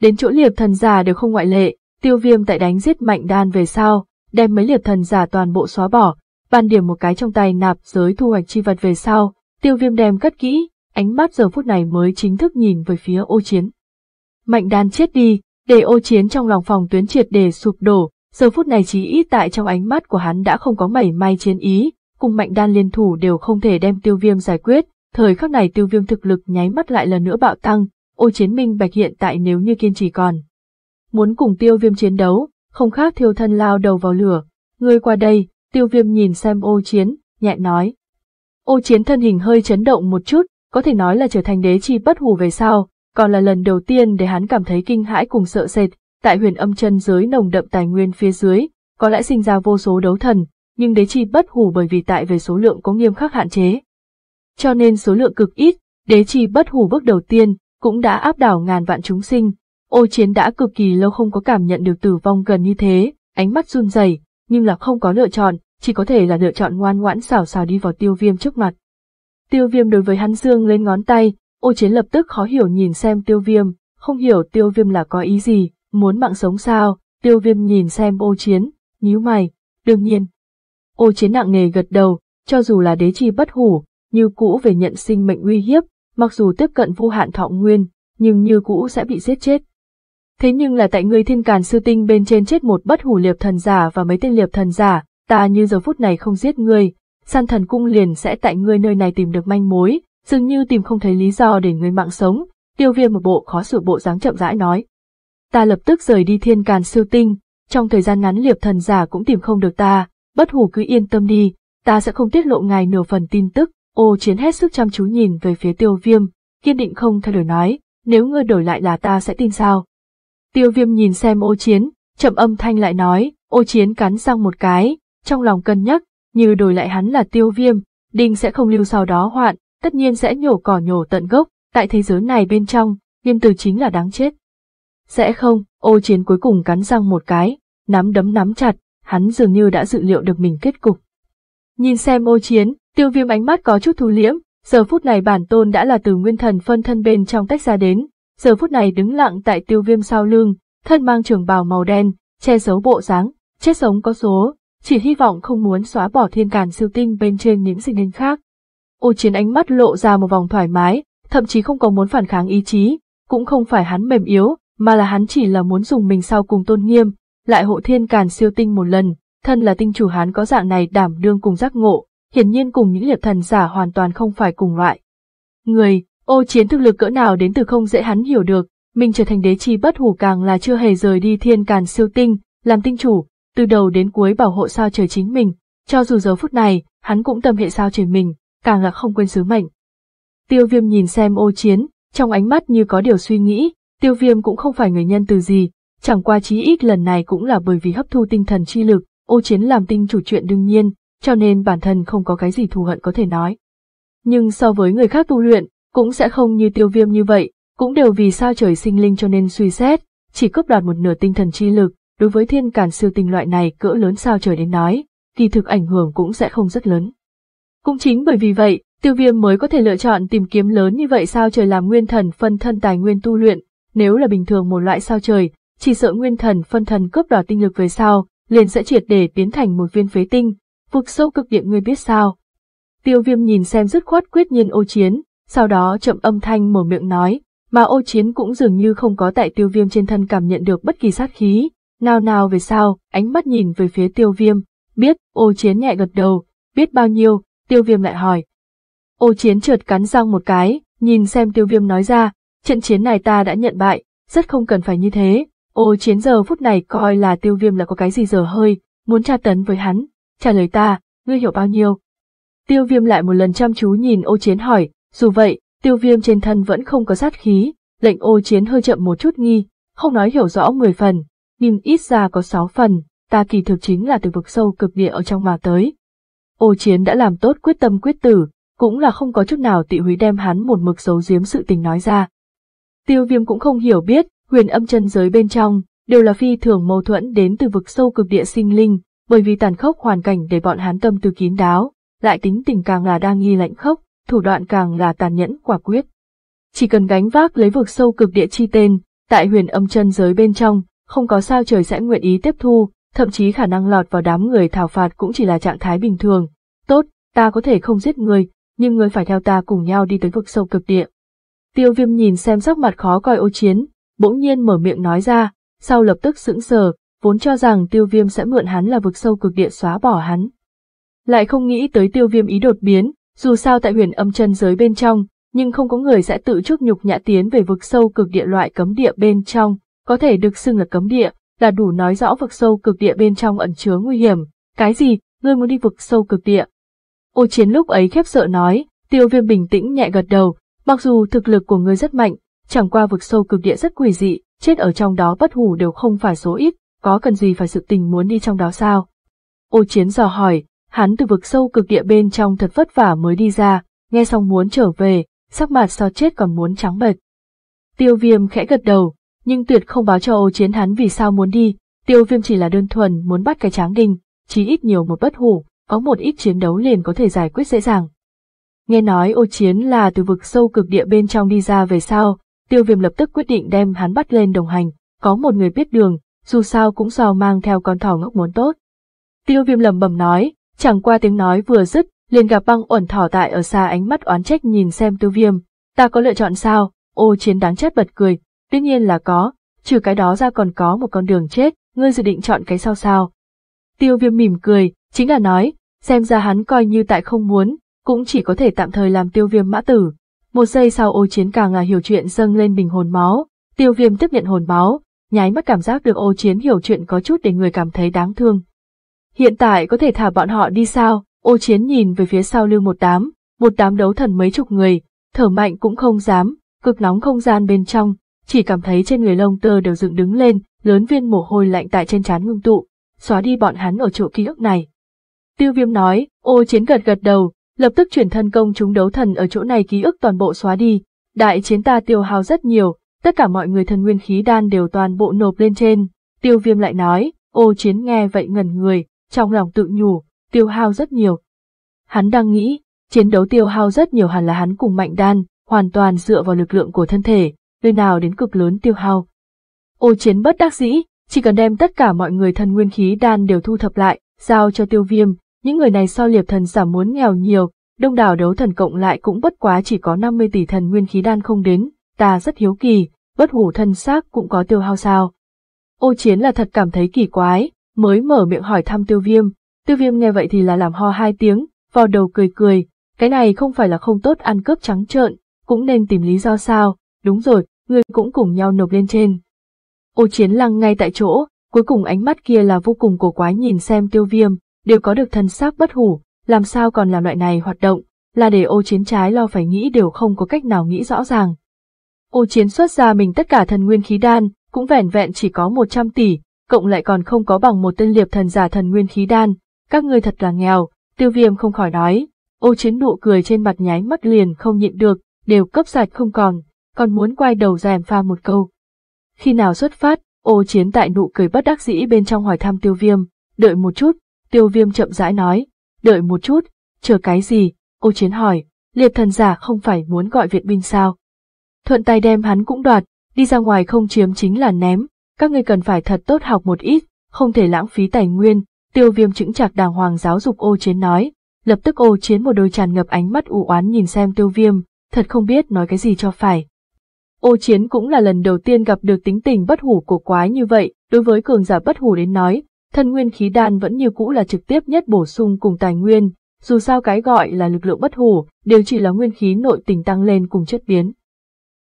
Đến chỗ liệp thần già đều không ngoại lệ, Tiêu viêm tại đánh giết mạnh đan về sau, đem mấy liệt thần giả toàn bộ xóa bỏ, bàn điểm một cái trong tay nạp giới thu hoạch chi vật về sau, tiêu viêm đem cất kỹ, ánh mắt giờ phút này mới chính thức nhìn về phía ô chiến. Mạnh đan chết đi, để ô chiến trong lòng phòng tuyến triệt để sụp đổ, giờ phút này chí ít tại trong ánh mắt của hắn đã không có mảy may chiến ý, cùng mạnh đan liên thủ đều không thể đem tiêu viêm giải quyết, thời khắc này tiêu viêm thực lực nháy mắt lại lần nữa bạo tăng, ô chiến minh bạch hiện tại nếu như kiên trì còn, muốn cùng tiêu viêm chiến đấu, không khác thiêu thân lao đầu vào lửa. Ngươi qua đây, tiêu viêm nhìn xem ô chiến, nhẹ nói. Ô chiến thân hình hơi chấn động một chút, có thể nói là trở thành đế chi bất hủ về sau, còn là lần đầu tiên để hắn cảm thấy kinh hãi cùng sợ sệt, tại huyền âm chân dưới nồng đậm tài nguyên phía dưới, có lẽ sinh ra vô số đấu thần, nhưng đế chi bất hủ bởi vì tại về số lượng có nghiêm khắc hạn chế. Cho nên số lượng cực ít, đế chi bất hủ bước đầu tiên cũng đã áp đảo ngàn vạn chúng sinh, Ô chiến đã cực kỳ lâu không có cảm nhận được tử vong gần như thế, ánh mắt run rẩy, nhưng là không có lựa chọn, chỉ có thể là lựa chọn ngoan ngoãn xảo xảo đi vào tiêu viêm trước mặt. Tiêu viêm đối với hắn dương lên ngón tay, ô chiến lập tức khó hiểu nhìn xem tiêu viêm, không hiểu tiêu viêm là có ý gì, muốn mạng sống sao, tiêu viêm nhìn xem ô chiến, nhíu mày, đương nhiên. Ô chiến nặng nề gật đầu, cho dù là đế chi bất hủ, như cũ về nhận sinh mệnh uy hiếp, mặc dù tiếp cận vô hạn thọ nguyên, nhưng như cũ sẽ bị giết chết. Thế nhưng là tại ngươi thiên càn sư tinh bên trên chết một bất hủ liệp thần giả và mấy tên liệp thần giả, ta như giờ phút này không giết ngươi, san thần cung liền sẽ tại ngươi nơi này tìm được manh mối, dường như tìm không thấy lý do để ngươi mạng sống, tiêu viêm một bộ khó xử bộ dáng chậm rãi nói. Ta lập tức rời đi thiên càn siêu tinh, trong thời gian ngắn liệp thần giả cũng tìm không được ta, bất hủ cứ yên tâm đi, ta sẽ không tiết lộ ngài nửa phần tin tức, ô chiến hết sức chăm chú nhìn về phía tiêu viêm, kiên định không thay đổi nói, nếu ngươi đổi lại là ta sẽ tin sao. Tiêu viêm nhìn xem ô chiến, chậm âm thanh lại nói, ô chiến cắn răng một cái, trong lòng cân nhắc, như đổi lại hắn là tiêu viêm, đinh sẽ không lưu sau đó hoạn, tất nhiên sẽ nhổ cỏ nhổ tận gốc, tại thế giới này bên trong, nhân từ chính là đáng chết. Sẽ không, ô chiến cuối cùng cắn răng một cái, nắm đấm nắm chặt, hắn dường như đã dự liệu được mình kết cục. Nhìn xem ô chiến, tiêu viêm ánh mắt có chút thu liễm, giờ phút này bản tôn đã là từ nguyên thần phân thân bên trong tách ra đến, giờ phút này đứng lặng tại tiêu viêm sau lưng, thân mang trường bào màu đen, che giấu bộ dáng, chết sống có số, chỉ hy vọng không muốn xóa bỏ thiên càn siêu tinh bên trên những sinh linh khác. Ô chiến ánh mắt lộ ra một vòng thoải mái, thậm chí không có muốn phản kháng ý chí, cũng không phải hắn mềm yếu, mà là hắn chỉ là muốn dùng mình sau cùng tôn nghiêm, lại hộ thiên càn siêu tinh một lần, thân là tinh chủ hắn có dạng này đảm đương cùng giác ngộ, hiển nhiên cùng những liệt thần giả hoàn toàn không phải cùng loại. Người, Ô chiến thực lực cỡ nào đến từ không dễ hắn hiểu được, mình trở thành đế chi bất hủ càng là chưa hề rời đi thiên càn siêu tinh, làm tinh chủ, từ đầu đến cuối bảo hộ sao trời chính mình, cho dù giờ phút này, hắn cũng tâm hệ sao trời mình, càng là không quên sứ mệnh. Tiêu viêm nhìn xem ô chiến, trong ánh mắt như có điều suy nghĩ, tiêu viêm cũng không phải người nhân từ gì, chẳng qua chí ít lần này cũng là bởi vì hấp thu tinh thần chi lực, ô chiến làm tinh chủ chuyện đương nhiên, cho nên bản thân không có cái gì thù hận có thể nói. Nhưng so với người khác tu luyện, cũng sẽ không như tiêu viêm như vậy, cũng đều vì sao trời sinh linh cho nên suy xét, chỉ cướp đoạt một nửa tinh thần chi lực, đối với thiên cản siêu tinh loại này cỡ lớn sao trời đến nói, kỳ thực ảnh hưởng cũng sẽ không rất lớn. Cũng chính bởi vì vậy, tiêu viêm mới có thể lựa chọn tìm kiếm lớn như vậy sao trời làm nguyên thần phân thân tài nguyên tu luyện, nếu là bình thường một loại sao trời, chỉ sợ nguyên thần phân thân cướp đoạt tinh lực về sau, liền sẽ triệt để biến thành một viên phế tinh, vực sâu cực địa ngươi biết sao. Tiêu viêm nhìn xem dứt khoát quyết nhiên ô chiến, sau đó chậm âm thanh mở miệng nói, mà ô chiến cũng dường như không có tại tiêu viêm trên thân cảm nhận được bất kỳ sát khí, nào nào về sao ánh mắt nhìn về phía tiêu viêm, biết, ô chiến nhẹ gật đầu, biết bao nhiêu, tiêu viêm lại hỏi. Ô chiến trượt cắn răng một cái, nhìn xem tiêu viêm nói ra, trận chiến này ta đã nhận bại, rất không cần phải như thế, ô chiến giờ phút này coi là tiêu viêm là có cái gì giờ hơi, muốn tra tấn với hắn, trả lời ta, ngươi hiểu bao nhiêu. Tiêu viêm lại một lần chăm chú nhìn ô chiến hỏi, dù vậy, tiêu viêm trên thân vẫn không có sát khí, lệnh ô chiến hơi chậm một chút nghi, không nói hiểu rõ 10 phần, nhưng ít ra có 6 phần, ta kỳ thực chính là từ vực sâu cực địa ở trong mà tới. Ô chiến đã làm tốt quyết tâm quyết tử, cũng là không có chút nào tị húy đem hắn một mực giấu giếm sự tình nói ra. Tiêu viêm cũng không hiểu biết, huyền âm chân giới bên trong, đều là phi thường mâu thuẫn đến từ vực sâu cực địa sinh linh, bởi vì tàn khốc hoàn cảnh để bọn hắn tâm tư kín đáo, lại tính tình càng là đang nghi lạnh khốc, thủ đoạn càng là tàn nhẫn quả quyết. Chỉ cần gánh vác lấy vực sâu cực địa chi tên, tại huyền âm chân giới bên trong, không có sao trời sẽ nguyện ý tiếp thu, thậm chí khả năng lọt vào đám người thảo phạt cũng chỉ là trạng thái bình thường. Tốt, ta có thể không giết người, nhưng người phải theo ta cùng nhau đi tới vực sâu cực địa. Tiêu viêm nhìn xem sắc mặt khó coi ô chiến, bỗng nhiên mở miệng nói ra, sau lập tức sững sờ, vốn cho rằng tiêu viêm sẽ mượn hắn là vực sâu cực địa xóa bỏ hắn. Lại không nghĩ tới tiêu viêm ý đột biến, dù sao tại huyền âm chân giới bên trong, nhưng không có người sẽ tự chuốc nhục nhã tiến về vực sâu cực địa loại cấm địa bên trong, có thể được xưng là cấm địa, là đủ nói rõ vực sâu cực địa bên trong ẩn chứa nguy hiểm. Cái gì, ngươi muốn đi vực sâu cực địa? Ô chiến lúc ấy khép sợ nói, tiêu viêm bình tĩnh nhẹ gật đầu, mặc dù thực lực của ngươi rất mạnh, chẳng qua vực sâu cực địa rất quỷ dị, chết ở trong đó bất hủ đều không phải số ít, có cần gì phải sự tình muốn đi trong đó sao? Ô chiến dò hỏi, hắn từ vực sâu cực địa bên trong thật vất vả mới đi ra, nghe xong muốn trở về, sắc mặt so chết còn muốn trắng bệch. Tiêu viêm khẽ gật đầu, nhưng tuyệt không báo cho ô chiến hắn vì sao muốn đi, tiêu viêm chỉ là đơn thuần muốn bắt cái tráng đinh, chí ít nhiều một bất hủ, có một ít chiến đấu liền có thể giải quyết dễ dàng. Nghe nói ô chiến là từ vực sâu cực địa bên trong đi ra về sau, tiêu viêm lập tức quyết định đem hắn bắt lên đồng hành, có một người biết đường, dù sao cũng so mang theo con thỏ ngốc muốn tốt. Tiêu viêm lầm bầm nói, Chẳng qua tiếng nói vừa dứt, liền gặp băng ổn thỏ tại ở xa ánh mắt oán trách nhìn xem tiêu viêm. Ta có lựa chọn sao? Ô chiến đáng chết bật cười. Tuy nhiên là có, trừ cái đó ra còn có một con đường chết, ngươi dự định chọn cái sao sao. Tiêu viêm mỉm cười, chính là nói, xem ra hắn coi như tại không muốn, cũng chỉ có thể tạm thời làm tiêu viêm mã tử. Một giây sau ô chiến càng là hiểu chuyện dâng lên bình hồn máu, tiêu viêm tiếp nhận hồn máu, nháy mắt cảm giác được ô chiến hiểu chuyện có chút để người cảm thấy đáng thương, Hiện tại có thể thả bọn họ đi sao? Ô chiến nhìn về phía sau lưu một đám, một đám đấu thần mấy chục người, thở mạnh cũng không dám, cực nóng không gian bên trong, chỉ cảm thấy trên người lông tơ đều dựng đứng lên, lớn viên mồ hôi lạnh tại trên trán ngưng tụ, xóa đi bọn hắn ở chỗ ký ức này. Tiêu viêm nói, ô chiến gật gật đầu, lập tức chuyển thân công chúng đấu thần ở chỗ này ký ức toàn bộ xóa đi, đại chiến ta tiêu hao rất nhiều, tất cả mọi người thần nguyên khí đan đều toàn bộ nộp lên trên, tiêu viêm lại nói, ô chiến nghe vậy ngẩn người, trong lòng tự nhủ, tiêu hao rất nhiều. Hắn đang nghĩ, chiến đấu tiêu hao rất nhiều hẳn là hắn cùng mạnh đan, hoàn toàn dựa vào lực lượng của thân thể, nơi nào đến cực lớn tiêu hao. Ô chiến bất đắc dĩ, chỉ cần đem tất cả mọi người thần nguyên khí đan đều thu thập lại, giao cho tiêu viêm, những người này so liệp thần giả muốn nghèo nhiều, đông đảo đấu thần cộng lại cũng bất quá chỉ có 50 tỷ thần nguyên khí đan không đến, ta rất hiếu kỳ, bất hủ thân xác cũng có tiêu hao sao. Ô chiến là thật cảm thấy kỳ quái, mới mở miệng hỏi thăm tiêu viêm, tiêu viêm nghe vậy thì là làm ho hai tiếng, vào đầu cười cười, cái này không phải là không tốt ăn cướp trắng trợn, cũng nên tìm lý do sao, đúng rồi, ngươi cũng cùng nhau nộp lên trên. Ô chiến lăng ngay tại chỗ, cuối cùng ánh mắt kia là vô cùng cổ quái nhìn xem tiêu viêm, đều có được thân xác bất hủ, làm sao còn làm loại này hoạt động, là để ô chiến trái lo phải nghĩ đều không có cách nào nghĩ rõ ràng. Ô chiến xuất ra mình tất cả thần nguyên khí đan, cũng vẻn vẹn chỉ có 100 tỷ, cộng lại còn không có bằng một tên liệp thần giả thần nguyên khí đan, các ngươi thật là nghèo, tiêu viêm không khỏi nói, ô chiến nụ cười trên mặt nháy mắt liền không nhịn được, đều cấp sạch không còn, còn muốn quay đầu ra pha một câu. Khi nào xuất phát, ô chiến tại nụ cười bất đắc dĩ bên trong hỏi thăm tiêu viêm, đợi một chút, tiêu viêm chậm rãi nói, đợi một chút, chờ cái gì, ô chiến hỏi, liệp thần giả không phải muốn gọi viện binh sao. Thuận tay đem hắn cũng đoạt, đi ra ngoài không chiếm chính là ném, các ngươi cần phải thật tốt học một ít, không thể lãng phí tài nguyên, tiêu viêm chững chạc đàng hoàng giáo dục ô chiến nói, lập tức ô chiến một đôi tràn ngập ánh mắt u oán nhìn xem tiêu viêm, thật không biết nói cái gì cho phải. Ô chiến cũng là lần đầu tiên gặp được tính tình bất hủ của quái như vậy, đối với cường giả bất hủ đến nói, thân nguyên khí đan vẫn như cũ là trực tiếp nhất bổ sung cùng tài nguyên, dù sao cái gọi là lực lượng bất hủ, đều chỉ là nguyên khí nội tình tăng lên cùng chất biến.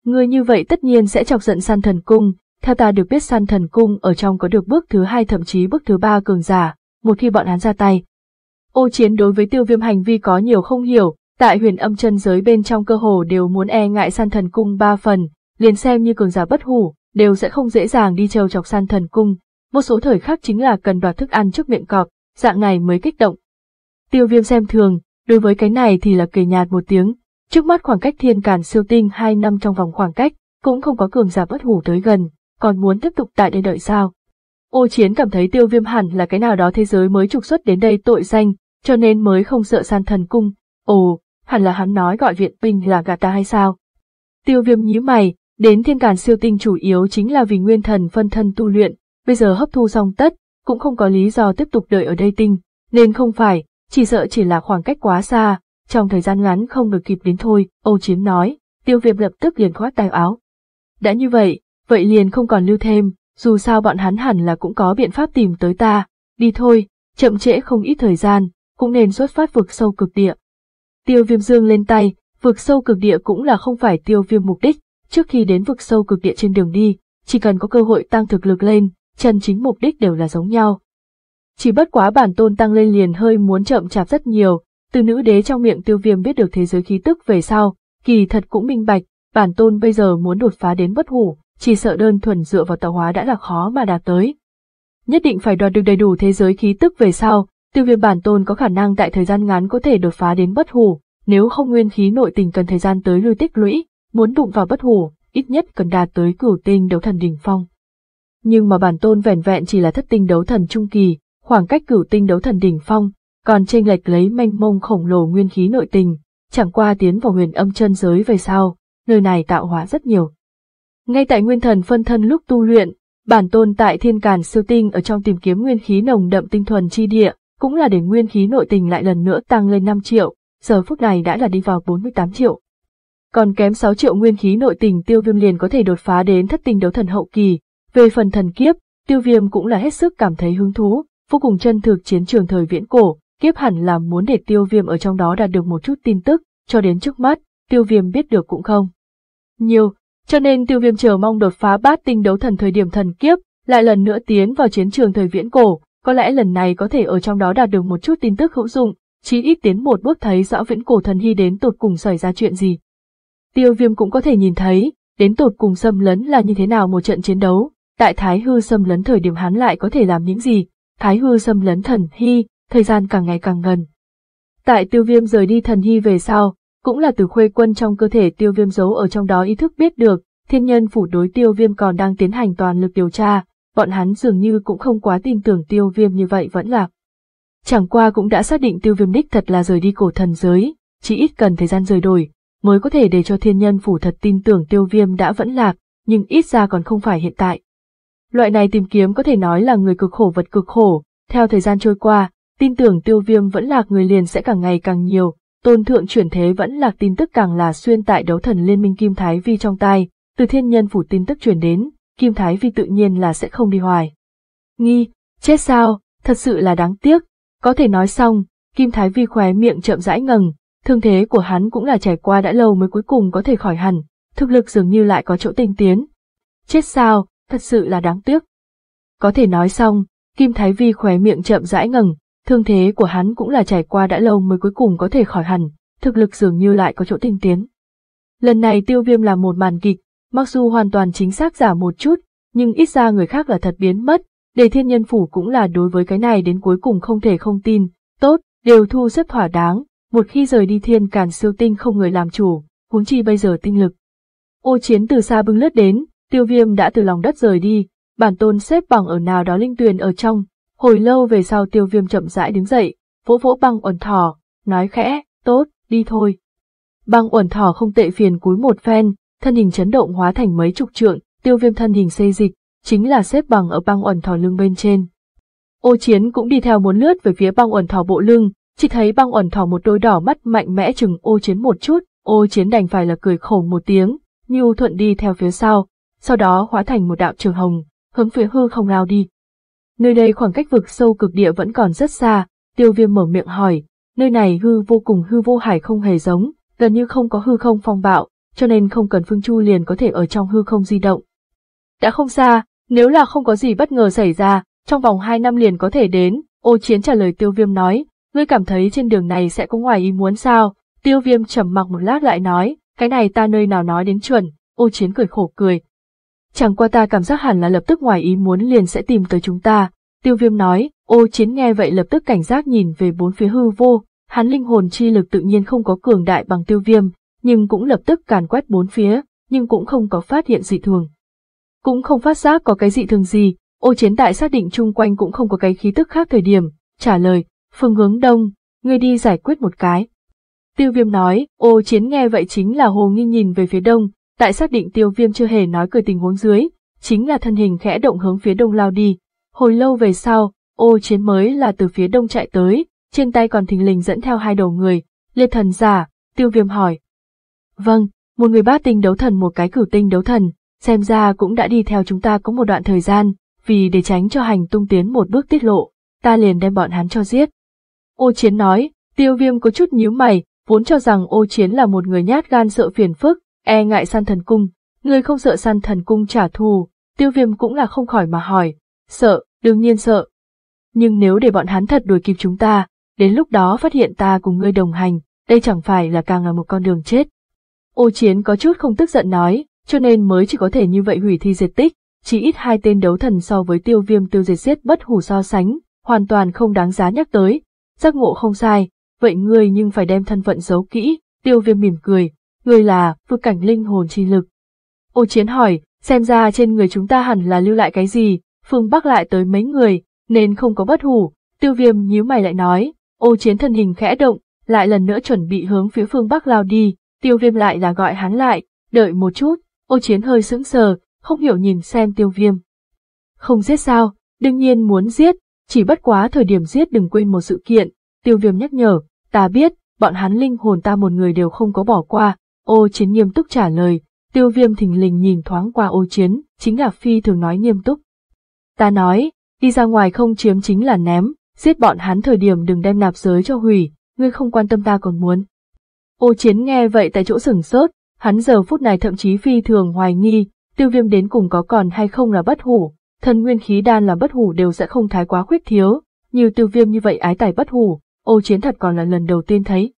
Người như vậy tất nhiên sẽ chọc giận san thần cung, theo ta được biết săn thần cung ở trong có được bước thứ hai thậm chí bước thứ ba cường giả, một khi bọn hắn ra tay. Ô chiến đối với tiêu viêm hành vi có nhiều không hiểu, tại huyền âm chân giới bên trong cơ hồ đều muốn e ngại săn thần cung ba phần, liền xem như cường giả bất hủ, đều sẽ không dễ dàng đi trêu chọc săn thần cung, một số thời khắc chính là cần đoạt thức ăn trước miệng cọp, dạng này mới kích động. Tiêu viêm xem thường, đối với cái này thì là cười nhạt một tiếng, trước mắt khoảng cách thiên càn siêu tinh hai năm trong vòng khoảng cách, cũng không có cường giả bất hủ tới gần, còn muốn tiếp tục tại đây đợi sao? Ô Chiến cảm thấy tiêu viêm hẳn là cái nào đó thế giới mới trục xuất đến đây tội danh, cho nên mới không sợ san thần cung. Ồ, hẳn là hắn nói gọi viện binh là gà ta hay sao? Tiêu viêm nhíu mày, đến thiên càn siêu tinh chủ yếu chính là vì nguyên thần phân thân tu luyện, bây giờ hấp thu xong tất, cũng không có lý do tiếp tục đợi ở đây tinh, nên không phải, chỉ sợ chỉ là khoảng cách quá xa, trong thời gian ngắn không được kịp đến thôi, Âu Chiến nói, tiêu viêm lập tức liền khoát tay áo. Đã như vậy, vậy liền không còn lưu thêm, dù sao bọn hắn hẳn là cũng có biện pháp tìm tới ta, đi thôi, chậm trễ không ít thời gian, cũng nên xuất phát vực sâu cực địa. Tiêu viêm dương lên tay, vực sâu cực địa cũng là không phải tiêu viêm mục đích, trước khi đến vực sâu cực địa trên đường đi, chỉ cần có cơ hội tăng thực lực lên, chân chính mục đích đều là giống nhau. Chỉ bất quá bản tôn tăng lên liền hơi muốn chậm chạp rất nhiều, từ nữ đế trong miệng tiêu viêm biết được thế giới khí tức về sau, kỳ thật cũng minh bạch, bản tôn bây giờ muốn đột phá đến bất hủ, chỉ sợ đơn thuần dựa vào tạo hóa đã là khó mà đạt tới. Nhất định phải đoạt được đầy đủ thế giới khí tức về sau, tiêu viêm bản tôn có khả năng tại thời gian ngắn có thể đột phá đến bất hủ, nếu không nguyên khí nội tình cần thời gian tới lui tích lũy, muốn đụng vào bất hủ, ít nhất cần đạt tới cửu tinh đấu thần đỉnh phong. Nhưng mà bản tôn vẻn vẹn chỉ là thất tinh đấu thần trung kỳ, khoảng cách cửu tinh đấu thần đỉnh phong, còn chênh lệch lấy manh mông khổng lồ nguyên khí nội tình, chẳng qua tiến vào huyền âm chân giới về sau, nơi này tạo hóa rất nhiều, ngay tại nguyên thần phân thân lúc tu luyện, bản tôn tại thiên càn siêu tinh ở trong tìm kiếm nguyên khí nồng đậm tinh thuần chi địa, cũng là để nguyên khí nội tình lại lần nữa tăng lên 5 triệu, giờ phút này đã là đi vào 48 triệu. Còn kém 6 triệu nguyên khí nội tình tiêu viêm liền có thể đột phá đến thất tinh đấu thần hậu kỳ. Về phần thần kiếp, tiêu viêm cũng là hết sức cảm thấy hứng thú, vô cùng chân thực chiến trường thời viễn cổ, kiếp hẳn là muốn để tiêu viêm ở trong đó đạt được một chút tin tức, cho đến trước mắt, tiêu viêm biết được cũng không. Nhiều, cho nên tiêu viêm chờ mong đột phá bát tinh đấu thần thời điểm thần kiếp, lại lần nữa tiến vào chiến trường thời viễn cổ, có lẽ lần này có thể ở trong đó đạt được một chút tin tức hữu dụng, chí ít tiến một bước thấy rõ viễn cổ thần hy đến tột cùng xảy ra chuyện gì. Tiêu viêm cũng có thể nhìn thấy, đến tột cùng xâm lấn là như thế nào một trận chiến đấu, tại thái hư xâm lấn thời điểm hắn lại có thể làm những gì, thái hư xâm lấn thần hy, thời gian càng ngày càng gần. Tại tiêu viêm rời đi thần hy về sau, cũng là từ khuê quân trong cơ thể tiêu viêm giấu ở trong đó ý thức biết được, thiên nhân phủ đối tiêu viêm còn đang tiến hành toàn lực điều tra, bọn hắn dường như cũng không quá tin tưởng tiêu viêm như vậy vẫn là. Chẳng qua cũng đã xác định tiêu viêm đích thật là rời đi cổ thần giới, chỉ ít cần thời gian rời đổi, mới có thể để cho thiên nhân phủ thật tin tưởng tiêu viêm đã vẫn lạc, nhưng ít ra còn không phải hiện tại. Loại này tìm kiếm có thể nói là người cực khổ vật cực khổ, theo thời gian trôi qua, tin tưởng tiêu viêm vẫn lạc người liền sẽ càng ngày càng nhiều, tôn thượng chuyển thế vẫn lạc tin tức càng là xuyên tại đấu thần liên minh Kim Thái Vi trong tay từ thiên nhân phủ tin tức truyền đến, Kim Thái Vi tự nhiên là sẽ không đi hoài. Nghi, chết sao, thật sự là đáng tiếc, có thể nói xong, Kim Thái Vi khóe miệng chậm rãi ngừng, thương thế của hắn cũng là trải qua đã lâu mới cuối cùng có thể khỏi hẳn, thực lực dường như lại có chỗ tinh tiến. Chết sao, thật sự là đáng tiếc. Có thể nói xong, Kim Thái Vi khóe miệng chậm rãi ngừng, Thương thế của hắn cũng là trải qua đã lâu mới cuối cùng có thể khỏi hẳn, thực lực dường như lại có chỗ tinh tiến. Lần này tiêu viêm là một màn kịch, mặc dù hoàn toàn chính xác giả một chút, nhưng ít ra người khác là thật biến mất, đề thiên nhân phủ cũng là đối với cái này đến cuối cùng không thể không tin, tốt, đều thu xếp thỏa đáng, một khi rời đi thiên càn siêu tinh không người làm chủ, huống chi bây giờ tinh lực. Ô chiến từ xa bưng lướt đến, tiêu viêm đã từ lòng đất rời đi, bản tôn xếp bằng ở nào đó linh tuyền ở trong, Hồi lâu về sau tiêu viêm chậm rãi đứng dậy, vỗ vỗ băng uẩn thỏ, nói khẽ, tốt, đi thôi. Băng uẩn thỏ không tệ phiền cúi một phen, thân hình chấn động hóa thành mấy chục trượng, tiêu viêm thân hình xây dịch, chính là xếp bằng ở băng uẩn thỏ lưng bên trên. Ô chiến cũng đi theo muốn lướt về phía băng uẩn thỏ bộ lưng, chỉ thấy băng uẩn thỏ một đôi đỏ mắt mạnh mẽ chừng ô chiến một chút, ô chiến đành phải là cười khổ một tiếng, như thuận đi theo phía sau, sau đó hóa thành một đạo trường hồng, hướng phía hư không lao đi nơi đây khoảng cách vực sâu cực địa vẫn còn rất xa, tiêu viêm mở miệng hỏi, nơi này hư vô cùng hư vô hải không hề giống, gần như không có hư không phong bạo, cho nên không cần phương chu liền có thể ở trong hư không di động. Đã không xa, nếu là không có gì bất ngờ xảy ra, trong vòng 2 năm liền có thể đến, ô chiến trả lời tiêu viêm nói, ngươi cảm thấy trên đường này sẽ có ngoài ý muốn sao, tiêu viêm trầm mặc một lát lại nói, cái này ta nơi nào nói đến chuẩn, ô chiến cười khổ cười, Chẳng qua ta cảm giác hẳn là lập tức ngoài ý muốn liền sẽ tìm tới chúng ta. Tiêu viêm nói, ô chiến nghe vậy lập tức cảnh giác nhìn về bốn phía hư vô, hắn linh hồn chi lực tự nhiên không có cường đại bằng tiêu viêm, nhưng cũng lập tức càn quét bốn phía, nhưng cũng không có phát hiện dị thường. Cũng không phát giác có cái dị thường gì, ô chiến đại xác định chung quanh cũng không có cái khí tức khác thời điểm, trả lời, phương hướng đông, ngươi đi giải quyết một cái. Tiêu viêm nói, ô chiến nghe vậy chính là hồ nghi nhìn về phía đông, Tại xác định tiêu viêm chưa hề nói cười tình huống dưới, chính là thân hình khẽ động hướng phía đông lao đi. Hồi lâu về sau, ô chiến mới là từ phía đông chạy tới, trên tay còn thình lình dẫn theo hai đầu người, liệt thần giả, tiêu viêm hỏi. Vâng, một người bát tinh đấu thần một cái cửu tinh đấu thần, xem ra cũng đã đi theo chúng ta có một đoạn thời gian, vì để tránh cho hành tung tiến một bước tiết lộ, ta liền đem bọn hắn cho giết. Ô chiến nói, tiêu viêm có chút nhíu mày, vốn cho rằng ô chiến là một người nhát gan sợ phiền phức, e ngại san thần cung, người không sợ san thần cung trả thù, tiêu viêm cũng là không khỏi mà hỏi, sợ, đương nhiên sợ. Nhưng nếu để bọn hắn thật đuổi kịp chúng ta, đến lúc đó phát hiện ta cùng ngươi đồng hành, đây chẳng phải là càng là một con đường chết. Ô chiến có chút không tức giận nói, cho nên mới chỉ có thể như vậy hủy thi diệt tích, chỉ ít hai tên đấu thần so với tiêu viêm tiêu diệt giết bất hủ so sánh, hoàn toàn không đáng giá nhắc tới, giác ngộ không sai, vậy ngươi nhưng phải đem thân phận giấu kỹ, tiêu viêm mỉm cười, người là vực cảnh linh hồn chi lực. Ô chiến hỏi, xem ra trên người chúng ta hẳn là lưu lại cái gì, phương Bắc lại tới mấy người, nên không có bất hủ, tiêu viêm nhíu mày lại nói, ô chiến thân hình khẽ động, lại lần nữa chuẩn bị hướng phía phương Bắc lao đi, tiêu viêm lại là gọi hắn lại, đợi một chút, ô chiến hơi sững sờ, không hiểu nhìn xem tiêu viêm. Không giết sao, đương nhiên muốn giết, chỉ bất quá thời điểm giết đừng quên một sự kiện, tiêu viêm nhắc nhở, ta biết, bọn hắn linh hồn ta một người đều không có bỏ qua, Ô Chiến nghiêm túc trả lời, tiêu viêm thình lình nhìn thoáng qua ô Chiến, chính là phi thường nói nghiêm túc. Ta nói, đi ra ngoài không chiếm chính là ném, giết bọn hắn thời điểm đừng đem nạp giới cho hủy, ngươi không quan tâm ta còn muốn. Ô Chiến nghe vậy tại chỗ sửng sốt, hắn giờ phút này thậm chí phi thường hoài nghi, tiêu viêm đến cùng có còn hay không là bất hủ, thần nguyên khí đan là bất hủ đều sẽ không thái quá khuyết thiếu, như tiêu viêm như vậy ái tài bất hủ, ô chiến thật còn là lần đầu tiên thấy.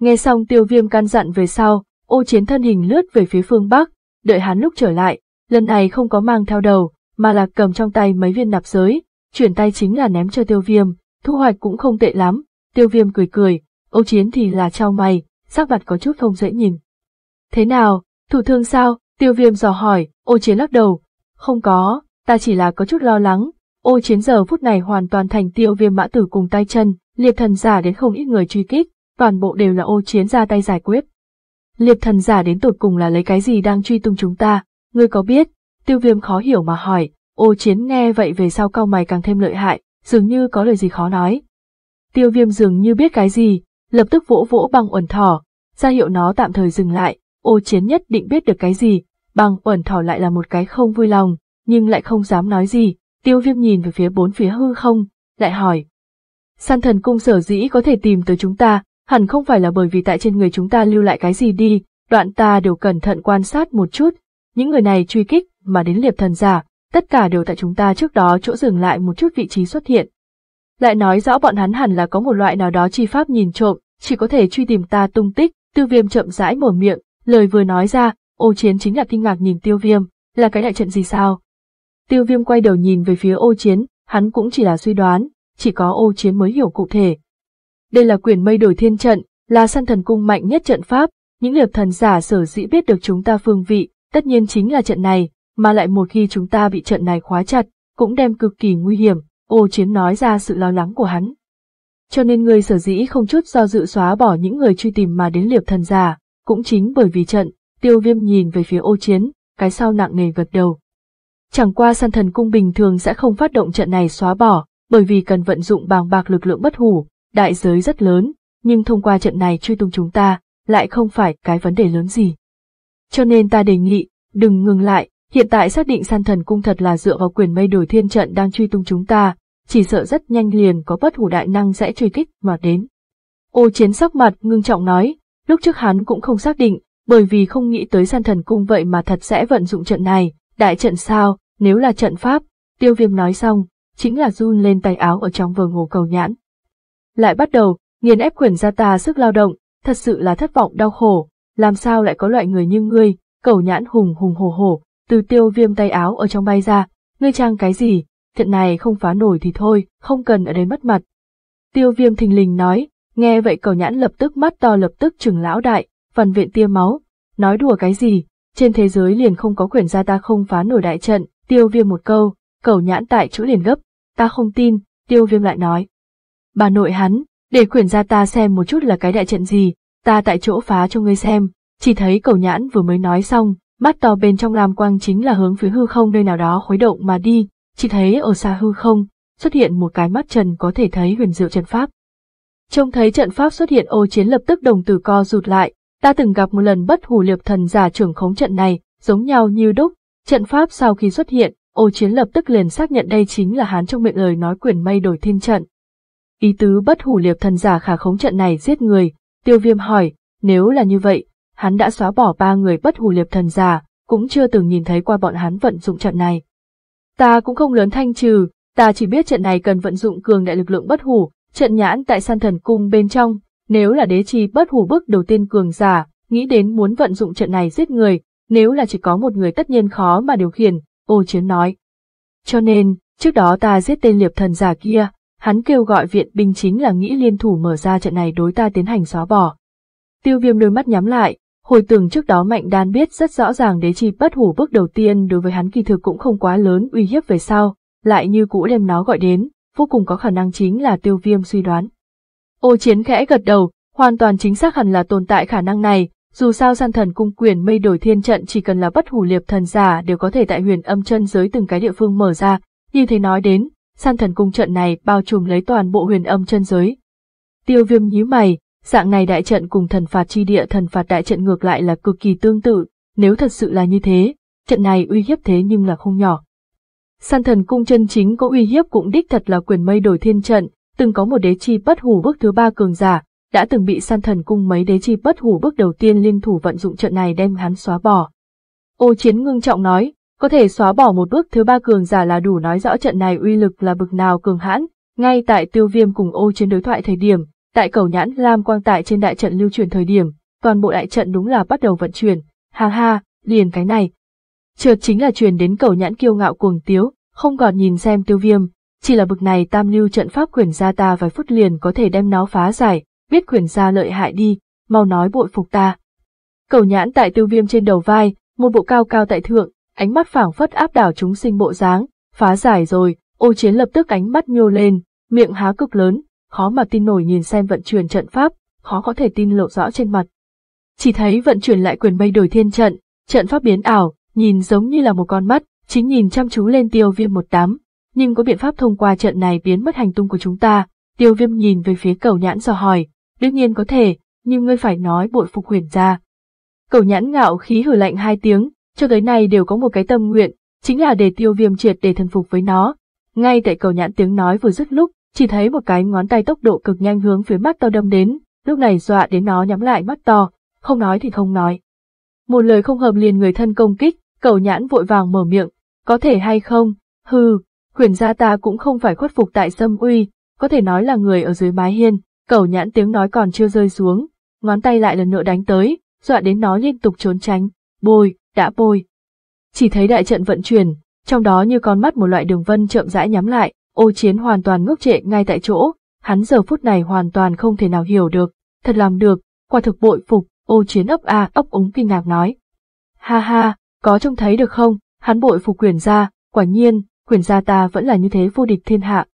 Nghe xong tiêu viêm can dặn về sau, Ô chiến thân hình lướt về phía phương Bắc, đợi hắn lúc trở lại, lần này không có mang theo đầu, mà là cầm trong tay mấy viên nạp giới, chuyển tay chính là ném cho tiêu viêm, thu hoạch cũng không tệ lắm, tiêu viêm cười cười, ô chiến thì là trao mày, sắc mặt có chút không dễ nhìn. Thế nào, thủ thương sao, tiêu viêm dò hỏi, ô chiến lắc đầu, không có, ta chỉ là có chút lo lắng, ô chiến giờ phút này hoàn toàn thành tiêu viêm mã tử cùng tay chân, liệt thần giả đến không ít người truy kích, toàn bộ đều là ô chiến ra tay giải quyết. Liệt thần giả đến tột cùng là lấy cái gì đang truy tung chúng ta, ngươi có biết, tiêu viêm khó hiểu mà hỏi, ô chiến nghe vậy về sau cao mày càng thêm lợi hại, dường như có lời gì khó nói. Tiêu viêm dường như biết cái gì, lập tức vỗ vỗ bằng uẩn thỏ, ra hiệu nó tạm thời dừng lại, ô chiến nhất định biết được cái gì, bằng uẩn thỏ lại là một cái không vui lòng, nhưng lại không dám nói gì, tiêu viêm nhìn về phía bốn phía hư không, lại hỏi. San thần cung sở dĩ có thể tìm tới chúng ta, hẳn không phải là bởi vì tại trên người chúng ta lưu lại cái gì đi, đoạn ta đều cẩn thận quan sát một chút, những người này truy kích mà đến liệp thần giả, tất cả đều tại chúng ta trước đó chỗ dừng lại một chút vị trí xuất hiện. Lại nói rõ bọn hắn hẳn là có một loại nào đó chi pháp nhìn trộm, chỉ có thể truy tìm ta tung tích, tiêu viêm chậm rãi mở miệng, lời vừa nói ra, ô chiến chính là kinh ngạc nhìn tiêu viêm, là cái đại trận gì sao? Tiêu viêm quay đầu nhìn về phía ô chiến, hắn cũng chỉ là suy đoán, chỉ có ô chiến mới hiểu cụ thể, đây là quyển mây đổi thiên trận, là săn thần cung mạnh nhất trận pháp, những liệp thần giả sở dĩ biết được chúng ta phương vị, tất nhiên chính là trận này, mà lại một khi chúng ta bị trận này khóa chặt, cũng đem cực kỳ nguy hiểm, ô chiến nói ra sự lo lắng của hắn. Cho nên người sở dĩ không chút do dự xóa bỏ những người truy tìm mà đến liệp thần giả, cũng chính bởi vì trận, tiêu viêm nhìn về phía ô chiến, cái sau nặng nề gật đầu. Chẳng qua săn thần cung bình thường sẽ không phát động trận này xóa bỏ, bởi vì cần vận dụng bàng bạc lực lượng bất hủ, Đại giới rất lớn, nhưng thông qua trận này truy tung chúng ta, lại không phải cái vấn đề lớn gì. Cho nên ta đề nghị, đừng ngừng lại, hiện tại xác định san thần cung thật là dựa vào quyền mây đổi thiên trận đang truy tung chúng ta, chỉ sợ rất nhanh liền có bất hủ đại năng sẽ truy kích mà đến. Ô chiến sắc mặt ngưng trọng nói, lúc trước hắn cũng không xác định, bởi vì không nghĩ tới san thần cung vậy mà thật sẽ vận dụng trận này, đại trận sao, nếu là trận pháp, tiêu viêm nói xong, chính là run lên tay áo ở trong vờ hồ cầu nhãn lại bắt đầu nghiền ép quyền gia ta sức lao động, thật sự là thất vọng đau khổ, làm sao lại có loại người như ngươi, cẩu nhãn hùng hùng hổ hổ, từ tiêu viêm tay áo ở trong bay ra, ngươi trang cái gì, trận này không phá nổi thì thôi, không cần ở đây mất mặt. Tiêu viêm thình lình nói, nghe vậy cẩu nhãn lập tức mắt to lập tức chừng lão đại, phần viện tia máu, nói đùa cái gì, trên thế giới liền không có quyền gia ta không phá nổi đại trận, tiêu viêm một câu, cẩu nhãn tại chỗ liền gấp, ta không tin, tiêu viêm lại nói, bà nội hắn, để khuyển ra ta xem một chút là cái đại trận gì, ta tại chỗ phá cho ngươi xem, chỉ thấy cầu nhãn vừa mới nói xong, mắt to bên trong lam quang chính là hướng phía hư không nơi nào đó khuấy động mà đi, chỉ thấy ở xa hư không, xuất hiện một cái mắt trần có thể thấy huyền diệu trận pháp. Trông thấy trận pháp xuất hiện ô chiến lập tức đồng tử co rụt lại, ta từng gặp một lần bất hủ liệp thần giả trưởng khống trận này, giống nhau như đúc, trận pháp sau khi xuất hiện, ô chiến lập tức liền xác nhận đây chính là hán trong miệng lời nói quyển mây đổi thiên trận. Ý tứ bất hủ liệp thần giả khả khống trận này giết người, tiêu viêm hỏi, nếu là như vậy, hắn đã xóa bỏ ba người bất hủ liệp thần giả, cũng chưa từng nhìn thấy qua bọn hắn vận dụng trận này. Ta cũng không lớn thanh trừ, ta chỉ biết trận này cần vận dụng cường đại lực lượng bất hủ, trận nhãn tại san thần cung bên trong, nếu là đế chi bất hủ bước đầu tiên cường giả, nghĩ đến muốn vận dụng trận này giết người, nếu là chỉ có một người tất nhiên khó mà điều khiển, ô chiến nói. Cho nên, trước đó ta giết tên liệp thần giả kia, Hắn kêu gọi viện binh chính là nghĩ liên thủ mở ra trận này đối ta tiến hành xóa bỏ. Tiêu viêm đôi mắt nhắm lại, hồi tưởng trước đó Mạnh Đan biết rất rõ ràng đế chi bất hủ bước đầu tiên đối với hắn kỳ thực cũng không quá lớn uy hiếp về sau, lại như cũ đem nó gọi đến, vô cùng có khả năng chính là tiêu viêm suy đoán. Ô chiến khẽ gật đầu, hoàn toàn chính xác hẳn là tồn tại khả năng này, dù sao san thần cung quyền mây đổi thiên trận chỉ cần là bất hủ liệp thần giả đều có thể tại huyền âm chân giới từng cái địa phương mở ra, như thế nói đến, san thần cung trận này bao trùm lấy toàn bộ huyền âm chân giới. Tiêu viêm nhíu mày, dạng này đại trận cùng thần phạt chi địa thần phạt đại trận ngược lại là cực kỳ tương tự, nếu thật sự là như thế, trận này uy hiếp thế nhưng là không nhỏ. San thần cung chân chính có uy hiếp cũng đích thật là quyền mây đổi thiên trận, từng có một đế chi bất hủ bước thứ ba cường giả, đã từng bị san thần cung mấy đế chi bất hủ bước đầu tiên liên thủ vận dụng trận này đem hắn xóa bỏ. Ô chiến ngưng trọng nói, có thể xóa bỏ một bước thứ ba cường giả là đủ nói rõ trận này uy lực là bực nào cường hãn. Ngay tại tiêu viêm cùng ô trên đối thoại thời điểm, tại cầu nhãn Lam Quang tại trên đại trận lưu truyền thời điểm, toàn bộ đại trận đúng là bắt đầu vận chuyển, ha ha, liền cái này. Chợt chính là truyền đến cầu nhãn kiêu ngạo cuồng tiếu, không còn nhìn xem tiêu viêm, chỉ là bực này tam lưu trận pháp quyền gia ta vài phút liền có thể đem nó phá giải, biết quyền gia lợi hại đi, mau nói bội phục ta. Cầu nhãn tại tiêu viêm trên đầu vai, một bộ cao cao tại thượng, ánh mắt phảng phất áp đảo chúng sinh bộ dáng, phá giải rồi, ô chiến lập tức ánh mắt nhô lên, miệng há cực lớn, khó mà tin nổi nhìn xem vận chuyển trận pháp, khó có thể tin lộ rõ trên mặt. Chỉ thấy vận chuyển lại quyền bay đổi thiên trận, trận pháp biến ảo, nhìn giống như là một con mắt, chính nhìn chăm chú lên tiêu viêm một tám, nhưng có biện pháp thông qua trận này biến mất hành tung của chúng ta, tiêu viêm nhìn về phía cầu nhãn dò hỏi, đương nhiên có thể, nhưng ngươi phải nói bội phục huyền ra. Cầu nhãn ngạo khí hử lạnh hai tiếng, cho tới nay đều có một cái tâm nguyện, chính là để tiêu viêm triệt để thần phục với nó. Ngay tại cầu nhãn tiếng nói vừa dứt lúc, chỉ thấy một cái ngón tay tốc độ cực nhanh hướng phía mắt to đâm đến, lúc này dọa đến nó nhắm lại mắt to, không nói thì không nói. Một lời không hợp liền người thân công kích, cầu nhãn vội vàng mở miệng, có thể hay không, hừ, huyền gia ta cũng không phải khuất phục tại sâm uy, có thể nói là người ở dưới mái hiên, cầu nhãn tiếng nói còn chưa rơi xuống, ngón tay lại lần nữa đánh tới, dọa đến nó liên tục trốn tránh, bồi, đã bôi. Chỉ thấy đại trận vận chuyển, trong đó như con mắt một loại đường vân chậm rãi nhắm lại, ô chiến hoàn toàn ngốc trệ ngay tại chỗ, hắn giờ phút này hoàn toàn không thể nào hiểu được, thật làm được, quả thực bội phục, ô chiến ấp a ấp úng kinh ngạc nói. Ha ha, có trông thấy được không, hắn bội phục quyền gia, quả nhiên, quyền gia ta vẫn là như thế vô địch thiên hạ.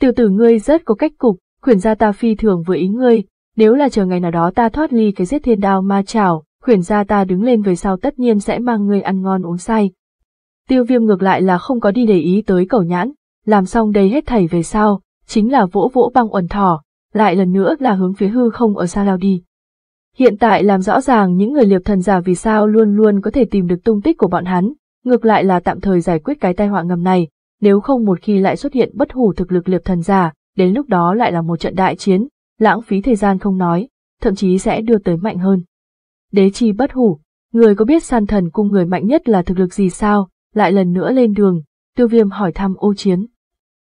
Tiểu tử ngươi rất có cách cục, quyền gia ta phi thường với ý ngươi, nếu là chờ ngày nào đó ta thoát ly cái giết thiên đao ma chảo, khuyển gia ta đứng lên về sau tất nhiên sẽ mang ngươi ăn ngon uống say. Tiêu viêm ngược lại là không có đi để ý tới cầu nhãn, làm xong đây hết thảy về sau, chính là vỗ vỗ băng ẩn thỏ, lại lần nữa là hướng phía hư không ở xa lao đi. Hiện tại làm rõ ràng những người liệp thần giả vì sao luôn luôn có thể tìm được tung tích của bọn hắn, ngược lại là tạm thời giải quyết cái tai họa ngầm này, nếu không một khi lại xuất hiện bất hủ thực lực liệp thần giả, đến lúc đó lại là một trận đại chiến, lãng phí thời gian không nói, thậm chí sẽ đưa tới mạnh hơn đế chi bất hủ, người có biết san thần cung người mạnh nhất là thực lực gì sao, lại lần nữa lên đường, tiêu viêm hỏi thăm ô chiến.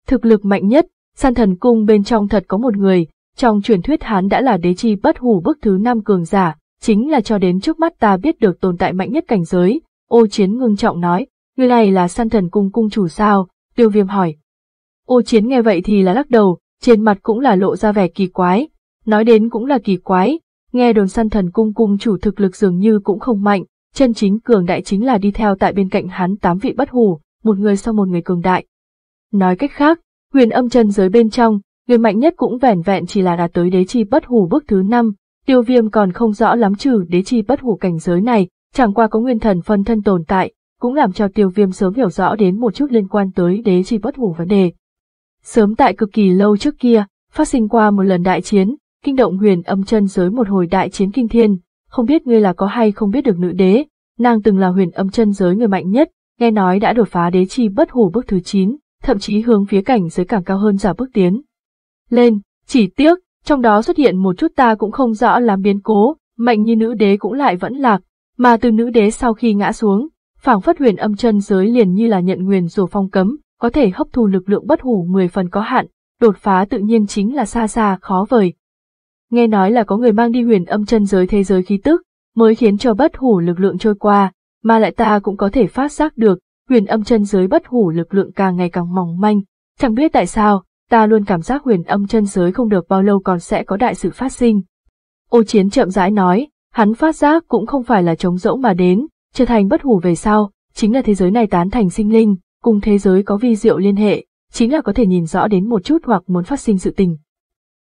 Thực lực mạnh nhất, san thần cung bên trong thật có một người, trong truyền thuyết hán đã là đế chi bất hủ bức thứ năm cường giả, chính là cho đến trước mắt ta biết được tồn tại mạnh nhất cảnh giới, ô chiến ngưng trọng nói, người này là san thần cung cung chủ sao, tiêu viêm hỏi. Ô chiến nghe vậy thì là lắc đầu, trên mặt cũng là lộ ra vẻ kỳ quái, nói đến cũng là kỳ quái, nghe đồn săn thần cung cung chủ thực lực dường như cũng không mạnh, chân chính cường đại chính là đi theo tại bên cạnh hắn tám vị bất hủ, một người sau một người cường đại. Nói cách khác, huyền âm chân giới bên trong, người mạnh nhất cũng vẻn vẹn chỉ là đạt tới đế chi bất hủ bước thứ năm, tiêu viêm còn không rõ lắm trừ đế chi bất hủ cảnh giới này, chẳng qua có nguyên thần phân thân tồn tại, cũng làm cho tiêu viêm sớm hiểu rõ đến một chút liên quan tới đế chi bất hủ vấn đề. Sớm tại cực kỳ lâu trước kia, phát sinh qua một lần đại chiến, kinh động huyền âm chân giới một hồi đại chiến kinh thiên, không biết ngươi là có hay không biết được nữ đế, nàng từng là huyền âm chân giới người mạnh nhất, nghe nói đã đột phá đế chi bất hủ bước thứ 9, thậm chí hướng phía cảnh giới càng cao hơn giả bước tiến. Lên, chỉ tiếc, trong đó xuất hiện một chút ta cũng không rõ làm biến cố, mạnh như nữ đế cũng lại vẫn lạc, mà từ nữ đế sau khi ngã xuống, phảng phất huyền âm chân giới liền như là nhận nguyền rủa phong cấm, có thể hấp thu lực lượng bất hủ 10 phần có hạn, đột phá tự nhiên chính là xa xa khó vời, nghe nói là có người mang đi huyền âm chân giới thế giới khí tức, mới khiến cho bất hủ lực lượng trôi qua, mà lại ta cũng có thể phát giác được, huyền âm chân giới bất hủ lực lượng càng ngày càng mỏng manh, chẳng biết tại sao, ta luôn cảm giác huyền âm chân giới không được bao lâu còn sẽ có đại sự phát sinh. Ô chiến chậm rãi nói, hắn phát giác cũng không phải là trống rỗng mà đến, trở thành bất hủ về sau, chính là thế giới này tán thành sinh linh, cùng thế giới có vi diệu liên hệ, chính là có thể nhìn rõ đến một chút hoặc muốn phát sinh sự tình.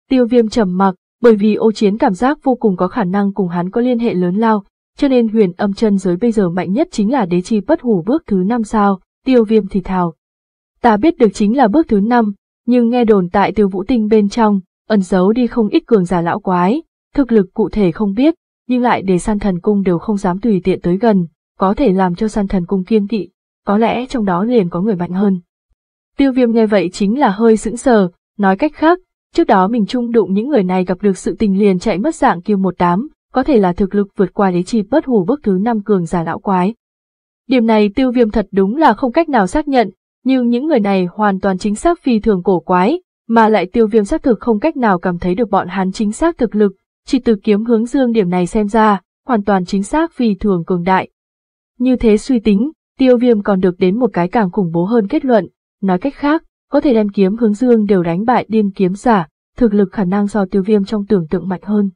Tiêu viêm trầm mặc, bởi vì ô chiến cảm giác vô cùng có khả năng cùng hắn có liên hệ lớn lao, cho nên huyền âm chân giới bây giờ mạnh nhất chính là đế chi bất hủ bước thứ năm sao, tiêu viêm thì thào. Ta biết được chính là bước thứ năm, nhưng nghe đồn tại tiêu vũ tinh bên trong, ẩn giấu đi không ít cường giả lão quái, thực lực cụ thể không biết, nhưng lại để san thần cung đều không dám tùy tiện tới gần, có thể làm cho san thần cung kiên kỵ, có lẽ trong đó liền có người mạnh hơn. Tiêu viêm nghe vậy chính là hơi sững sờ, nói cách khác, Trước đó mình chung đụng những người này gặp được sự tình liền chạy mất dạng kiêu một đám, có thể là thực lực vượt qua đế chi bất hủ bước thứ năm cường giả lão quái. Điểm này tiêu viêm thật đúng là không cách nào xác nhận, nhưng những người này hoàn toàn chính xác phi thường cổ quái, mà lại tiêu viêm xác thực không cách nào cảm thấy được bọn hắn chính xác thực lực, chỉ từ kiếm hướng dương điểm này xem ra, hoàn toàn chính xác phi thường cường đại. Như thế suy tính, tiêu viêm còn được đến một cái càng khủng bố hơn kết luận, nói cách khác, có thể đem kiếm hướng dương đều đánh bại điên kiếm giả, thực lực khả năng do tiêu viêm trong tưởng tượng mạnh hơn.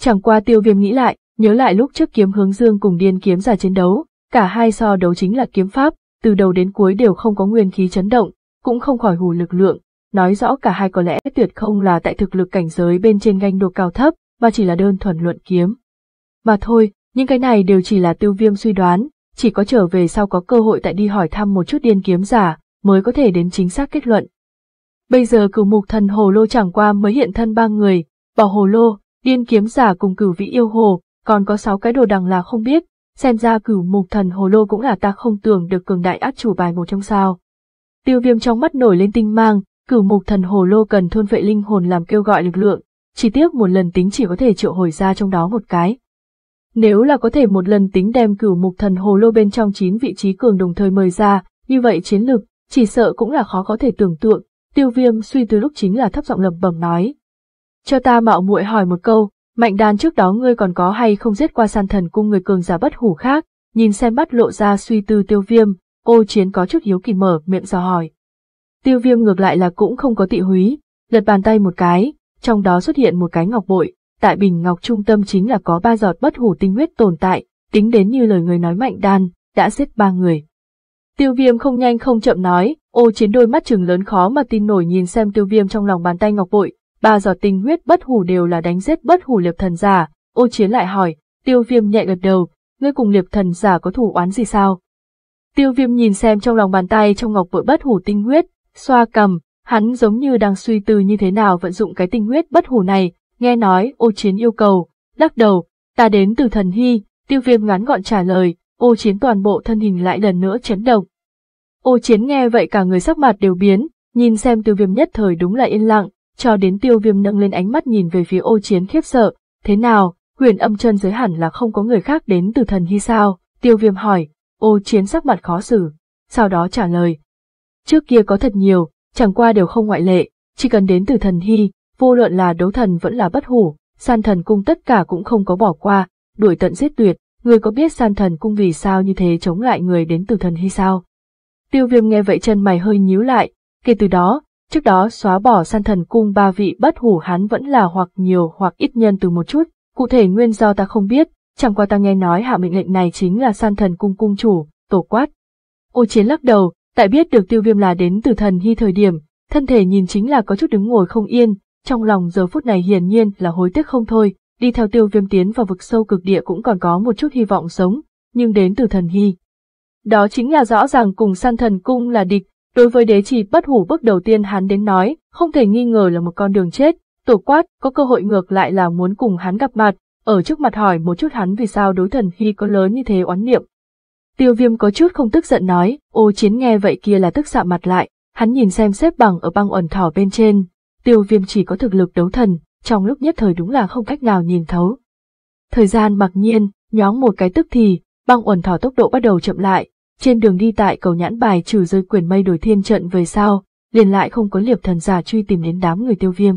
Chẳng qua tiêu viêm nghĩ lại, nhớ lại lúc trước kiếm hướng dương cùng điên kiếm giả chiến đấu, cả hai so đấu chính là kiếm pháp, từ đầu đến cuối đều không có nguyên khí chấn động, cũng không khỏi hù lực lượng, nói rõ cả hai có lẽ tuyệt không là tại thực lực cảnh giới bên trên ganh đua cao thấp, mà chỉ là đơn thuần luận kiếm. Mà thôi, những cái này đều chỉ là tiêu viêm suy đoán, chỉ có trở về sau có cơ hội tại đi hỏi thăm một chút điên kiếm giả, mới có thể đến chính xác kết luận. Bây giờ cửu mục thần hồ lô chẳng qua mới hiện thân ba người, bỏ hồ lô, điên kiếm giả cùng cửu vĩ yêu hồ, còn có sáu cái đồ đằng là không biết, xem ra cửu mục thần hồ lô cũng là ta không tưởng được cường đại át chủ bài một trong sao. Tiêu viêm trong mắt nổi lên tinh mang, cửu mục thần hồ lô cần thôn vệ linh hồn làm kêu gọi lực lượng, chỉ tiếc một lần tính chỉ có thể triệu hồi ra trong đó một cái. Nếu là có thể một lần tính đem cửu mục thần hồ lô bên trong chín vị trí cường đồng thời mời ra, như vậy chiến lực chỉ sợ cũng là khó có thể tưởng tượng, tiêu viêm suy tư lúc chính là thấp giọng lẩm bẩm nói. Cho ta mạo muội hỏi một câu, mạnh đan trước đó ngươi còn có hay không giết qua san thần cung người cường giả bất hủ khác, nhìn xem bắt lộ ra suy tư tiêu viêm, ô chiến có chút hiếu kỳ mở miệng dò hỏi. Tiêu viêm ngược lại là cũng không có tị húy, lật bàn tay một cái, trong đó xuất hiện một cái ngọc bội, tại bình ngọc trung tâm chính là có ba giọt bất hủ tinh huyết tồn tại, tính đến như lời người nói mạnh đan, đã giết ba người. Tiêu viêm không nhanh không chậm nói, ô chiến đôi mắt trừng lớn khó mà tin nổi nhìn xem tiêu viêm trong lòng bàn tay ngọc bội, ba giọt tinh huyết bất hủ đều là đánh giết bất hủ liệp thần giả, ô chiến lại hỏi, tiêu viêm nhẹ gật đầu, ngươi cùng liệp thần giả có thủ oán gì sao? Tiêu viêm nhìn xem trong lòng bàn tay trong ngọc bội bất hủ tinh huyết, xoa cầm, hắn giống như đang suy tư như thế nào vận dụng cái tinh huyết bất hủ này, nghe nói ô chiến yêu cầu, lắc đầu, ta đến từ thần hy, tiêu viêm ngắn gọn trả lời, ô chiến toàn bộ thân hình lại lần nữa chấn động. Ô chiến nghe vậy cả người sắc mặt đều biến, nhìn xem tiêu viêm nhất thời đúng là yên lặng, cho đến tiêu viêm nâng lên ánh mắt nhìn về phía ô chiến khiếp sợ, thế nào, huyền âm chân giới hẳn là không có người khác đến từ thần hy sao, tiêu viêm hỏi, ô chiến sắc mặt khó xử, sau đó trả lời. Trước kia có thật nhiều, chẳng qua đều không ngoại lệ, chỉ cần đến từ thần hy, vô luận là đấu thần vẫn là bất hủ, san thần cung tất cả cũng không có bỏ qua, đuổi tận giết tuyệt, Người có biết san thần cung vì sao như thế chống lại người đến từ thần hay sao? Tiêu viêm nghe vậy chân mày hơi nhíu lại, kể từ đó, trước đó xóa bỏ san thần cung ba vị bất hủ hắn vẫn là hoặc nhiều hoặc ít nhân từ một chút, cụ thể nguyên do ta không biết, chẳng qua ta nghe nói hạ mệnh lệnh này chính là san thần cung cung chủ, tổ quát. Ô chiến lắc đầu, tại biết được tiêu viêm là đến từ thần hy thời điểm, thân thể nhìn chính là có chút đứng ngồi không yên, trong lòng giờ phút này hiển nhiên là hối tiếc không thôi, đi theo tiêu viêm tiến vào vực sâu cực địa cũng còn có một chút hy vọng sống, nhưng đến từ thần hy. Đó chính là rõ ràng cùng san thần cung là địch, đối với đế trì bất hủ bước đầu tiên hắn đến nói, không thể nghi ngờ là một con đường chết, tổ quát có cơ hội ngược lại là muốn cùng hắn gặp mặt, ở trước mặt hỏi một chút hắn vì sao đối thần hy có lớn như thế oán niệm. Tiêu viêm có chút không tức giận nói, ô chiến nghe vậy kia là tức xạ mặt lại, hắn nhìn xem xếp bằng ở băng ẩn thỏ bên trên, tiêu viêm chỉ có thực lực đấu thần, trong lúc nhất thời đúng là không cách nào nhìn thấu. Thời gian mặc nhiên, nhoáng một cái tức thì, băng uẩn thỏ tốc độ bắt đầu chậm lại, trên đường đi tại cầu nhãn bài trừ rơi quyền mây đổi thiên trận về sau, liền lại không có liệp thần giả truy tìm đến đám người tiêu viêm.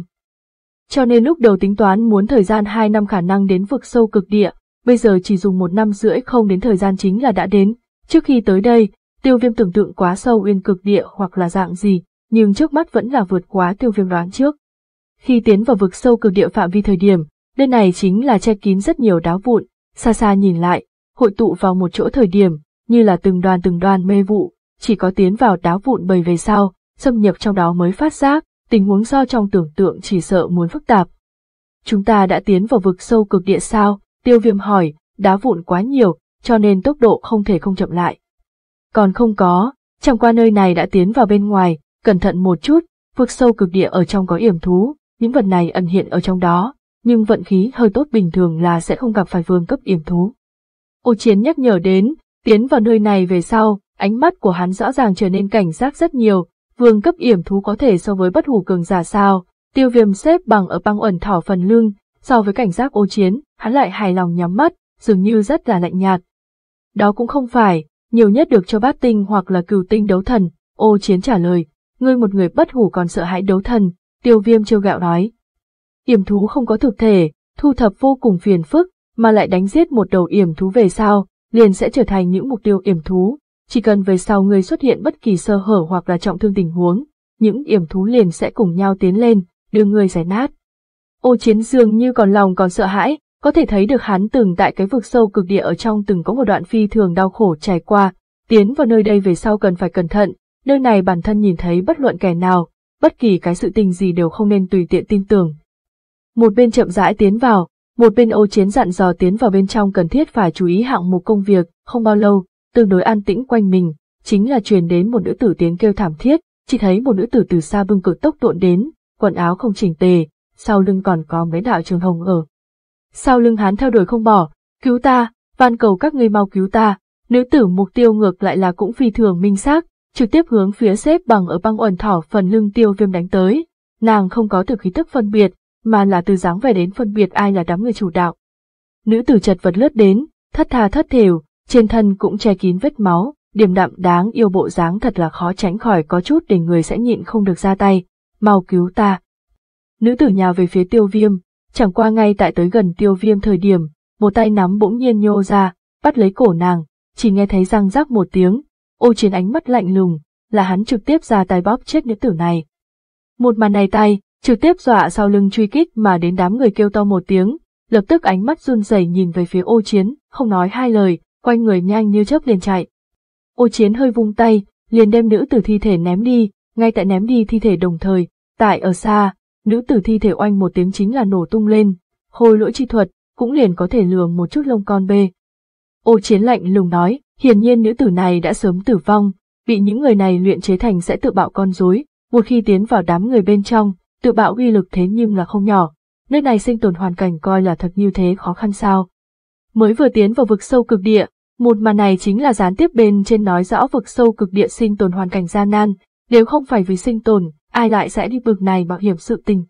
Cho nên lúc đầu tính toán muốn thời gian 2 năm khả năng đến vực sâu cực địa, bây giờ chỉ dùng một năm rưỡi không đến thời gian chính là đã đến. Trước khi tới đây, tiêu viêm tưởng tượng quá sâu uyên cực địa hoặc là dạng gì, nhưng trước mắt vẫn là vượt quá tiêu viêm đoán trước. Khi tiến vào vực sâu cực địa phạm vi thời điểm, nơi này chính là che kín rất nhiều đá vụn, xa xa nhìn lại, hội tụ vào một chỗ thời điểm, như là từng đoàn từng đoàn mê vụ, chỉ có tiến vào đá vụn bầy về sau, xâm nhập trong đó mới phát giác, tình huống do trong tưởng tượng chỉ sợ muốn phức tạp. Chúng ta đã tiến vào vực sâu cực địa sao, tiêu viêm hỏi, đá vụn quá nhiều, cho nên tốc độ không thể không chậm lại. Còn không có, chẳng qua nơi này đã tiến vào bên ngoài, cẩn thận một chút, vực sâu cực địa ở trong có yểm thú, những vật này ẩn hiện ở trong đó, nhưng vận khí hơi tốt bình thường là sẽ không gặp phải vương cấp yểm thú. Ô Chiến nhắc nhở đến, tiến vào nơi này về sau, ánh mắt của hắn rõ ràng trở nên cảnh giác rất nhiều, vương cấp yểm thú có thể so với bất hủ cường giả sao, tiêu viêm xếp bằng ở băng ẩn thỏ phần lưng, so với cảnh giác ô chiến, hắn lại hài lòng nhắm mắt, dường như rất là lạnh nhạt. Đó cũng không phải, nhiều nhất được cho bát tinh hoặc là cửu tinh đấu thần, ô chiến trả lời, ngươi một người bất hủ còn sợ hãi đấu thần, tiêu viêm trêu gạo nói. Yểm thú không có thực thể, thu thập vô cùng phiền phức, mà lại đánh giết một đầu yểm thú về sau, liền sẽ trở thành những mục tiêu yểm thú. Chỉ cần về sau người xuất hiện bất kỳ sơ hở hoặc là trọng thương tình huống, những yểm thú liền sẽ cùng nhau tiến lên, đưa người giải nát. Ô chiến dương như còn lòng còn sợ hãi, có thể thấy được hắn từng tại cái vực sâu cực địa ở trong từng có một đoạn phi thường đau khổ trải qua, tiến vào nơi đây về sau cần phải cẩn thận, nơi này bản thân nhìn thấy bất luận kẻ nào, bất kỳ cái sự tình gì đều không nên tùy tiện tin tưởng. Một bên chậm rãi tiến vào, một bên ô chiến dặn dò tiến vào bên trong cần thiết phải chú ý hạng mục công việc, không bao lâu, tương đối an tĩnh quanh mình, chính là truyền đến một nữ tử tiếng kêu thảm thiết, chỉ thấy một nữ tử từ xa bưng cực tốc độn đến, quần áo không chỉnh tề, sau lưng còn có mấy đạo trường hồng ở. Sau lưng hắn theo đuổi không bỏ, cứu ta, van cầu các ngươi mau cứu ta, nữ tử mục tiêu ngược lại là cũng phi thường minh xác, trực tiếp hướng phía xếp bằng ở băng uẩn thỏ phần lưng tiêu viêm đánh tới. Nàng không có từ khí tức phân biệt, mà là từ dáng vẻ đến phân biệt ai là đám người chủ đạo. Nữ tử chật vật lướt đến, thất tha thất thiểu trên thân cũng che kín vết máu, điềm đạm đáng yêu bộ dáng thật là khó tránh khỏi có chút để người sẽ nhịn không được ra tay, mau cứu ta. Nữ tử nhào về phía tiêu viêm, chẳng qua ngay tại tới gần tiêu viêm thời điểm, một tay nắm bỗng nhiên nhô ra, bắt lấy cổ nàng, chỉ nghe thấy răng rắc một tiếng, ô chiến ánh mắt lạnh lùng, là hắn trực tiếp ra tay bóp chết nữ tử này. Một màn này tay, trực tiếp dọa sau lưng truy kích mà đến đám người kêu to một tiếng, lập tức ánh mắt run rẩy nhìn về phía ô chiến, không nói hai lời, quanh người nhanh như chớp liền chạy. Ô chiến hơi vung tay, liền đem nữ tử thi thể ném đi, ngay tại ném đi thi thể đồng thời, tại ở xa, nữ tử thi thể oanh một tiếng chính là nổ tung lên, hồi lỗi chi thuật, cũng liền có thể lường một chút lông con bê. Ô chiến lạnh lùng nói, hiển nhiên nữ tử này đã sớm tử vong, bị những người này luyện chế thành sẽ tự bạo con rối, một khi tiến vào đám người bên trong, tự bạo uy lực thế nhưng là không nhỏ. Nơi này sinh tồn hoàn cảnh coi là thật như thế khó khăn sao. Mới vừa tiến vào vực sâu cực địa, một màn này chính là gián tiếp bên trên nói rõ vực sâu cực địa sinh tồn hoàn cảnh gian nan, nếu không phải vì sinh tồn, ai lại sẽ đi vực này bảo hiểm sự tình.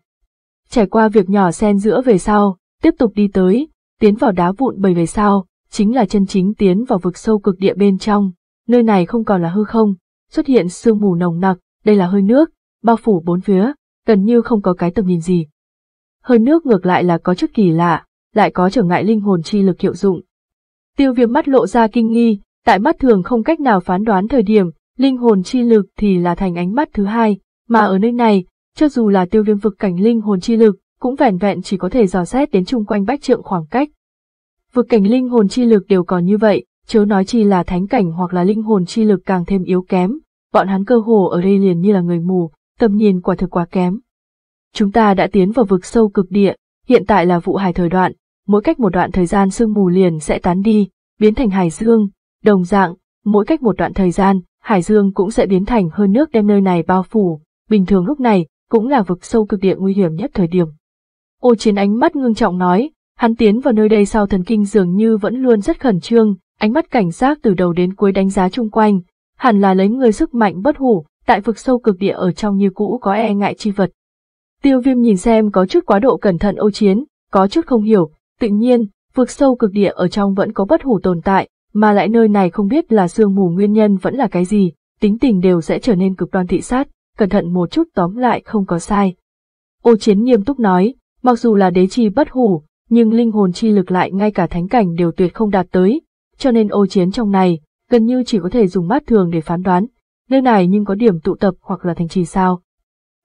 Trải qua việc nhỏ xen giữa về sau, tiếp tục đi tới, tiến vào đá vụn bầy về sau, chính là chân chính tiến vào vực sâu cực địa bên trong, nơi này không còn là hư không, xuất hiện sương mù nồng nặc, đây là hơi nước, bao phủ bốn phía, gần như không có cái tầm nhìn gì. Hơi nước ngược lại là có chút kỳ lạ, lại có trở ngại linh hồn chi lực hiệu dụng. Tiêu viêm mắt lộ ra kinh nghi, tại mắt thường không cách nào phán đoán thời điểm, linh hồn chi lực thì là thành ánh mắt thứ hai, mà ở nơi này, cho dù là tiêu viêm vực cảnh linh hồn chi lực, cũng vẻn vẹn chỉ có thể dò xét đến chung quanh bách trượng khoảng cách, vực cảnh linh hồn chi lực đều còn như vậy, chớ nói chi là thánh cảnh hoặc là linh hồn chi lực càng thêm yếu kém, bọn hắn cơ hồ ở đây liền như là người mù, tầm nhìn quả thực quá kém. Chúng ta đã tiến vào vực sâu cực địa, hiện tại là vụ hải thời đoạn, mỗi cách một đoạn thời gian sương mù liền sẽ tán đi, biến thành hải dương, đồng dạng, mỗi cách một đoạn thời gian, hải dương cũng sẽ biến thành hơi nước đem nơi này bao phủ, bình thường lúc này, cũng là vực sâu cực địa nguy hiểm nhất thời điểm. Ô chiến ánh mắt ngưng trọng nói, Hắn tiến vào nơi đây sau thần kinh dường như vẫn luôn rất khẩn trương, ánh mắt cảnh giác từ đầu đến cuối đánh giá chung quanh, hẳn là lấy người sức mạnh bất hủ, tại vực sâu cực địa ở trong như cũ có e ngại chi vật. Tiêu viêm nhìn xem có chút quá độ cẩn thận ô chiến, có chút không hiểu, tự nhiên, vực sâu cực địa ở trong vẫn có bất hủ tồn tại, mà lại nơi này không biết là sương mù nguyên nhân vẫn là cái gì, tính tình đều sẽ trở nên cực đoan thị sát, cẩn thận một chút tóm lại không có sai. Ô chiến nghiêm túc nói, mặc dù là đế chi bất hủ, nhưng linh hồn chi lực lại ngay cả thánh cảnh đều tuyệt không đạt tới, cho nên ô chiến trong này, gần như chỉ có thể dùng mắt thường để phán đoán, nơi này nhưng có điểm tụ tập hoặc là thành trì sao.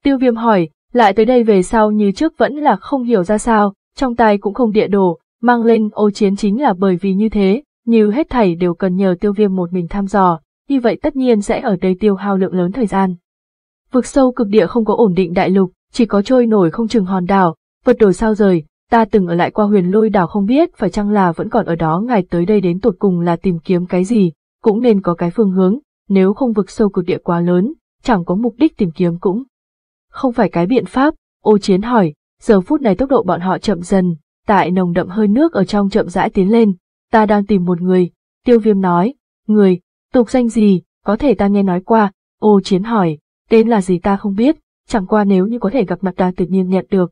Tiêu viêm hỏi, lại tới đây về sau như trước vẫn là không hiểu ra sao, trong tay cũng không địa đồ, mang lên ô chiến chính là bởi vì như thế, như hết thảy đều cần nhờ tiêu viêm một mình tham dò, như vậy tất nhiên sẽ ở đây tiêu hao lượng lớn thời gian. Vực sâu cực địa không có ổn định đại lục, chỉ có trôi nổi không chừng hòn đảo, vật đổi sao rời, ta từng ở lại qua huyền lôi đảo không biết phải chăng là vẫn còn ở đó ngài tới đây đến tột cùng là tìm kiếm cái gì, cũng nên có cái phương hướng, nếu không vực sâu cực địa quá lớn, chẳng có mục đích tìm kiếm cũng. Không phải cái biện pháp, ô chiến hỏi, giờ phút này tốc độ bọn họ chậm dần, tại nồng đậm hơi nước ở trong chậm rãi tiến lên, ta đang tìm một người, tiêu viêm nói, người, tục danh gì, có thể ta nghe nói qua, ô chiến hỏi, tên là gì ta không biết, chẳng qua nếu như có thể gặp mặt ta tự nhiên nhận được,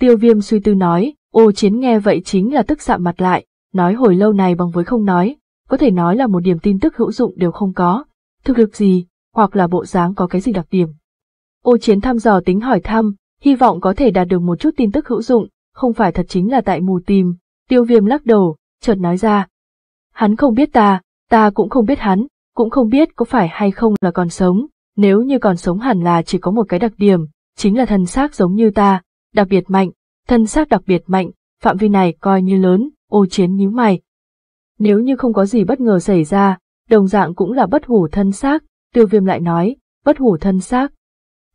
Tiêu viêm suy tư nói, ô chiến nghe vậy chính là tức sạm mặt lại, nói hồi lâu này bằng với không nói, có thể nói là một điểm tin tức hữu dụng đều không có, thực lực gì, hoặc là bộ dáng có cái gì đặc điểm. Ô chiến thăm dò tính hỏi thăm, hy vọng có thể đạt được một chút tin tức hữu dụng, không phải thật chính là tại mù tìm, tiêu viêm lắc đầu, chợt nói ra. Hắn không biết ta, ta cũng không biết hắn, cũng không biết có phải hay không là còn sống, nếu như còn sống hẳn là chỉ có một cái đặc điểm, chính là thân xác giống như ta, đặc biệt mạnh, thân xác đặc biệt mạnh, phạm vi này coi như lớn, ô chiến nhíu mày. Nếu như không có gì bất ngờ xảy ra, đồng dạng cũng là bất hủ thân xác, tiêu viêm lại nói, bất hủ thân xác.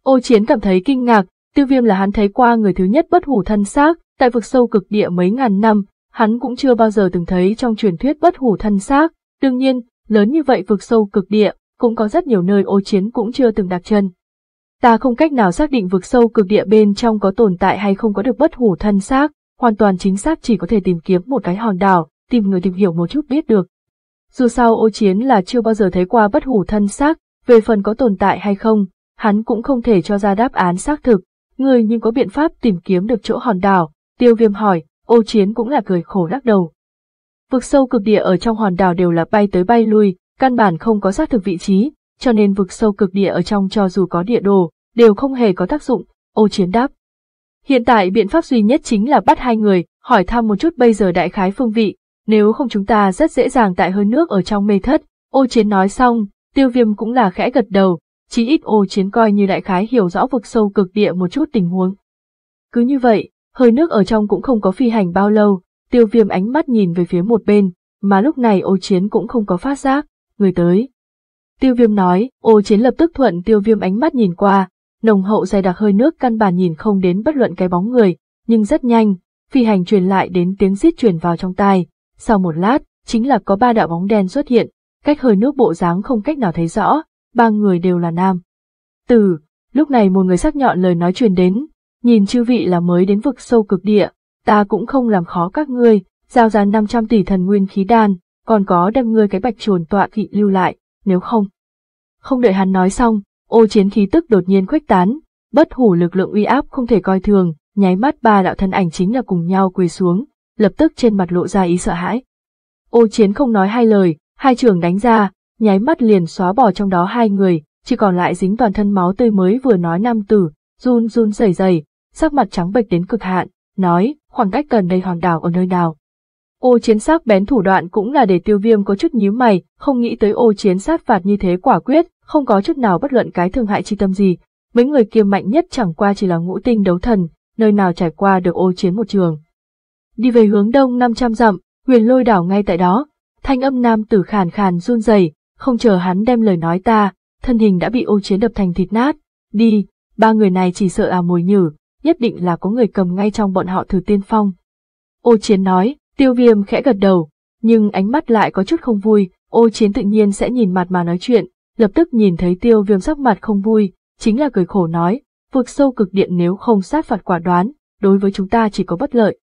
Ô chiến cảm thấy kinh ngạc, tiêu viêm là hắn thấy qua người thứ nhất bất hủ thân xác, tại vực sâu cực địa mấy ngàn năm, hắn cũng chưa bao giờ từng thấy trong truyền thuyết bất hủ thân xác, đương nhiên, lớn như vậy vực sâu cực địa, cũng có rất nhiều nơi ô chiến cũng chưa từng đặt chân ta không cách nào xác định vực sâu cực địa bên trong có tồn tại hay không có được bất hủ thân xác, hoàn toàn chính xác chỉ có thể tìm kiếm một cái hòn đảo, tìm người tìm hiểu một chút biết được. Dù sao ô chiến là chưa bao giờ thấy qua bất hủ thân xác, về phần có tồn tại hay không, hắn cũng không thể cho ra đáp án xác thực, người nhưng có biện pháp tìm kiếm được chỗ hòn đảo, tiêu viêm hỏi, ô chiến cũng là cười khổ lắc đầu. Vực sâu cực địa ở trong hòn đảo đều là bay tới bay lui, căn bản không có xác thực vị trí, cho nên vực sâu cực địa ở trong cho dù có địa đồ, đều không hề có tác dụng, ô chiến đáp. Hiện tại biện pháp duy nhất chính là bắt hai người, hỏi thăm một chút bây giờ đại khái phương vị, nếu không chúng ta rất dễ dàng tại hơi nước ở trong mê thất, ô chiến nói xong, tiêu viêm cũng là khẽ gật đầu, chí ít ô chiến coi như đại khái hiểu rõ vực sâu cực địa một chút tình huống. Cứ như vậy, hơi nước ở trong cũng không có phi hành bao lâu, tiêu viêm ánh mắt nhìn về phía một bên, mà lúc này ô chiến cũng không có phát giác, người tới. Tiêu viêm nói, ô chiến lập tức thuận tiêu viêm ánh mắt nhìn qua, nồng hậu dày đặc hơi nước căn bản nhìn không đến bất luận cái bóng người, nhưng rất nhanh, phi hành truyền lại đến tiếng rít truyền vào trong tai. Sau một lát, chính là có ba đạo bóng đen xuất hiện, cách hơi nước bộ dáng không cách nào thấy rõ, ba người đều là nam. Từ, lúc này một người sắc nhọn lời nói truyền đến, nhìn chư vị là mới đến vực sâu cực địa, ta cũng không làm khó các ngươi, giao ra 500 tỷ thần nguyên khí đan, còn có đem ngươi cái bạch chuồn tọa kỵ lưu lại, nếu không. Không đợi hắn nói xong, ô chiến khí tức đột nhiên khuếch tán, bất hủ lực lượng uy áp không thể coi thường, nháy mắt ba đạo thân ảnh chính là cùng nhau quỳ xuống, lập tức trên mặt lộ ra ý sợ hãi. Ô chiến không nói hai lời, hai trường đánh ra, nháy mắt liền xóa bỏ trong đó hai người, chỉ còn lại dính toàn thân máu tươi mới vừa nói nam tử, run run rẩy rẩy, sắc mặt trắng bệch đến cực hạn, nói, khoảng cách gần đây hoàng đảo ở nơi nào. Ô chiến sắc bén thủ đoạn cũng là để tiêu viêm có chút nhíu mày, không nghĩ tới ô chiến sát phạt như thế quả quyết, không có chút nào bất luận cái thương hại chi tâm gì, mấy người kia mạnh nhất chẳng qua chỉ là ngũ tinh đấu thần, nơi nào trải qua được ô chiến một trường. Đi về hướng đông 500 dặm, huyền lôi đảo ngay tại đó, thanh âm nam tử khàn khàn run rẩy, không chờ hắn đem lời nói ta, thân hình đã bị ô chiến đập thành thịt nát, đi, ba người này chỉ sợ à mồi nhử, nhất định là có người cầm ngay trong bọn họ thử tiên phong. Ô chiến nói, tiêu viêm khẽ gật đầu, nhưng ánh mắt lại có chút không vui, ô chiến tự nhiên sẽ nhìn mặt mà nói chuyện, lập tức nhìn thấy tiêu viêm sắc mặt không vui, chính là cười khổ nói, vượt sâu cực điện nếu không sát phạt quả đoán, đối với chúng ta chỉ có bất lợi.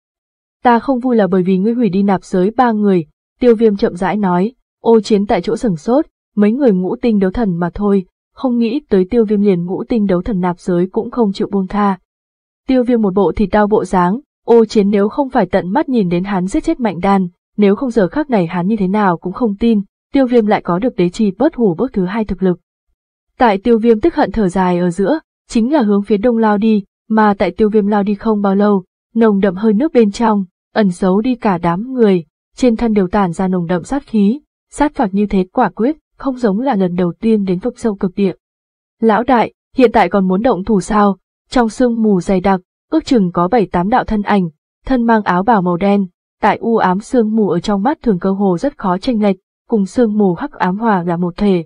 Ta không vui là bởi vì ngươi hủy đi nạp giới ba người, tiêu viêm chậm rãi nói, ô chiến tại chỗ sừng sốt, mấy người ngũ tinh đấu thần mà thôi, không nghĩ tới tiêu viêm liền ngũ tinh đấu thần nạp giới cũng không chịu buông tha. Tiêu viêm một bộ thì tao bộ dáng, ô chiến nếu không phải tận mắt nhìn đến hắn giết chết mạnh đan, nếu không giờ khác này hắn như thế nào cũng không tin, tiêu viêm lại có được đế trì bất hủ bước thứ hai thực lực. Tại tiêu viêm tức hận thở dài ở giữa, chính là hướng phía đông lao đi, mà tại tiêu viêm lao đi không bao lâu, nồng đậm hơi nước bên trong, ẩn giấu đi cả đám người, trên thân đều tản ra nồng đậm sát khí, sát phạt như thế quả quyết, không giống là lần đầu tiên đến vực sâu cực địa. Lão đại, hiện tại còn muốn động thủ sao, trong sương mù dày đặc, ước chừng có bảy tám đạo thân ảnh, thân mang áo bào màu đen, tại u ám sương mù ở trong mắt thường cơ hồ rất khó tranh lệch, cùng sương mù hắc ám hòa là một thể.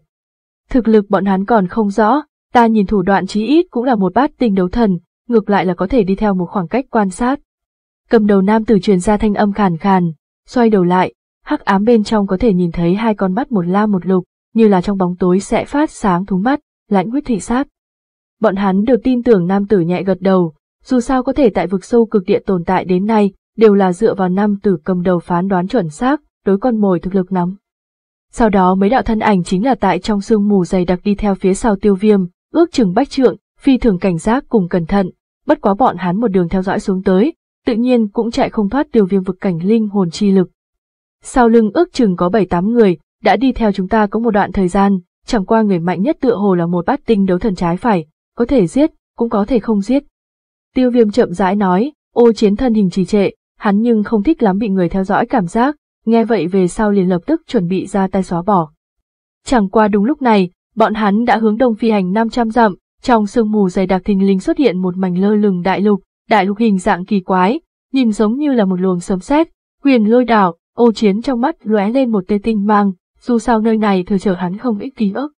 Thực lực bọn hắn còn không rõ, ta nhìn thủ đoạn chí ít cũng là một bát tinh đấu thần, ngược lại là có thể đi theo một khoảng cách quan sát. Cầm đầu nam tử truyền ra thanh âm khàn khàn, xoay đầu lại, hắc ám bên trong có thể nhìn thấy hai con mắt một la một lục, như là trong bóng tối sẽ phát sáng thú mắt, lãnh huyết thị sát. Bọn hắn được tin tưởng nam tử nhẹ gật đầu, dù sao có thể tại vực sâu cực địa tồn tại đến nay, đều là dựa vào nam tử cầm đầu phán đoán chuẩn xác, đối con mồi thực lực nắm sau đó mấy đạo thân ảnh chính là tại trong sương mù dày đặc đi theo phía sau tiêu viêm, ước chừng bách trượng, phi thường cảnh giác cùng cẩn thận, bất quá bọn hắn một đường theo dõi xuống tới, tự nhiên cũng chạy không thoát tiêu viêm vực cảnh linh hồn chi lực. Sau lưng ước chừng có 7-8 người, đã đi theo chúng ta có một đoạn thời gian, chẳng qua người mạnh nhất tựa hồ là một bát tinh đấu thần trái phải, có thể giết, cũng có thể không giết. Tiêu viêm chậm rãi nói, ô chiến thân hình trì trệ, hắn nhưng không thích lắm bị người theo dõi cảm giác, nghe vậy về sau liền lập tức chuẩn bị ra tay xóa bỏ. Chẳng qua đúng lúc này, bọn hắn đã hướng đông phi hành 500 dặm, trong sương mù dày đặc thình lình xuất hiện một mảnh lơ lửng đại lục, đại lục hình dạng kỳ quái, nhìn giống như là một luồng sấm sét, huyền lôi đảo, ô chiến trong mắt lóe lên một tia tinh mang, dù sao nơi này thừa trở hắn không ít ký ức.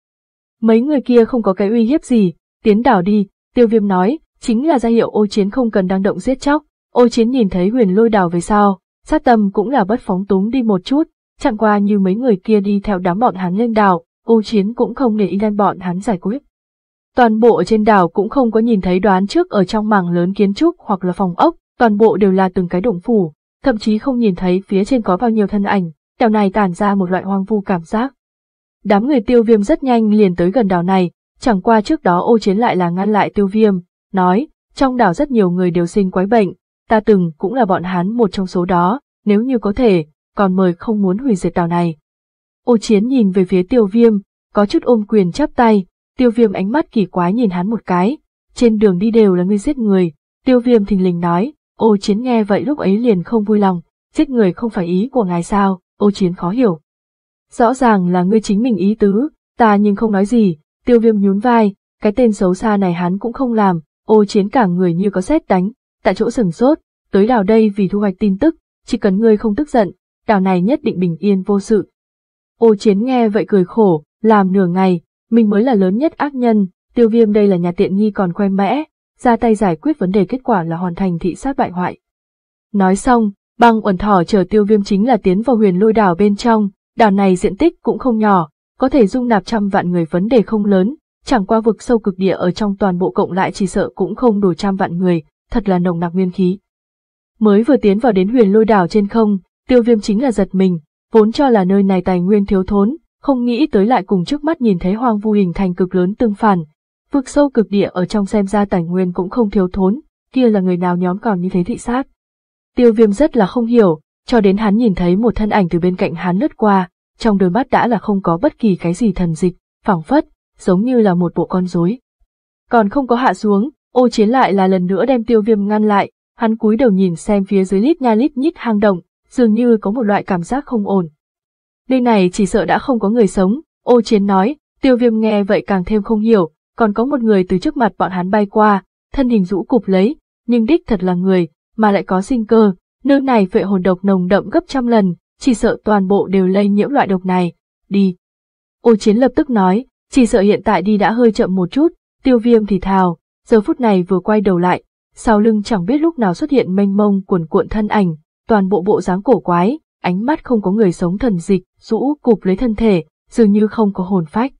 Mấy người kia không có cái uy hiếp gì, tiến đảo đi, tiêu viêm nói, chính là ra hiệu ô chiến không cần đang động giết chóc, ô chiến nhìn thấy huyền lôi đảo về sau, sát tâm cũng là bất phóng túng đi một chút, chẳng qua như mấy người kia đi theo đám bọn hắn lên đảo, ô chiến cũng không để ý đen bọn hắn giải quyết. Toàn bộ trên đảo cũng không có nhìn thấy đoán trước ở trong mảng lớn kiến trúc hoặc là phòng ốc, toàn bộ đều là từng cái động phủ, thậm chí không nhìn thấy phía trên có bao nhiêu thân ảnh, đảo này tản ra một loại hoang vu cảm giác. Đám người tiêu viêm rất nhanh liền tới gần đảo này, chẳng qua trước đó ô chiến lại là ngăn lại tiêu viêm, nói, trong đảo rất nhiều người đều sinh quái bệnh, ta từng cũng là bọn hắn một trong số đó, nếu như có thể, còn mời không muốn hủy diệt đảo này. Ô chiến nhìn về phía tiêu viêm, có chút ôm quyền chắp tay, tiêu viêm ánh mắt kỳ quái nhìn hắn một cái, trên đường đi đều là ngươi giết người, tiêu viêm thình lình nói, ô chiến nghe vậy lúc ấy liền không vui lòng, giết người không phải ý của ngài sao, ô chiến khó hiểu. Rõ ràng là ngươi chính mình ý tứ, ta nhưng không nói gì, tiêu viêm nhún vai, cái tên xấu xa này hắn cũng không làm, ô chiến cả người như có xét đánh, tại chỗ sừng sốt, tới đảo đây vì thu hoạch tin tức, chỉ cần ngươi không tức giận, đảo này nhất định bình yên vô sự. Ô chiến nghe vậy cười khổ, làm nửa ngày, mình mới là lớn nhất ác nhân, tiêu viêm đây là nhà tiện nghi còn khoe mẽ, ra tay giải quyết vấn đề kết quả là hoàn thành thị sát bại hoại. Nói xong, băng uẩn thỏ chờ tiêu viêm chính là tiến vào huyền lôi đảo bên trong, đảo này diện tích cũng không nhỏ, có thể dung nạp trăm vạn người vấn đề không lớn, chẳng qua vực sâu cực địa ở trong toàn bộ cộng lại chỉ sợ cũng không đủ trăm vạn người, thật là nồng nặc nguyên khí. Mới vừa tiến vào đến huyền lôi đảo trên không, tiêu viêm chính là giật mình, vốn cho là nơi này tài nguyên thiếu thốn, không nghĩ tới lại cùng trước mắt nhìn thấy hoang vu hình thành cực lớn tương phản. Vực sâu cực địa ở trong xem ra tài nguyên cũng không thiếu thốn, kia là người nào nhóm còn như thế thị sát. Tiêu viêm rất là không hiểu, cho đến hắn nhìn thấy một thân ảnh từ bên cạnh hắn lướt qua, trong đôi mắt đã là không có bất kỳ cái gì thần dịch, phảng phất, giống như là một bộ con rối. Còn không có hạ xuống, Ô chiến lại là lần nữa đem tiêu viêm ngăn lại, hắn cúi đầu nhìn xem phía dưới lít nha lít nhít hang động, dường như có một loại cảm giác không ổn. Nơi này chỉ sợ đã không có người sống, ô chiến nói, tiêu viêm nghe vậy càng thêm không hiểu, còn có một người từ trước mặt bọn hắn bay qua, thân hình rũ cụp lấy, nhưng đích thật là người, mà lại có sinh cơ, nơi này vệ hồn độc nồng đậm gấp trăm lần, chỉ sợ toàn bộ đều lây nhiễm loại độc này, đi. Ô chiến lập tức nói, chỉ sợ hiện tại đi đã hơi chậm một chút, tiêu viêm thì thào, giờ phút này vừa quay đầu lại, sau lưng chẳng biết lúc nào xuất hiện mênh mông cuồn cuộn thân ảnh, toàn bộ bộ dáng cổ quái, ánh mắt không có người sống thần dịch, rũ cụp lấy thân thể, dường như không có hồn phách.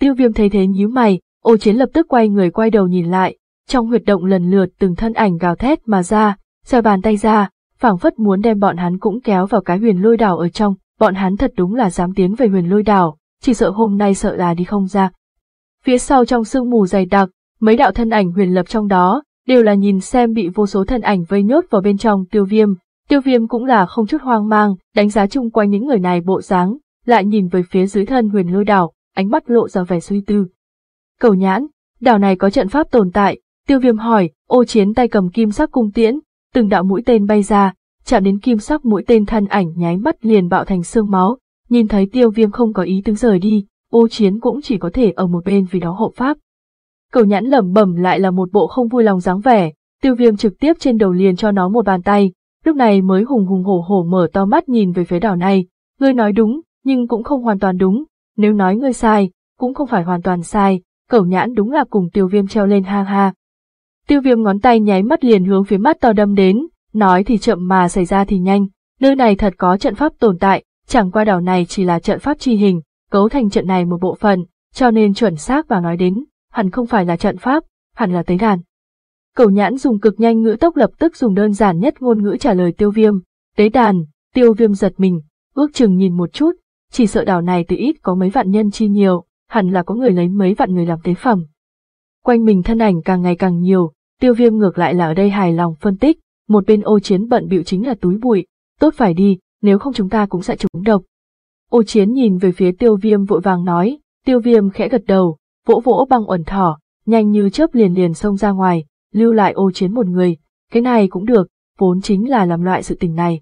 Tiêu viêm thấy thế nhíu mày, ô chiến lập tức quay người quay đầu nhìn lại, trong huyệt động lần lượt từng thân ảnh gào thét mà ra, giơ bàn tay ra, phảng phất muốn đem bọn hắn cũng kéo vào cái huyền lôi đảo ở trong, bọn hắn thật đúng là dám tiến về huyền lôi đảo, chỉ sợ hôm nay sợ là đi không ra. Phía sau trong sương mù dày đặc, mấy đạo thân ảnh huyền lập trong đó, đều là nhìn xem bị vô số thân ảnh vây nhốt vào bên trong tiêu viêm. Tiêu viêm cũng là không chút hoang mang, đánh giá chung quanh những người này bộ dáng, lại nhìn về phía dưới thân huyền lôi đảo, ánh mắt lộ ra vẻ suy tư. Cầu nhãn, đảo này có trận pháp tồn tại, tiêu viêm hỏi, ô chiến tay cầm kim sắc cung tiễn, từng đạo mũi tên bay ra, chạm đến kim sắc mũi tên thân ảnh nháy mắt liền bạo thành xương máu, nhìn thấy tiêu viêm không có ý tướng rời đi, ô chiến cũng chỉ có thể ở một bên vì đó hộ pháp, cầu nhãn lẩm bẩm lại là một bộ không vui lòng dáng vẻ, tiêu viêm trực tiếp trên đầu liền cho nó một bàn tay, lúc này mới hùng hùng hổ hổ mở to mắt nhìn về phía đảo này. Ngươi nói đúng, nhưng cũng không hoàn toàn đúng, nếu nói ngươi sai, cũng không phải hoàn toàn sai, cầu nhãn đúng là cùng tiêu viêm treo lên ha ha. Tiêu viêm ngón tay nháy mắt liền hướng phía mắt to đâm đến, nói thì chậm mà xảy ra thì nhanh, nơi này thật có trận pháp tồn tại, chẳng qua đảo này chỉ là trận pháp chi hình, cấu thành trận này một bộ phận, cho nên chuẩn xác và nói đến, hẳn không phải là trận pháp, hẳn là tế đàn. Cầu nhãn dùng cực nhanh ngữ tốc lập tức dùng đơn giản nhất ngôn ngữ trả lời tiêu viêm, tế đàn, tiêu viêm giật mình, ước chừng nhìn một chút, chỉ sợ đảo này từ ít có mấy vạn nhân chi nhiều, hẳn là có người lấy mấy vạn người làm tế phẩm. Quanh mình thân ảnh càng ngày càng nhiều, tiêu viêm ngược lại là ở đây hài lòng phân tích, một bên ô chiến bận biểu chính là túi bụi, tốt phải đi, nếu không chúng ta cũng sẽ trúng độc. Ô chiến nhìn về phía tiêu viêm vội vàng nói, tiêu viêm khẽ gật đầu, vỗ vỗ băng uẩn thỏ, nhanh như chớp liền liền xông ra ngoài, lưu lại ô chiến một người, cái này cũng được, vốn chính là làm loại sự tình này.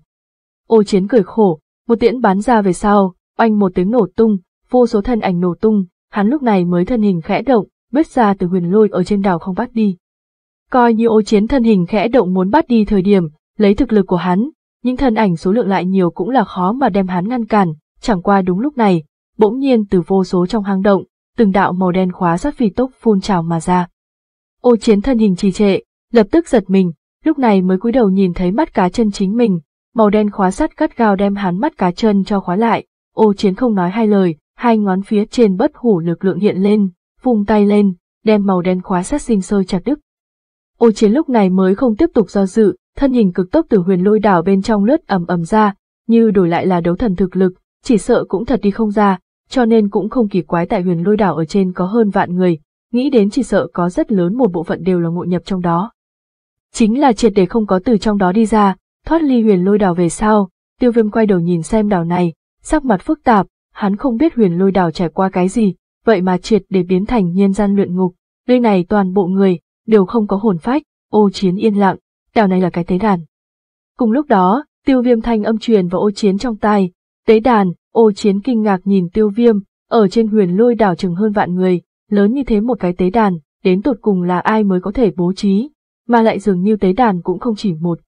Ô chiến cười khổ, một tiễn bắn ra về sau, oanh một tiếng nổ tung, vô số thân ảnh nổ tung, hắn lúc này mới thân hình khẽ động, bước ra từ huyền lôi ở trên đảo không bắt đi. Coi như ô chiến thân hình khẽ động muốn bắt đi thời điểm, lấy thực lực của hắn, những thân ảnh số lượng lại nhiều cũng là khó mà đem hắn ngăn cản, chẳng qua đúng lúc này, bỗng nhiên từ vô số trong hang động, từng đạo màu đen khóa sát phi tốc phun trào mà ra. Ô chiến thân hình trì trệ, lập tức giật mình, lúc này mới cúi đầu nhìn thấy mắt cá chân chính mình, màu đen khóa sắt gắt gao đem hắn mắt cá chân cho khóa lại, ô chiến không nói hai lời, hai ngón phía trên bất hủ lực lượng hiện lên, phung tay lên, đem màu đen khóa sắt sinh sôi chặt đứt. Ô chiến lúc này mới không tiếp tục do dự, thân hình cực tốc từ huyền lôi đảo bên trong lướt ầm ầm ra, như đổi lại là đấu thần thực lực, chỉ sợ cũng thật đi không ra, cho nên cũng không kỳ quái tại huyền lôi đảo ở trên có hơn vạn người, nghĩ đến chỉ sợ có rất lớn một bộ phận đều là ngộ nhập trong đó. Chính là triệt để không có từ trong đó đi ra, thoát ly huyền lôi đảo về sau, tiêu viêm quay đầu nhìn xem đảo này, sắc mặt phức tạp, hắn không biết huyền lôi đảo trải qua cái gì, vậy mà triệt để biến thành nhân gian luyện ngục, nơi này toàn bộ người, đều không có hồn phách, ô chiến yên lặng, đảo này là cái tế đàn. Cùng lúc đó, tiêu viêm thanh âm truyền vào ô chiến trong tai, tế đàn, Ô chiến kinh ngạc nhìn tiêu viêm, ở trên huyền lôi đảo chừng hơn vạn người, lớn như thế một cái tế đàn, đến tột cùng là ai mới có thể bố trí, mà lại dường như tế đàn cũng không chỉ một.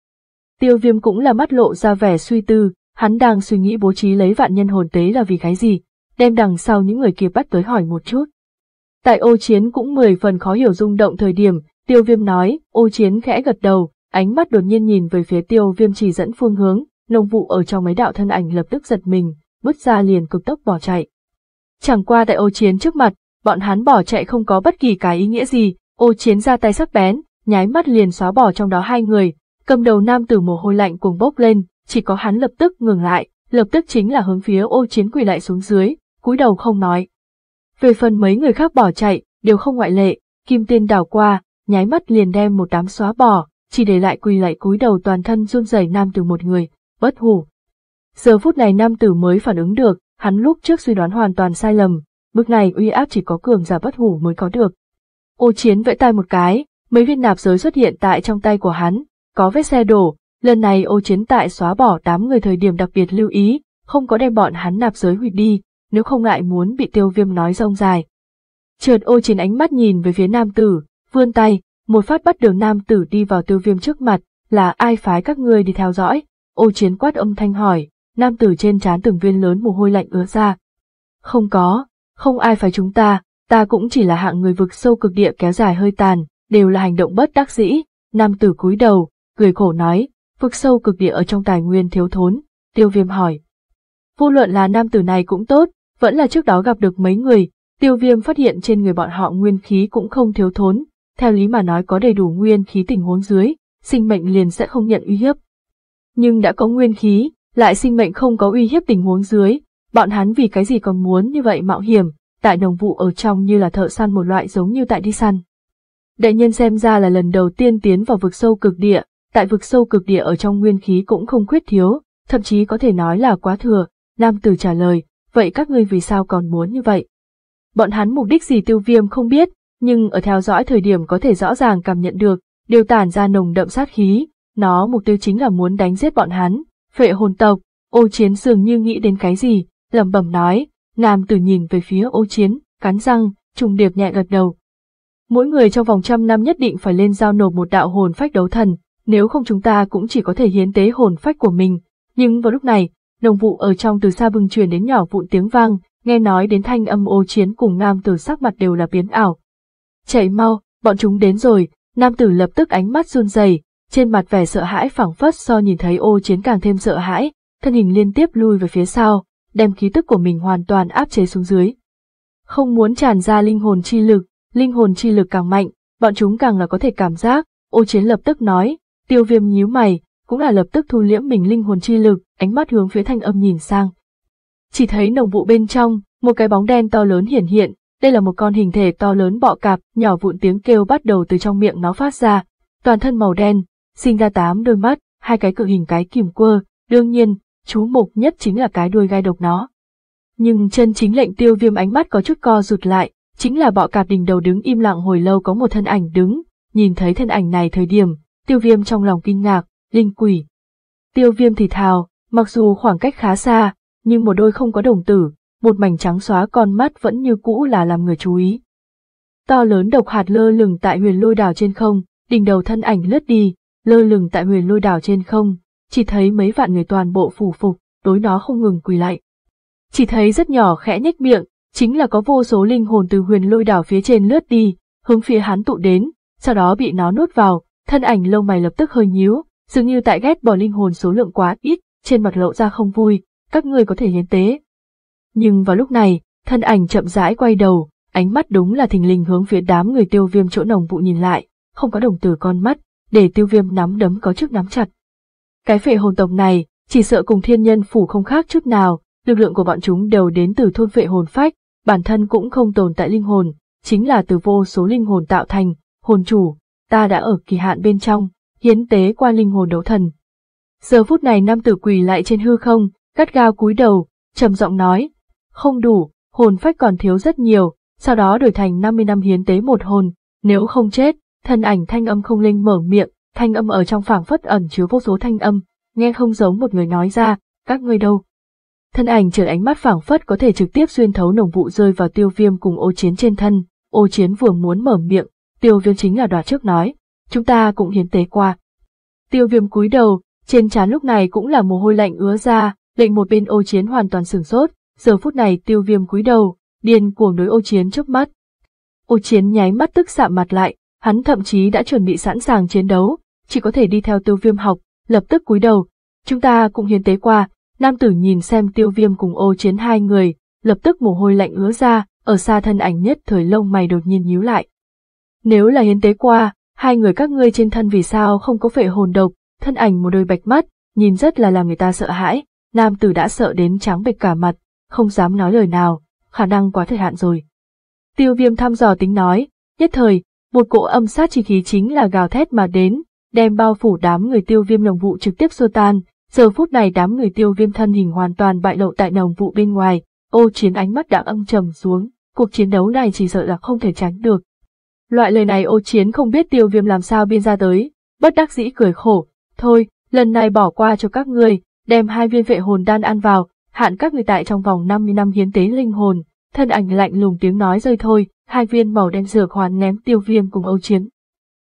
Tiêu viêm cũng là mắt lộ ra vẻ suy tư, hắn đang suy nghĩ bố trí lấy vạn nhân hồn tế là vì cái gì, đem đằng sau những người kia bắt tới hỏi một chút. Tại ô chiến cũng mười phần khó hiểu rung động thời điểm, tiêu viêm nói, ô chiến khẽ gật đầu, ánh mắt đột nhiên nhìn về phía tiêu viêm chỉ dẫn phương hướng, nông vụ ở trong mấy đạo thân ảnh lập tức giật mình, bước ra liền cực tốc bỏ chạy. Chẳng qua tại ô chiến trước mặt, bọn hắn bỏ chạy không có bất kỳ cái ý nghĩa gì, ô chiến ra tay sắc bén, nháy mắt liền xóa bỏ trong đó hai người, cầm đầu nam tử mồ hôi lạnh cuồng bốc lên, chỉ có hắn lập tức ngừng lại, lập tức chính là hướng phía ô chiến quỳ lại xuống dưới, cúi đầu không nói. Về phần mấy người khác bỏ chạy, đều không ngoại lệ, kim tiên đảo qua, nháy mắt liền đem một đám xóa bỏ, chỉ để lại quỳ lại cúi đầu toàn thân run rẩy nam tử một người, bất hủ, Giờ phút này nam tử mới phản ứng được, hắn lúc trước suy đoán hoàn toàn sai lầm, bước này uy áp chỉ có cường giả bất hủ mới có được. Ô chiến vẫy tay một cái, mấy viên nạp giới xuất hiện tại trong tay của hắn, có vết xe đổ, lần này ô chiến tại xóa bỏ tám người thời điểm đặc biệt lưu ý, không có đem bọn hắn nạp giới hủy đi, nếu không ngại muốn bị tiêu viêm nói rông dài. Trượt ô chiến ánh mắt nhìn về phía nam tử, vươn tay, một phát bắt đường nam tử đi vào tiêu viêm trước mặt, là ai phái các ngươi đi theo dõi, ô chiến quát âm thanh hỏi, nam tử trên trán từng viên lớn mồ hôi lạnh ứa ra. Không có, không ai phải chúng ta, ta cũng chỉ là hạng người vực sâu cực địa kéo dài hơi tàn, đều là hành động bất đắc dĩ, nam tử cúi đầu, cười khổ nói, vực sâu cực địa ở trong tài nguyên thiếu thốn, tiêu viêm hỏi. Vô luận là nam tử này cũng tốt, vẫn là trước đó gặp được mấy người, tiêu viêm phát hiện trên người bọn họ nguyên khí cũng không thiếu thốn, theo lý mà nói có đầy đủ nguyên khí tình huống dưới, sinh mệnh liền sẽ không nhận uy hiếp. Nhưng đã có nguyên khí, lại sinh mệnh không có uy hiếp tình huống dưới, bọn hắn vì cái gì còn muốn như vậy mạo hiểm, tại đồng vụ ở trong như là thợ săn một loại giống như tại đi săn. Đại nhân xem ra là lần đầu tiên tiến vào vực sâu cực địa, tại vực sâu cực địa ở trong nguyên khí cũng không khuyết thiếu, thậm chí có thể nói là quá thừa, nam tử trả lời, vậy các ngươi vì sao còn muốn như vậy? Bọn hắn mục đích gì tiêu viêm không biết, nhưng ở theo dõi thời điểm có thể rõ ràng cảm nhận được, đều tản ra nồng đậm sát khí, nó mục tiêu chính là muốn đánh giết bọn hắn, Phệ hồn tộc, ô chiến dường như nghĩ đến cái gì, lẩm bẩm nói, nam tử nhìn về phía ô chiến, cắn răng, trùng điệp nhẹ gật đầu. Mỗi người trong vòng trăm năm nhất định phải lên giao nộp một đạo hồn phách đấu thần, nếu không chúng ta cũng chỉ có thể hiến tế hồn phách của mình. Nhưng vào lúc này, đồng vụ ở trong từ xa bưng truyền đến nhỏ vụn tiếng vang, nghe nói đến thanh âm ô chiến cùng nam tử sắc mặt đều là biến ảo. Chạy mau, bọn chúng đến rồi, nam tử lập tức ánh mắt run rẩy trên mặt vẻ sợ hãi phảng phất so nhìn thấy ô chiến càng thêm sợ hãi, thân hình liên tiếp lui về phía sau, đem khí tức của mình hoàn toàn áp chế xuống dưới. Không muốn tràn ra linh hồn chi lực, linh hồn chi lực càng mạnh, bọn chúng càng là có thể cảm giác, ô chiến lập tức nói, tiêu viêm nhíu mày, cũng là lập tức thu liễm mình linh hồn chi lực, ánh mắt hướng phía thanh âm nhìn sang. Chỉ thấy nồng vụ bên trong, một cái bóng đen to lớn hiển hiện, đây là một con hình thể to lớn bọ cạp, nhỏ vụn tiếng kêu bắt đầu từ trong miệng nó phát ra, toàn thân màu đen, sinh ra tám đôi mắt, hai cái cự hình cái kìm quơ, đương nhiên, chú mục nhất chính là cái đuôi gai độc nó. Nhưng chân chính lệnh tiêu viêm ánh mắt có chút co rụt lại, chính là bọ cạp đỉnh đầu đứng im lặng hồi lâu có một thân ảnh đứng, nhìn thấy thân ảnh này thời điểm, tiêu viêm trong lòng kinh ngạc, linh quỷ. Tiêu viêm thì thào, mặc dù khoảng cách khá xa, nhưng một đôi không có đồng tử, một mảnh trắng xóa con mắt vẫn như cũ là làm người chú ý. To lớn độc hạt lơ lửng tại huyền lôi đảo trên không, đỉnh đầu thân ảnh lướt đi, lơ lửng tại huyền lôi đảo trên không, chỉ thấy mấy vạn người toàn bộ phủ phục, đối nó không ngừng quỳ lại. Chỉ thấy rất nhỏ khẽ nhếch miệng, chính là có vô số linh hồn từ huyền lôi đảo phía trên lướt đi, hướng phía hắn tụ đến, sau đó bị nó nuốt vào, thân ảnh lông mày lập tức hơi nhíu, dường như tại ghét bỏ linh hồn số lượng quá ít, trên mặt lộ ra không vui, các ngươi có thể hiến tế. Nhưng vào lúc này, thân ảnh chậm rãi quay đầu, ánh mắt đúng là thình lình hướng phía đám người tiêu viêm chỗ nồng vụ nhìn lại, không có đồng tử con mắt, để tiêu viêm nắm đấm có chức nắm chặt. Cái phệ hồn tộc này, chỉ sợ cùng thiên nhân phủ không khác chút nào, lực lượng của bọn chúng đều đến từ thôn phệ hồn phách, bản thân cũng không tồn tại linh hồn, chính là từ vô số linh hồn tạo thành, hồn chủ, ta đã ở kỳ hạn bên trong, hiến tế qua linh hồn đấu thần. Giờ phút này nam tử quỳ lại trên hư không, cắt gao cúi đầu, trầm giọng nói, không đủ, hồn phách còn thiếu rất nhiều, sau đó đổi thành 50 năm hiến tế một hồn, nếu không chết, thân ảnh thanh âm không linh mở miệng, thanh âm ở trong phảng phất ẩn chứa vô số thanh âm, nghe không giống một người nói ra, các ngươi đâu. Thân ảnh trở ánh mắt phảng phất có thể trực tiếp xuyên thấu nồng vụ rơi vào tiêu viêm cùng ô chiến trên thân, ô chiến vừa muốn mở miệng, tiêu viêm chính là đoạt trước nói, chúng ta cũng hiến tế qua. Tiêu viêm cúi đầu, trên trán lúc này cũng là mồ hôi lạnh ứa ra, lệnh một bên ô chiến hoàn toàn sửng sốt, giờ phút này tiêu viêm cúi đầu, điên cuồng đối ô chiến trước mắt. Ô chiến nháy mắt tức sạm mặt lại, hắn thậm chí đã chuẩn bị sẵn sàng chiến đấu, chỉ có thể đi theo tiêu viêm học, lập tức cúi đầu. Chúng ta cũng hiến tế qua, nam tử nhìn xem tiêu viêm cùng ô chiến hai người, lập tức mồ hôi lạnh ứa ra, ở xa thân ảnh nhất thời lông mày đột nhiên nhíu lại. Nếu là hiến tế qua, hai người các ngươi trên thân vì sao không có phệ hồn độc, thân ảnh một đôi bạch mắt, nhìn rất là làm người ta sợ hãi, nam tử đã sợ đến trắng bệch cả mặt, không dám nói lời nào, khả năng quá thời hạn rồi. Tiêu viêm thăm dò tính nói, nhất thời, một cỗ âm sát chi khí chính là gào thét mà đến, đem bao phủ đám người tiêu viêm nồng vụ trực tiếp xô tan, giờ phút này đám người tiêu viêm thân hình hoàn toàn bại lộ tại nồng vụ bên ngoài, ô chiến ánh mắt đã âm trầm xuống, cuộc chiến đấu này chỉ sợ là không thể tránh được. Loại lời này ô chiến không biết tiêu viêm làm sao biên ra tới, bất đắc dĩ cười khổ, thôi, lần này bỏ qua cho các người, đem hai viên vệ hồn đan ăn vào, hạn các người tại trong vòng 50 năm hiến tế linh hồn, thân ảnh lạnh lùng tiếng nói rơi thôi, hai viên màu đen dược hoàn ném tiêu viêm cùng Âu Chiến.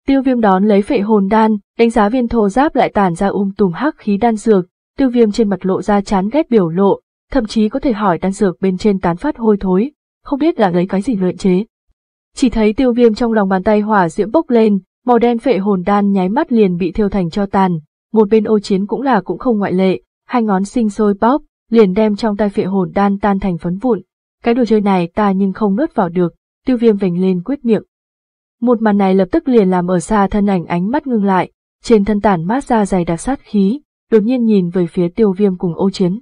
Tiêu viêm đón lấy phệ hồn đan, đánh giá viên thô giáp lại tản ra um tùm hắc khí đan dược, tiêu viêm trên mặt lộ ra chán ghét biểu lộ, thậm chí có thể hỏi đan dược bên trên tán phát hôi thối, không biết là lấy cái gì luyện chế. Chỉ thấy tiêu viêm trong lòng bàn tay hỏa diễm bốc lên, màu đen phệ hồn đan nháy mắt liền bị thiêu thành cho tàn, một bên ô chiến cũng là cũng không ngoại lệ, hai ngón sinh sôi bóp, liền đem trong tay phệ hồn đan tan thành phấn vụn. Cái đồ chơi này ta nhưng không nuốt vào được, tiêu viêm vành lên quyết miệng. Một màn này lập tức liền làm ở xa thân ảnh ánh mắt ngưng lại, trên thân tản mát ra dày đặc sát khí, đột nhiên nhìn về phía tiêu viêm cùng ô chiến.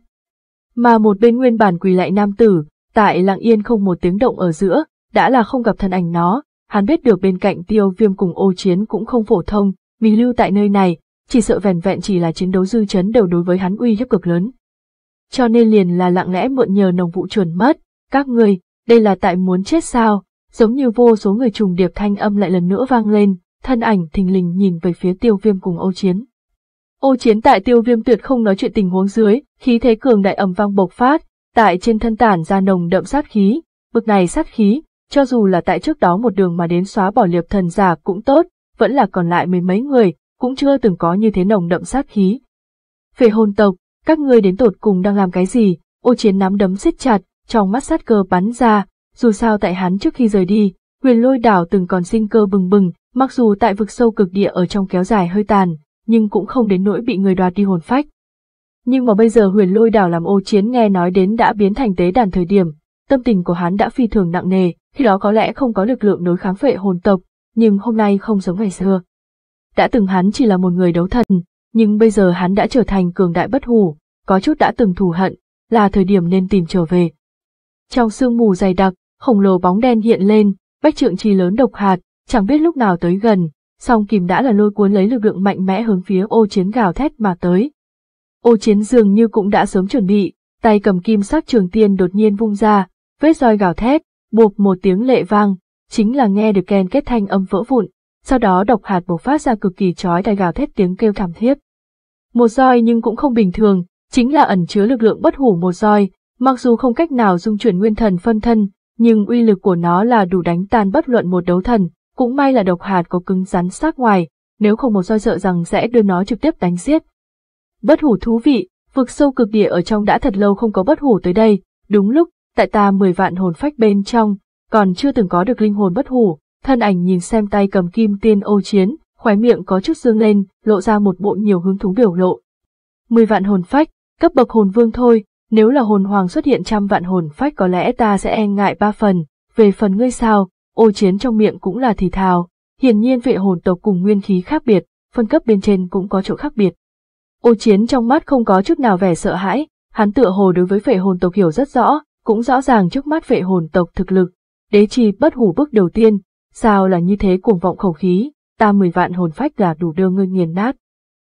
Mà một bên nguyên bản quỳ lại nam tử, tại lặng yên không một tiếng động ở giữa, đã là không gặp thân ảnh nó, hắn biết được bên cạnh tiêu viêm cùng ô chiến cũng không phổ thông, mì lưu tại nơi này, chỉ sợ vẻn vẹn chỉ là chiến đấu dư chấn đều đối với hắn uy hiếp cực lớn. Cho nên liền là lặng lẽ mượn nhờ nồng vụ chuẩn mất, các ngươi, đây là tại muốn chết sao, giống như vô số người trùng điệp thanh âm lại lần nữa vang lên, thân ảnh thình lình nhìn về phía tiêu viêm cùng ô chiến. Ô chiến tại tiêu viêm tuyệt không nói chuyện tình huống dưới, khí thế cường đại ầm vang bộc phát, tại trên thân tản ra nồng đậm sát khí, bực này sát khí, cho dù là tại trước đó một đường mà đến xóa bỏ liệp thần giả cũng tốt, vẫn là còn lại mười mấy người, cũng chưa từng có như thế nồng đậm sát khí. Về hôn tộc, các ngươi đến tột cùng đang làm cái gì, ô chiến nắm đấm siết chặt, trong mắt sát cơ bắn ra, dù sao tại hắn trước khi rời đi, huyền lôi đảo từng còn sinh cơ bừng bừng, mặc dù tại vực sâu cực địa ở trong kéo dài hơi tàn, nhưng cũng không đến nỗi bị người đoạt đi hồn phách. Nhưng mà bây giờ huyền lôi đảo làm ô chiến nghe nói đến đã biến thành tế đàn thời điểm, tâm tình của hắn đã phi thường nặng nề, khi đó có lẽ không có lực lượng đối kháng vệ hồn tộc, nhưng hôm nay không giống ngày xưa. Đã từng hắn chỉ là một người đấu thần, nhưng bây giờ hắn đã trở thành cường đại bất hủ, có chút đã từng thù hận, là thời điểm nên tìm trở về. Trong sương mù dày đặc, khổng lồ bóng đen hiện lên, bách trượng chi lớn độc hạt, chẳng biết lúc nào tới gần, song kìm đã là lôi cuốn lấy lực lượng mạnh mẽ hướng phía ô chiến gào thét mà tới. Ô chiến dường như cũng đã sớm chuẩn bị, tay cầm kim sắc trường tiên đột nhiên vung ra, vết roi gào thét, buộc một tiếng lệ vang, chính là nghe được ken kết thanh âm vỡ vụn, sau đó độc hạt bộc phát ra cực kỳ chói tai gào thét tiếng kêu thảm thiết. Một roi nhưng cũng không bình thường, chính là ẩn chứa lực lượng bất hủ một roi, mặc dù không cách nào dung chuyển nguyên thần phân thân, nhưng uy lực của nó là đủ đánh tan bất luận một đấu thần, cũng may là độc hạt có cứng rắn sát ngoài, nếu không một soi sợ rằng sẽ đưa nó trực tiếp đánh giết. Bất hủ thú vị, vực sâu cực địa ở trong đã thật lâu không có bất hủ tới đây, đúng lúc, tại ta 10 vạn hồn phách bên trong, còn chưa từng có được linh hồn bất hủ, thân ảnh nhìn xem tay cầm kim tiên ô chiến, khóe miệng có chút dương lên, lộ ra một bộ nhiều hứng thú biểu lộ. 10 vạn hồn phách, cấp bậc hồn vương thôi, nếu là hồn hoàng xuất hiện trăm vạn hồn phách có lẽ ta sẽ e ngại ba phần, về phần ngươi sao, ô chiến trong miệng cũng là thì thào, hiển nhiên vệ hồn tộc cùng nguyên khí khác biệt, phân cấp bên trên cũng có chỗ khác biệt. Ô chiến trong mắt không có chút nào vẻ sợ hãi, hắn tựa hồ đối với vệ hồn tộc hiểu rất rõ, cũng rõ ràng trước mắt vệ hồn tộc thực lực, đế chi bất hủ bước đầu tiên, sao là như thế cuồng vọng khẩu khí, ta mười vạn hồn phách là đủ đưa ngươi nghiền nát.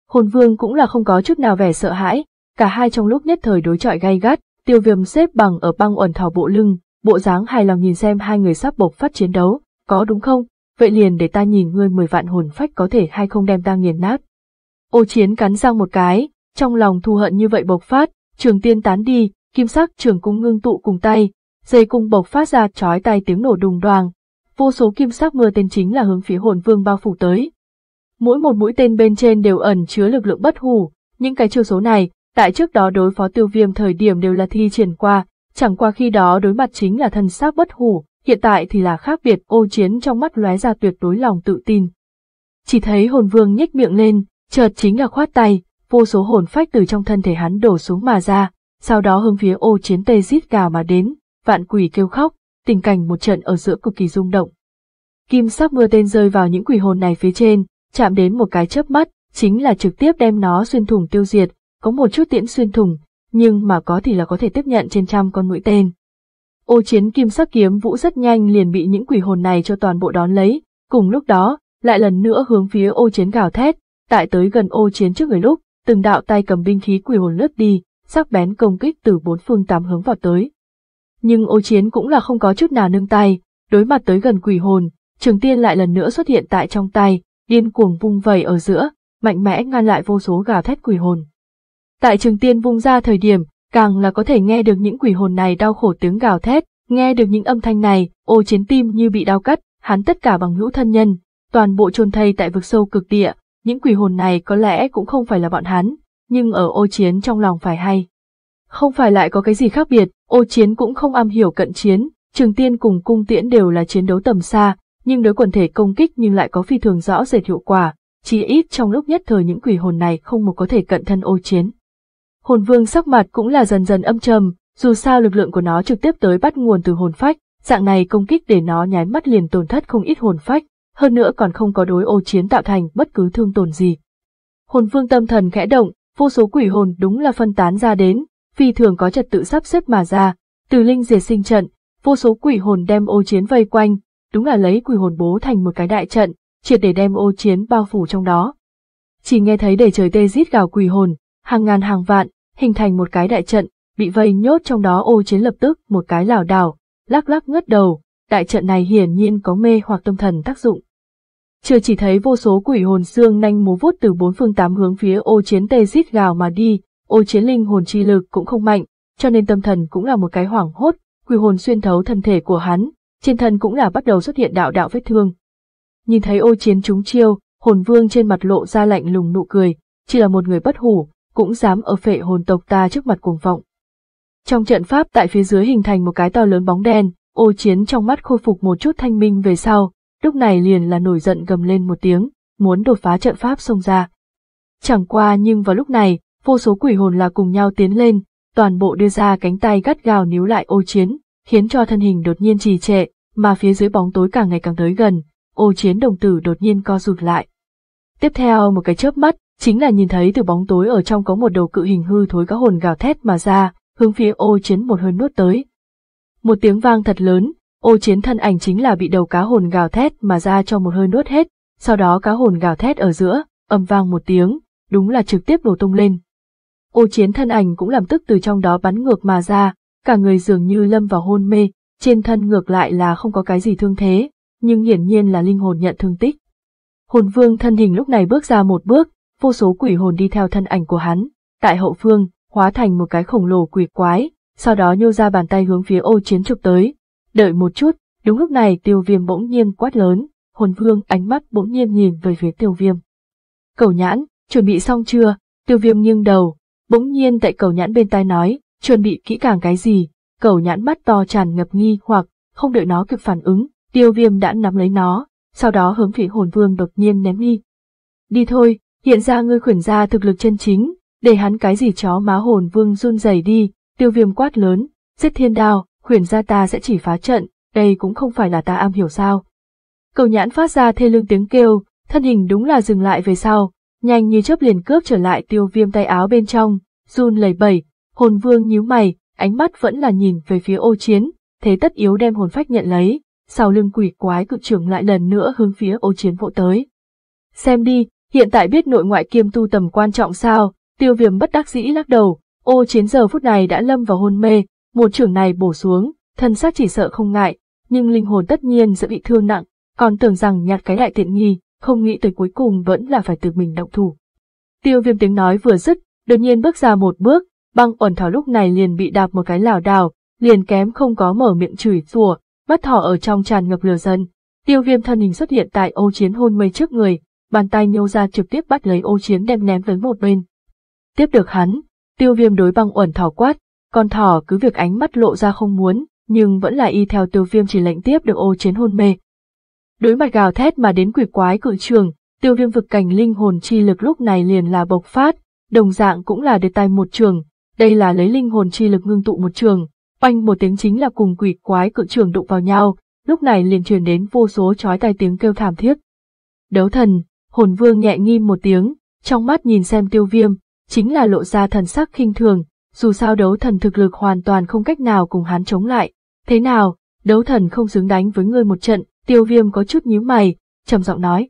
Hồn vương cũng là không có chút nào vẻ sợ hãi, Cả hai trong lúc nhất thời đối chọi gay gắt, tiêu viêm xếp bằng ở băng uẩn thảo bộ lưng, bộ dáng hài lòng nhìn xem hai người sắp bộc phát chiến đấu, có đúng không? Vậy liền để ta nhìn ngươi mười vạn hồn phách có thể hay không đem ta nghiền nát. Ô chiến cắn răng một cái, trong lòng thù hận như vậy bộc phát, trường tiên tán đi, kim sắc trường cung ngưng tụ cùng tay, dây cung bộc phát ra chói tay tiếng nổ đùng đoàng. Vô số kim sắc mưa tên chính là hướng phía hồn vương bao phủ tới. Mỗi một mũi tên bên trên đều ẩn chứa lực lượng bất hủ, những cái chiêu số này, Tại trước đó đối phó tiêu viêm thời điểm đều là thi triển qua, chẳng qua khi đó đối mặt chính là thần sắc bất hủ, hiện tại thì là khác biệt ô chiến trong mắt lóe ra tuyệt đối lòng tự tin. Chỉ thấy hồn vương nhếch miệng lên, chợt chính là khoát tay, vô số hồn phách từ trong thân thể hắn đổ xuống mà ra, sau đó hướng phía ô chiến tê rít gào mà đến, vạn quỷ kêu khóc, tình cảnh một trận ở giữa cực kỳ rung động. Kim sắc mưa tên rơi vào những quỷ hồn này phía trên, chạm đến một cái chớp mắt, chính là trực tiếp đem nó xuyên thủng tiêu diệt, có một chút tiễn xuyên thủng, nhưng mà có thì là có thể tiếp nhận trên trăm con mũi tên. Ô chiến kim sắc kiếm vũ rất nhanh liền bị những quỷ hồn này cho toàn bộ đón lấy, cùng lúc đó, lại lần nữa hướng phía ô chiến gào thét, tại tới gần ô chiến trước người lúc, từng đạo tay cầm binh khí quỷ hồn lướt đi, sắc bén công kích từ bốn phương tám hướng vào tới. Nhưng ô chiến cũng là không có chút nào nương tay, đối mặt tới gần quỷ hồn, trường tiên lại lần nữa xuất hiện tại trong tay, điên cuồng vung vẩy ở giữa, mạnh mẽ ngăn lại vô số gào thét quỷ hồn. Tại trường tiên vung ra thời điểm, càng là có thể nghe được những quỷ hồn này đau khổ tiếng gào thét, nghe được những âm thanh này, ô chiến tim như bị đau cắt, hắn tất cả bằng hữu thân nhân, toàn bộ trôn thây tại vực sâu cực địa, những quỷ hồn này có lẽ cũng không phải là bọn hắn, nhưng ở ô chiến trong lòng phải hay. Không phải lại có cái gì khác biệt, ô chiến cũng không am hiểu cận chiến, trường tiên cùng cung tiễn đều là chiến đấu tầm xa, nhưng đối quần thể công kích nhưng lại có phi thường rõ rệt hiệu quả, chỉ ít trong lúc nhất thời những quỷ hồn này không một có thể cận thân ô chiến hồn vương sắc mặt cũng là dần dần âm trầm, dù sao lực lượng của nó trực tiếp tới bắt nguồn từ hồn phách, dạng này công kích để nó nháy mắt liền tổn thất không ít hồn phách, hơn nữa còn không có đối ô chiến tạo thành bất cứ thương tổn gì. Hồn vương tâm thần khẽ động, vô số quỷ hồn đúng là phân tán ra đến, phi thường có trật tự sắp xếp mà ra, từ linh diệt sinh trận, vô số quỷ hồn đem ô chiến vây quanh, đúng là lấy quỷ hồn bố thành một cái đại trận, triệt để đem ô chiến bao phủ trong đó. Chỉ nghe thấy để trời tê rít gào quỷ hồn, hàng ngàn hàng vạn, hình thành một cái đại trận, bị vây nhốt trong đó ô chiến lập tức một cái lảo đảo, lắc lắc ngất đầu, đại trận này hiển nhiên có mê hoặc tâm thần tác dụng. Chưa chỉ thấy vô số quỷ hồn xương nanh múa vuốt từ bốn phương tám hướng phía ô chiến tê rít gào mà đi, ô chiến linh hồn chi lực cũng không mạnh, cho nên tâm thần cũng là một cái hoảng hốt, quỷ hồn xuyên thấu thân thể của hắn, trên thân cũng là bắt đầu xuất hiện đạo đạo vết thương. Nhìn thấy ô chiến trúng chiêu, hồn vương trên mặt lộ ra lạnh lùng nụ cười, chỉ là một người bất hủ, cũng dám ở phệ hồn tộc ta trước mặt cuồng vọng. Trong trận pháp tại phía dưới hình thành một cái to lớn bóng đen, ô chiến trong mắt khôi phục một chút thanh minh về sau, lúc này liền là nổi giận gầm lên một tiếng, muốn đột phá trận pháp xông ra. Chẳng qua nhưng vào lúc này, vô số quỷ hồn là cùng nhau tiến lên, toàn bộ đưa ra cánh tay gắt gào níu lại ô chiến, khiến cho thân hình đột nhiên trì trệ, mà phía dưới bóng tối càng ngày càng tới gần, ô chiến đồng tử đột nhiên co rụt lại. Tiếp theo một cái chớp mắt, chính là nhìn thấy từ bóng tối ở trong có một đầu cự hình hư thối cá hồn gào thét mà ra, hướng phía ô chiến một hơi nuốt tới. Một tiếng vang thật lớn, ô chiến thân ảnh chính là bị đầu cá hồn gào thét mà ra cho một hơi nuốt hết, sau đó cá hồn gào thét ở giữa, âm vang một tiếng, đúng là trực tiếp đổ tung lên. Ô chiến thân ảnh cũng làm tức từ trong đó bắn ngược mà ra, cả người dường như lâm vào hôn mê, trên thân ngược lại là không có cái gì thương thế, nhưng hiển nhiên là linh hồn nhận thương tích. Hồn vương thân hình lúc này bước ra một bước, vô số quỷ hồn đi theo thân ảnh của hắn, tại hậu phương, hóa thành một cái khổng lồ quỷ quái, sau đó nhô ra bàn tay hướng phía ô chiến chụp tới. Đợi một chút, đúng lúc này tiêu viêm bỗng nhiên quát lớn, hồn vương ánh mắt bỗng nhiên nhìn về phía tiêu viêm. Cầu nhãn, chuẩn bị xong chưa? Tiêu viêm nghiêng đầu, bỗng nhiên tại cầu nhãn bên tai nói, chuẩn bị kỹ càng cái gì? Cầu nhãn mắt to tràn ngập nghi hoặc, không đợi nó kịp phản ứng, tiêu viêm đã nắm lấy nó, sau đó hướng phía hồn vương đột nhiên ném đi. Đi thôi, hiện ra ngươi khuyển ra thực lực chân chính, để hắn cái gì chó má hồn vương run rẩy đi, tiêu viêm quát lớn, giết thiên đao, khuyển ra ta sẽ chỉ phá trận, đây cũng không phải là ta am hiểu sao. Cầu nhãn phát ra thê lương tiếng kêu, thân hình đúng là dừng lại về sau, nhanh như chớp liền cướp trở lại tiêu viêm tay áo bên trong, run lẩy bẩy, hồn vương nhíu mày, ánh mắt vẫn là nhìn về phía ô chiến, thế tất yếu đem hồn phách nhận lấy, sau lưng quỷ quái cự trưởng lại lần nữa hướng phía ô chiến vỗ tới. Xem đi, hiện tại biết nội ngoại kiêm tu tầm quan trọng sao, tiêu viêm bất đắc dĩ lắc đầu, ô chiến giờ phút này đã lâm vào hôn mê, một trưởng này bổ xuống, thân xác chỉ sợ không ngại, nhưng linh hồn tất nhiên sẽ bị thương nặng, còn tưởng rằng nhặt cái đại tiện nghi, không nghĩ tới cuối cùng vẫn là phải tự mình động thủ. Tiêu viêm tiếng nói vừa dứt, đột nhiên bước ra một bước, băng ổn thảo lúc này liền bị đạp một cái lảo đảo, liền kém không có mở miệng chửi rủa, mắt thỏ ở trong tràn ngập lửa dần. Tiêu viêm thân hình xuất hiện tại ô chiến hôn mây trước người, bàn tay nhô ra trực tiếp bắt lấy ô chiến đem ném với một bên. Tiếp được hắn, tiêu viêm đối băng uẩn thỏ quát, con thỏ cứ việc ánh mắt lộ ra không muốn, nhưng vẫn là y theo tiêu viêm chỉ lệnh tiếp được ô chiến hôn mê. Đối mặt gào thét mà đến quỷ quái cự trường, tiêu viêm vực cảnh linh hồn chi lực lúc này liền là bộc phát, đồng dạng cũng là đề tài một trường, đây là lấy linh hồn chi lực ngưng tụ một trường, oanh một tiếng chính là cùng quỷ quái cự trường đụng vào nhau, lúc này liền truyền đến vô số chói tai tiếng kêu thảm thiết. Đấu thần, hồn vương nhẹ nghi một tiếng, trong mắt nhìn xem tiêu viêm, chính là lộ ra thần sắc khinh thường, dù sao đấu thần thực lực hoàn toàn không cách nào cùng hắn chống lại. Thế nào, đấu thần không xứng đánh với ngươi một trận, tiêu viêm có chút nhíu mày, trầm giọng nói.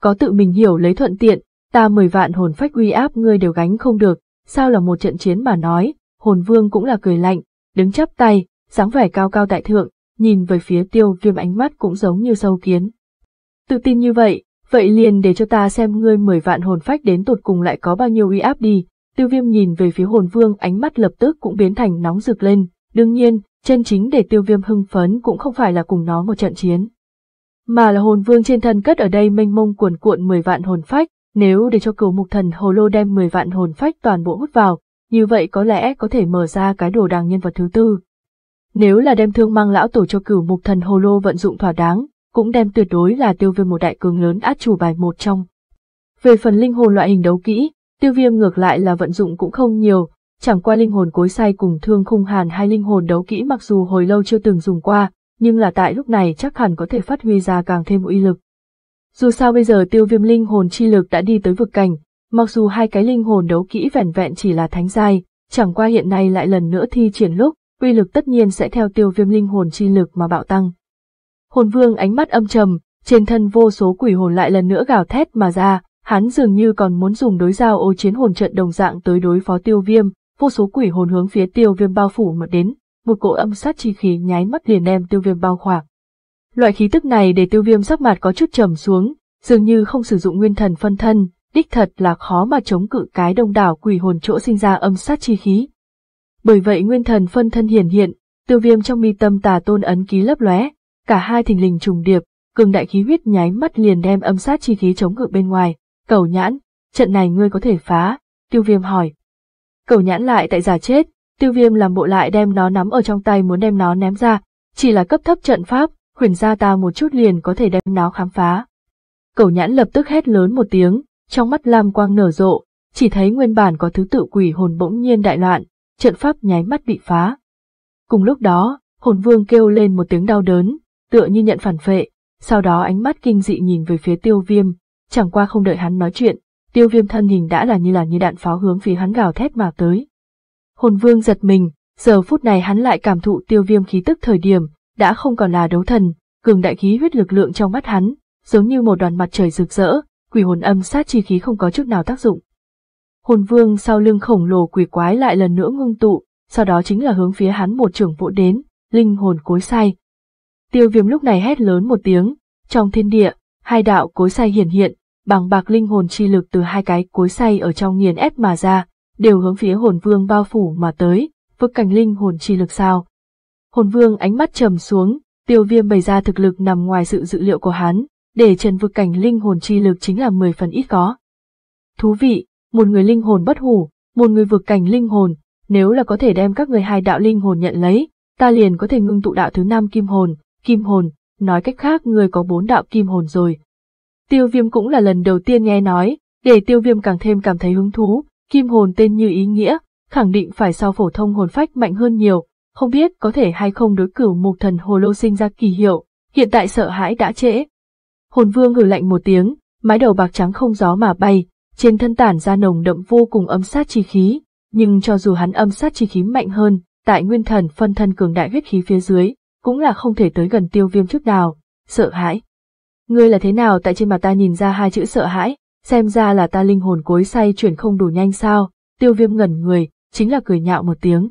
Có tự mình hiểu lấy thuận tiện, ta mười vạn hồn phách uy áp ngươi đều gánh không được, sao là một trận chiến mà nói, hồn vương cũng là cười lạnh, đứng chắp tay, dáng vẻ cao cao tại thượng, nhìn về phía tiêu viêm ánh mắt cũng giống như sâu kiến. Tự tin như vậy, Vậy liền để cho ta xem ngươi mười vạn hồn phách đến tột cùng lại có bao nhiêu uy áp đi. Tiêu viêm nhìn về phía hồn vương ánh mắt lập tức cũng biến thành nóng rực lên. Đương nhiên, chân chính để tiêu viêm hưng phấn cũng không phải là cùng nó một trận chiến. Mà là hồn vương trên thân cất ở đây mênh mông cuồn cuộn mười vạn hồn phách, nếu để cho cửu mục thần hồ lô đem mười vạn hồn phách toàn bộ hút vào, như vậy có lẽ có thể mở ra cái đồ đàng nhân vật thứ tư. Nếu là đem thương mang lão tổ cho cửu mục thần hồ lô vận dụng thỏa đáng, cũng đem tuyệt đối là tiêu viêm một đại cường lớn át chủ bài một trong. Về phần linh hồn loại hình đấu kỹ, tiêu viêm ngược lại là vận dụng cũng không nhiều, chẳng qua linh hồn cối say cùng thương khung hàn hai linh hồn đấu kỹ mặc dù hồi lâu chưa từng dùng qua, nhưng là tại lúc này chắc hẳn có thể phát huy ra càng thêm uy lực. Dù sao bây giờ tiêu viêm linh hồn chi lực đã đi tới vực cảnh, mặc dù hai cái linh hồn đấu kỹ vẻn vẹn chỉ là thánh giai, chẳng qua hiện nay lại lần nữa thi triển lúc, uy lực tất nhiên sẽ theo tiêu viêm linh hồn chi lực mà bạo tăng. Hồn vương ánh mắt âm trầm, trên thân vô số quỷ hồn lại lần nữa gào thét mà ra, hắn dường như còn muốn dùng đối giao ô chiến hồn trận đồng dạng tới đối phó tiêu viêm, vô số quỷ hồn hướng phía tiêu viêm bao phủ mà đến, một cỗ âm sát chi khí nháy mắt liền đem tiêu viêm bao khoảng. Loại khí tức này để tiêu viêm sắc mặt có chút trầm xuống, dường như không sử dụng nguyên thần phân thân, đích thật là khó mà chống cự cái đông đảo quỷ hồn chỗ sinh ra âm sát chi khí. Bởi vậy nguyên thần phân thân hiển hiện, tiêu viêm trong mi tâm tà tôn ấn ký lấp lóe, cả hai thình lình trùng điệp, cường đại khí huyết nháy mắt liền đem âm sát chi khí chống ngự bên ngoài, cầu nhãn, trận này ngươi có thể phá, tiêu viêm hỏi. Cầu nhãn lại tại giả chết, tiêu viêm làm bộ lại đem nó nắm ở trong tay muốn đem nó ném ra, chỉ là cấp thấp trận pháp, huyền gia ta một chút liền có thể đem nó khám phá. Cầu nhãn lập tức hét lớn một tiếng, trong mắt lam quang nở rộ, chỉ thấy nguyên bản có thứ tự quỷ hồn bỗng nhiên đại loạn, trận pháp nháy mắt bị phá. Cùng lúc đó, hồn vương kêu lên một tiếng đau đớn, tựa như nhận phản vệ, sau đó ánh mắt kinh dị nhìn về phía tiêu viêm, chẳng qua không đợi hắn nói chuyện, tiêu viêm thân hình đã là như là như đạn pháo hướng phía hắn gào thét mà tới. Hồn vương giật mình, giờ phút này hắn lại cảm thụ tiêu viêm khí tức thời điểm, đã không còn là đấu thần, cường đại khí huyết lực lượng trong mắt hắn, giống như một đoàn mặt trời rực rỡ, quỷ hồn âm sát chi khí không có chút nào tác dụng. Hồn vương sau lưng khổng lồ quỷ quái lại lần nữa ngưng tụ, sau đó chính là hướng phía hắn một trưởng vỗ đến, linh hồn cối sai, Tiêu viêm lúc này hét lớn một tiếng, trong thiên địa, hai đạo cối say hiển hiện, bằng bạc linh hồn chi lực từ hai cái cối say ở trong nghiền ép mà ra, đều hướng phía hồn vương bao phủ mà tới, vực cảnh linh hồn chi lực sao. Hồn vương ánh mắt trầm xuống, tiêu viêm bày ra thực lực nằm ngoài sự dự liệu của hắn, để trần vực cảnh linh hồn chi lực chính là 10 phần ít có. Thú vị, một người linh hồn bất hủ, một người vực cảnh linh hồn, nếu là có thể đem các người hai đạo linh hồn nhận lấy, ta liền có thể ngưng tụ đạo thứ năm kim hồn, kim hồn, nói cách khác người có bốn đạo kim hồn rồi. Tiêu viêm cũng là lần đầu tiên nghe nói, để tiêu viêm càng thêm cảm thấy hứng thú, kim hồn tên như ý nghĩa, khẳng định phải sau phổ thông hồn phách mạnh hơn nhiều, không biết có thể hay không đối cửu mục thần hồ lô sinh ra kỳ hiệu, hiện tại sợ hãi đã trễ. Hồn vương ngử lạnh một tiếng, mái đầu bạc trắng không gió mà bay, trên thân tản ra nồng đậm vô cùng âm sát chi khí, nhưng cho dù hắn âm sát chi khí mạnh hơn, tại nguyên thần phân thân cường đại huyết khí phía dưới, cũng là không thể tới gần tiêu viêm chút nào, sợ hãi. Ngươi là thế nào tại trên mặt ta nhìn ra hai chữ sợ hãi, xem ra là ta linh hồn cối say chuyển không đủ nhanh sao, tiêu viêm ngẩn người, chính là cười nhạo một tiếng.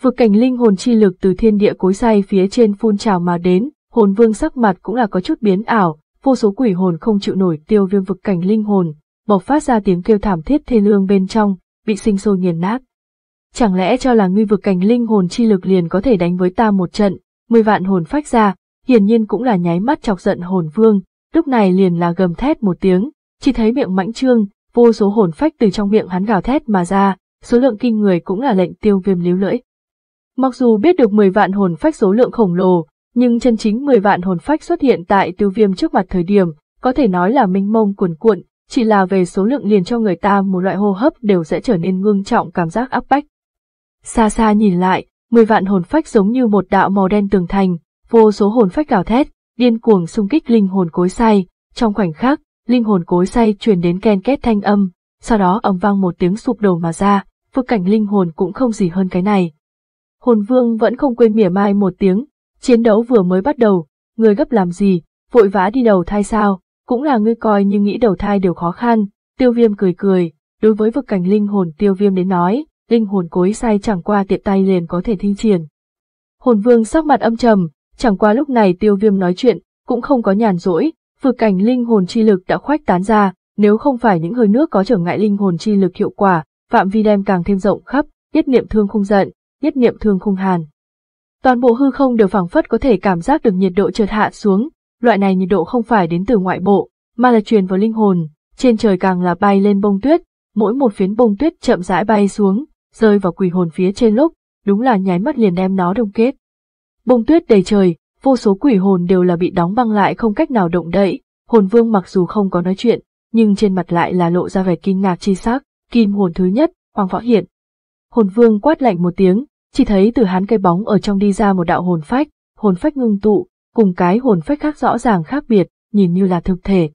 Vực cảnh linh hồn chi lực từ thiên địa cối say phía trên phun trào mà đến, hồn vương sắc mặt cũng là có chút biến ảo, vô số quỷ hồn không chịu nổi tiêu viêm vực cảnh linh hồn, bộc phát ra tiếng kêu thảm thiết thê lương bên trong, bị sinh sôi nghiền nát. Chẳng lẽ cho là ngươi vực cảnh linh hồn chi lực liền có thể đánh với ta một trận, mười vạn hồn phách ra, hiển nhiên cũng là nháy mắt chọc giận hồn vương, lúc này liền là gầm thét một tiếng, chỉ thấy miệng mãnh trương, vô số hồn phách từ trong miệng hắn gào thét mà ra, số lượng kinh người cũng là lệnh tiêu viêm líu lưỡi. Mặc dù biết được mười vạn hồn phách số lượng khổng lồ, nhưng chân chính mười vạn hồn phách xuất hiện tại tiêu viêm trước mặt thời điểm, có thể nói là minh mông cuồn cuộn, chỉ là về số lượng liền cho người ta một loại hô hấp đều sẽ trở nên ngưng trọng cảm giác áp bách. Xa xa nhìn lại, mười vạn hồn phách giống như một đạo màu đen tường thành, vô số hồn phách gào thét, điên cuồng xung kích linh hồn cối say, trong khoảnh khắc, linh hồn cối say truyền đến ken két thanh âm, sau đó ầm vang một tiếng sụp đổ mà ra, vực cảnh linh hồn cũng không gì hơn cái này. Hồn vương vẫn không quên mỉa mai một tiếng, chiến đấu vừa mới bắt đầu, người gấp làm gì, vội vã đi đầu thai sao, cũng là ngươi coi như nghĩ đầu thai đều khó khăn, tiêu viêm cười cười, đối với vực cảnh linh hồn tiêu viêm đến nói, linh hồn cối sai chẳng qua tiện tay liền có thể thi triển. Hồn vương sắc mặt âm trầm, chẳng qua lúc này tiêu viêm nói chuyện, cũng không có nhàn rỗi, vực cảnh linh hồn chi lực đã khoách tán ra, nếu không phải những hơi nước có trở ngại linh hồn chi lực hiệu quả, phạm vi đem càng thêm rộng khắp, nhất niệm thương không giận, nhất niệm thương không hàn. Toàn bộ hư không đều phảng phất có thể cảm giác được nhiệt độ chợt hạ xuống, loại này nhiệt độ không phải đến từ ngoại bộ, mà là truyền vào linh hồn, trên trời càng là bay lên bông tuyết, mỗi một phiến bông tuyết chậm rãi bay xuống, rơi vào quỷ hồn phía trên lúc, đúng là nháy mắt liền đem nó đông kết. Bông tuyết đầy trời, vô số quỷ hồn đều là bị đóng băng lại không cách nào động đậy, hồn vương mặc dù không có nói chuyện, nhưng trên mặt lại là lộ ra vẻ kinh ngạc chi sắc, kim hồn thứ nhất, hoàng võ hiện. Hồn vương quát lạnh một tiếng, chỉ thấy từ hắn cây bóng ở trong đi ra một đạo hồn phách, hồn phách ngưng tụ, cùng cái hồn phách khác rõ ràng khác biệt, nhìn như là thực thể.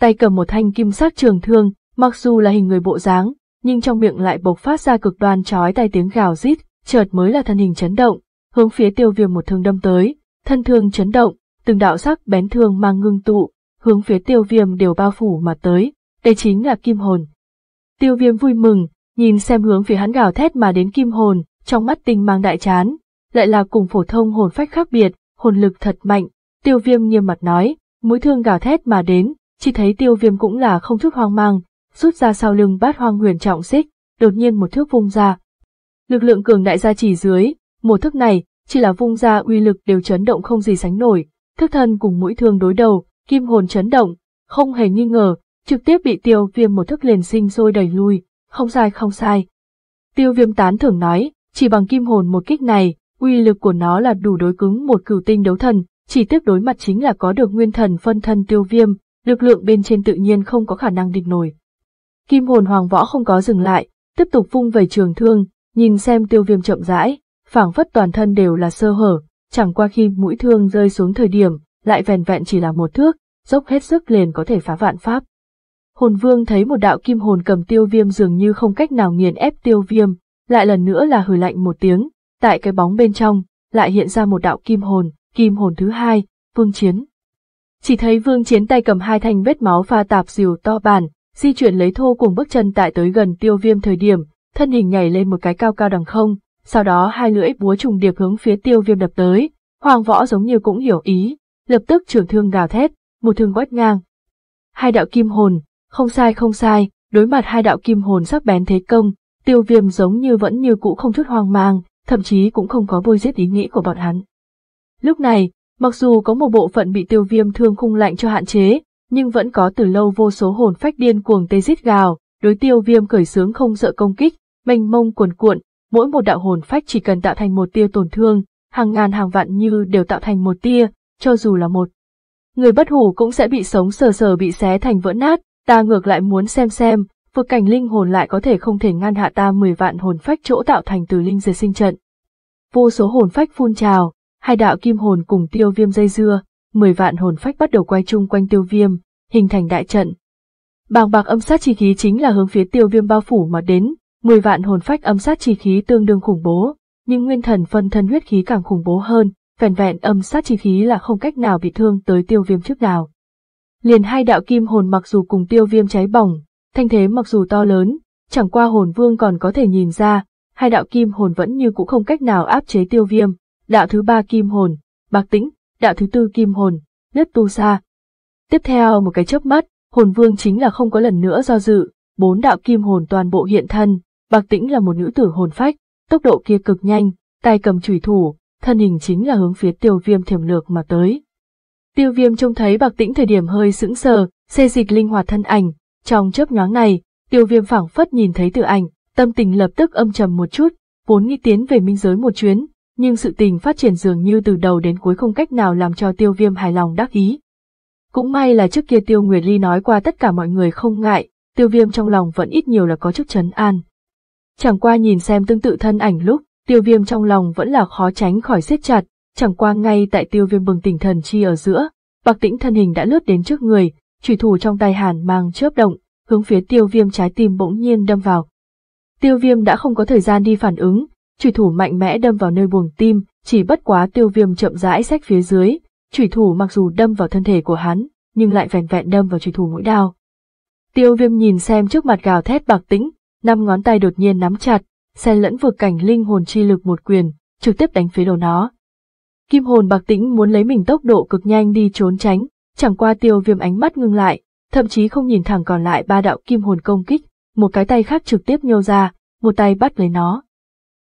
Tay cầm một thanh kim sắc trường thương, mặc dù là hình người bộ dáng, nhưng trong miệng lại bộc phát ra cực đoan chói tai tiếng gào rít, chợt mới là thân hình chấn động, hướng phía tiêu viêm một thương đâm tới, thân thương chấn động, từng đạo sắc bén thương mang ngưng tụ, hướng phía tiêu viêm đều bao phủ mà tới, đây chính là kim hồn. Tiêu viêm vui mừng, nhìn xem hướng phía hắn gào thét mà đến kim hồn, trong mắt tinh mang đại chán, lại là cùng phổ thông hồn phách khác biệt, hồn lực thật mạnh, tiêu viêm nghiêm mặt nói, mũi thương gào thét mà đến, chỉ thấy tiêu viêm cũng là không chút hoang mang, rút ra sau lưng bát hoang huyền trọng xích, đột nhiên một thước vung ra. Lực lượng cường đại gia chỉ dưới, một thước này, chỉ là vung ra uy lực đều chấn động không gì sánh nổi, thức thân cùng mũi thương đối đầu, kim hồn chấn động, không hề nghi ngờ, trực tiếp bị tiêu viêm một thước liền sinh sôi đẩy lui, không sai không sai. Tiêu viêm tán thưởng nói, chỉ bằng kim hồn một kích này, uy lực của nó là đủ đối cứng một cửu tinh đấu thần, chỉ tiếp đối mặt chính là có được nguyên thần phân thân tiêu viêm, lực lượng bên trên tự nhiên không có khả năng địch nổi. Kim hồn hoàng võ không có dừng lại, tiếp tục vung về trường thương, nhìn xem tiêu viêm chậm rãi, phảng phất toàn thân đều là sơ hở, chẳng qua khi mũi thương rơi xuống thời điểm, lại vẹn vẹn chỉ là một thước, dốc hết sức liền có thể phá vạn pháp. Hồn vương thấy một đạo kim hồn cầm tiêu viêm dường như không cách nào nghiền ép tiêu viêm, lại lần nữa là hừ lạnh một tiếng, tại cái bóng bên trong, lại hiện ra một đạo kim hồn, kim hồn thứ hai, vương chiến. Chỉ thấy vương chiến tay cầm hai thanh vết máu pha tạp diều to bản di chuyển lấy thô cùng bước chân tại tới gần tiêu viêm thời điểm, thân hình nhảy lên một cái cao cao đằng không, sau đó hai lưỡi búa trùng điệp hướng phía tiêu viêm đập tới, hoàng võ giống như cũng hiểu ý, lập tức trường thương gào thét, một thương quét ngang. Hai đạo kim hồn, không sai không sai, đối mặt hai đạo kim hồn sắc bén thế công, tiêu viêm giống như vẫn như cũ không chút hoang mang, thậm chí cũng không có bôi giết ý nghĩ của bọn hắn. Lúc này, mặc dù có một bộ phận bị tiêu viêm thương khung lạnh cho hạn chế, nhưng vẫn có từ lâu vô số hồn phách điên cuồng tê rít gào, đối tiêu viêm cởi sướng không sợ công kích, mênh mông cuồn cuộn, mỗi một đạo hồn phách chỉ cần tạo thành một tia tổn thương, hàng ngàn hàng vạn như đều tạo thành một tia, cho dù là một. Người bất hủ cũng sẽ bị sống sờ sờ bị xé thành vỡ nát, ta ngược lại muốn xem xem, vực cảnh linh hồn lại có thể không thể ngăn hạ ta 10 vạn hồn phách chỗ tạo thành từ linh diệt sinh trận. Vô số hồn phách phun trào, hai đạo kim hồn cùng tiêu viêm dây dưa, mười vạn hồn phách bắt đầu quay chung quanh tiêu viêm, hình thành đại trận. Bàng bạc âm sát chi khí chính là hướng phía tiêu viêm bao phủ mà đến, Mười vạn hồn phách âm sát chi khí tương đương khủng bố, nhưng nguyên thần phân thân huyết khí càng khủng bố hơn, Vẹn vẹn âm sát chi khí là không cách nào bị thương tới tiêu viêm trước nào. Liền hai đạo kim hồn mặc dù cùng tiêu viêm cháy bỏng, thanh thế mặc dù to lớn, chẳng qua hồn vương còn có thể nhìn ra, hai đạo kim hồn vẫn như cũ không cách nào áp chế tiêu viêm, đạo thứ ba kim hồn, bạc tĩnh, đạo thứ tư kim hồn, nứt tu sa. Tiếp theo một cái chớp mắt, hồn vương chính là không có lần nữa do dự, bốn đạo kim hồn toàn bộ hiện thân, Bạc Tĩnh là một nữ tử hồn phách, tốc độ kia cực nhanh, tay cầm chủy thủ, thân hình chính là hướng phía tiêu viêm thiểm lược mà tới. Tiêu viêm trông thấy Bạc Tĩnh thời điểm hơi sững sờ, xê dịch linh hoạt thân ảnh, trong chớp nhoáng này, tiêu viêm phảng phất nhìn thấy tử ảnh, tâm tình lập tức âm trầm một chút, vốn nghĩ tiến về minh giới một chuyến, nhưng sự tình phát triển dường như từ đầu đến cuối không cách nào làm cho tiêu viêm hài lòng đắc ý. Cũng may là trước kia tiêu Nguyệt Ly nói qua tất cả mọi người không ngại, tiêu viêm trong lòng vẫn ít nhiều là có chút chấn an. Chẳng qua nhìn xem tương tự thân ảnh lúc, tiêu viêm trong lòng vẫn là khó tránh khỏi siết chặt, chẳng qua ngay tại tiêu viêm bừng tỉnh thần chi ở giữa, bạc tĩnh thân hình đã lướt đến trước người, chủy thủ trong tay hàn mang chớp động, hướng phía tiêu viêm trái tim bỗng nhiên đâm vào. Tiêu viêm đã không có thời gian đi phản ứng, chủy thủ mạnh mẽ đâm vào nơi buồng tim, chỉ bất quá tiêu viêm chậm rãi sách phía dưới, chủy thủ mặc dù đâm vào thân thể của hắn, nhưng lại vẹn vẹn đâm vào chủy thủ mũi đao. Tiêu viêm nhìn xem trước mặt gào thét bạc tĩnh, năm ngón tay đột nhiên nắm chặt, xen lẫn vực cảnh linh hồn chi lực một quyền, trực tiếp đánh phía đầu nó. Kim hồn bạc tĩnh muốn lấy mình tốc độ cực nhanh đi trốn tránh, chẳng qua tiêu viêm ánh mắt ngưng lại, thậm chí không nhìn thẳng còn lại ba đạo kim hồn công kích, một cái tay khác trực tiếp nhô ra, một tay bắt lấy nó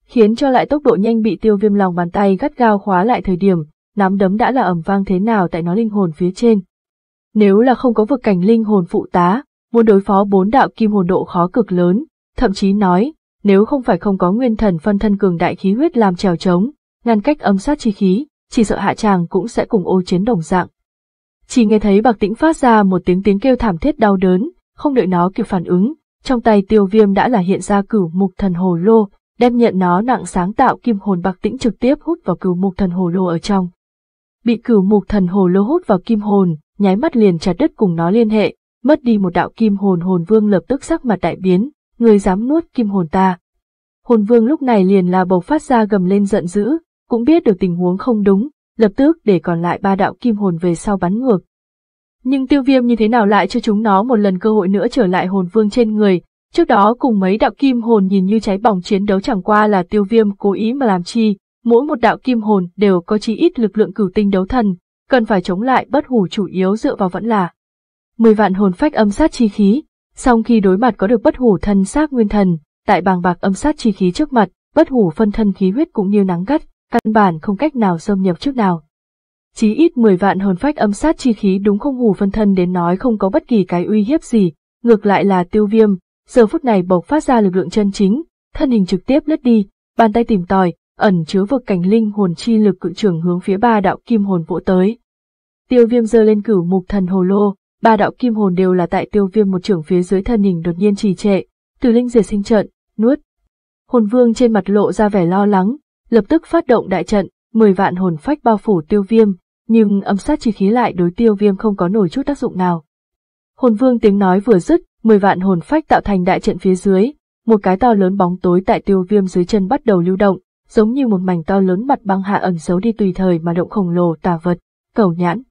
khiến cho lại tốc độ nhanh bị tiêu viêm lòng bàn tay gắt gao khóa lại thời điểm, nắm đấm đã là ẩm vang thế nào tại nó linh hồn phía trên. Nếu là không có vực cảnh linh hồn phụ tá, muốn đối phó bốn đạo kim hồn độ khó cực lớn, thậm chí nói, nếu không phải không có nguyên thần phân thân cường đại khí huyết làm trèo trống, ngăn cách âm sát chi khí, chỉ sợ hạ tràng cũng sẽ cùng ô chiến đồng dạng. Chỉ nghe thấy bạc tĩnh phát ra một tiếng tiếng kêu thảm thiết đau đớn, không đợi nó kịp phản ứng, trong tay tiêu viêm đã là hiện ra cửu mục thần hồ lô, đem nhận nó nặng sáng tạo kim hồn bạc tĩnh trực tiếp hút vào cửu mục thần hồ lô ở trong. Bị cửu mục thần hồ lô hút vào kim hồn, nháy mắt liền chặt đứt cùng nó liên hệ, mất đi một đạo kim hồn hồn vương lập tức sắc mặt đại biến, người dám nuốt kim hồn ta. Hồn vương lúc này liền là bộc phát ra gầm lên giận dữ, cũng biết được tình huống không đúng, lập tức để còn lại ba đạo kim hồn về sau bắn ngược. Nhưng tiêu viêm như thế nào lại cho chúng nó một lần cơ hội nữa trở lại hồn vương trên người, Trước đó cùng mấy đạo kim hồn nhìn như cháy bỏng chiến đấu chẳng qua là tiêu viêm cố ý mà làm chi, mỗi một đạo kim hồn đều có chí ít lực lượng cửu tinh đấu thần, cần phải chống lại bất hủ chủ yếu dựa vào vẫn là mười vạn hồn phách âm sát chi khí, song khi đối mặt có được bất hủ thân xác nguyên thần, tại bàng bạc âm sát chi khí trước mặt, bất hủ phân thân khí huyết cũng như nắng gắt, căn bản không cách nào xâm nhập trước nào. Chí ít 10 vạn hồn phách âm sát chi khí đúng không hủ phân thân đến nói không có bất kỳ cái uy hiếp gì, ngược lại là tiêu viêm, giờ phút này bộc phát ra lực lượng chân chính, thân hình trực tiếp lướt đi, bàn tay tìm tòi, ẩn chứa vực cảnh linh hồn chi lực cự trưởng hướng phía ba đạo kim hồn vỗ tới. Tiêu Viêm giơ lên cửu mục thần hồ lô, ba đạo kim hồn đều là tại Tiêu Viêm một trưởng phía dưới thân hình đột nhiên trì trệ, Từ Linh diệt sinh trận, nuốt. Hồn Vương trên mặt lộ ra vẻ lo lắng, lập tức phát động đại trận, mười vạn hồn phách bao phủ Tiêu Viêm, nhưng âm sát chi khí lại đối Tiêu Viêm không có nổi chút tác dụng nào. Hồn Vương tiếng nói vừa dứt, 10 vạn hồn phách tạo thành đại trận phía dưới, một cái to lớn bóng tối tại tiêu viêm dưới chân bắt đầu lưu động, giống như một mảnh to lớn mặt băng hạ ẩn giấu đi tùy thời mà động khổng lồ tà vật, cầu nhãn.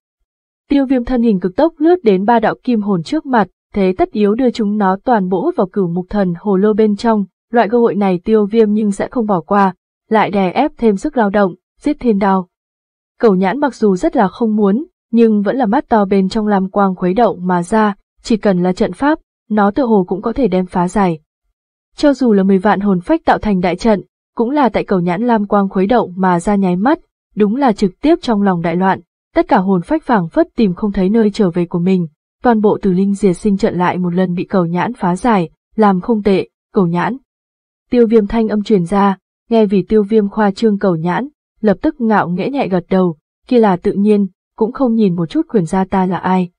Tiêu viêm thân hình cực tốc lướt đến ba đạo kim hồn trước mặt, thế tất yếu đưa chúng nó toàn bộ hút vào cửu mục thần hồ lô bên trong, loại cơ hội này tiêu viêm nhưng sẽ không bỏ qua, lại đè ép thêm sức lao động, giết thiên đao. Cầu nhãn mặc dù rất là không muốn, nhưng vẫn là mắt to bên trong làm quang khuấy động mà ra, chỉ cần là trận pháp, nó tự hồ cũng có thể đem phá giải. Cho dù là 10 vạn hồn phách tạo thành đại trận, cũng là tại cầu nhãn lam quang khuấy động mà ra nháy mắt, đúng là trực tiếp trong lòng đại loạn, tất cả hồn phách vàng phất tìm không thấy nơi trở về của mình, toàn bộ tử linh diệt sinh trận lại một lần bị cầu nhãn phá giải, làm không tệ, cầu nhãn. Tiêu viêm thanh âm truyền ra, nghe vì tiêu viêm khoa trương cầu nhãn, lập tức ngạo nghễ nhẹ gật đầu, kia là tự nhiên, cũng không nhìn một chút quyền gia ta là ai,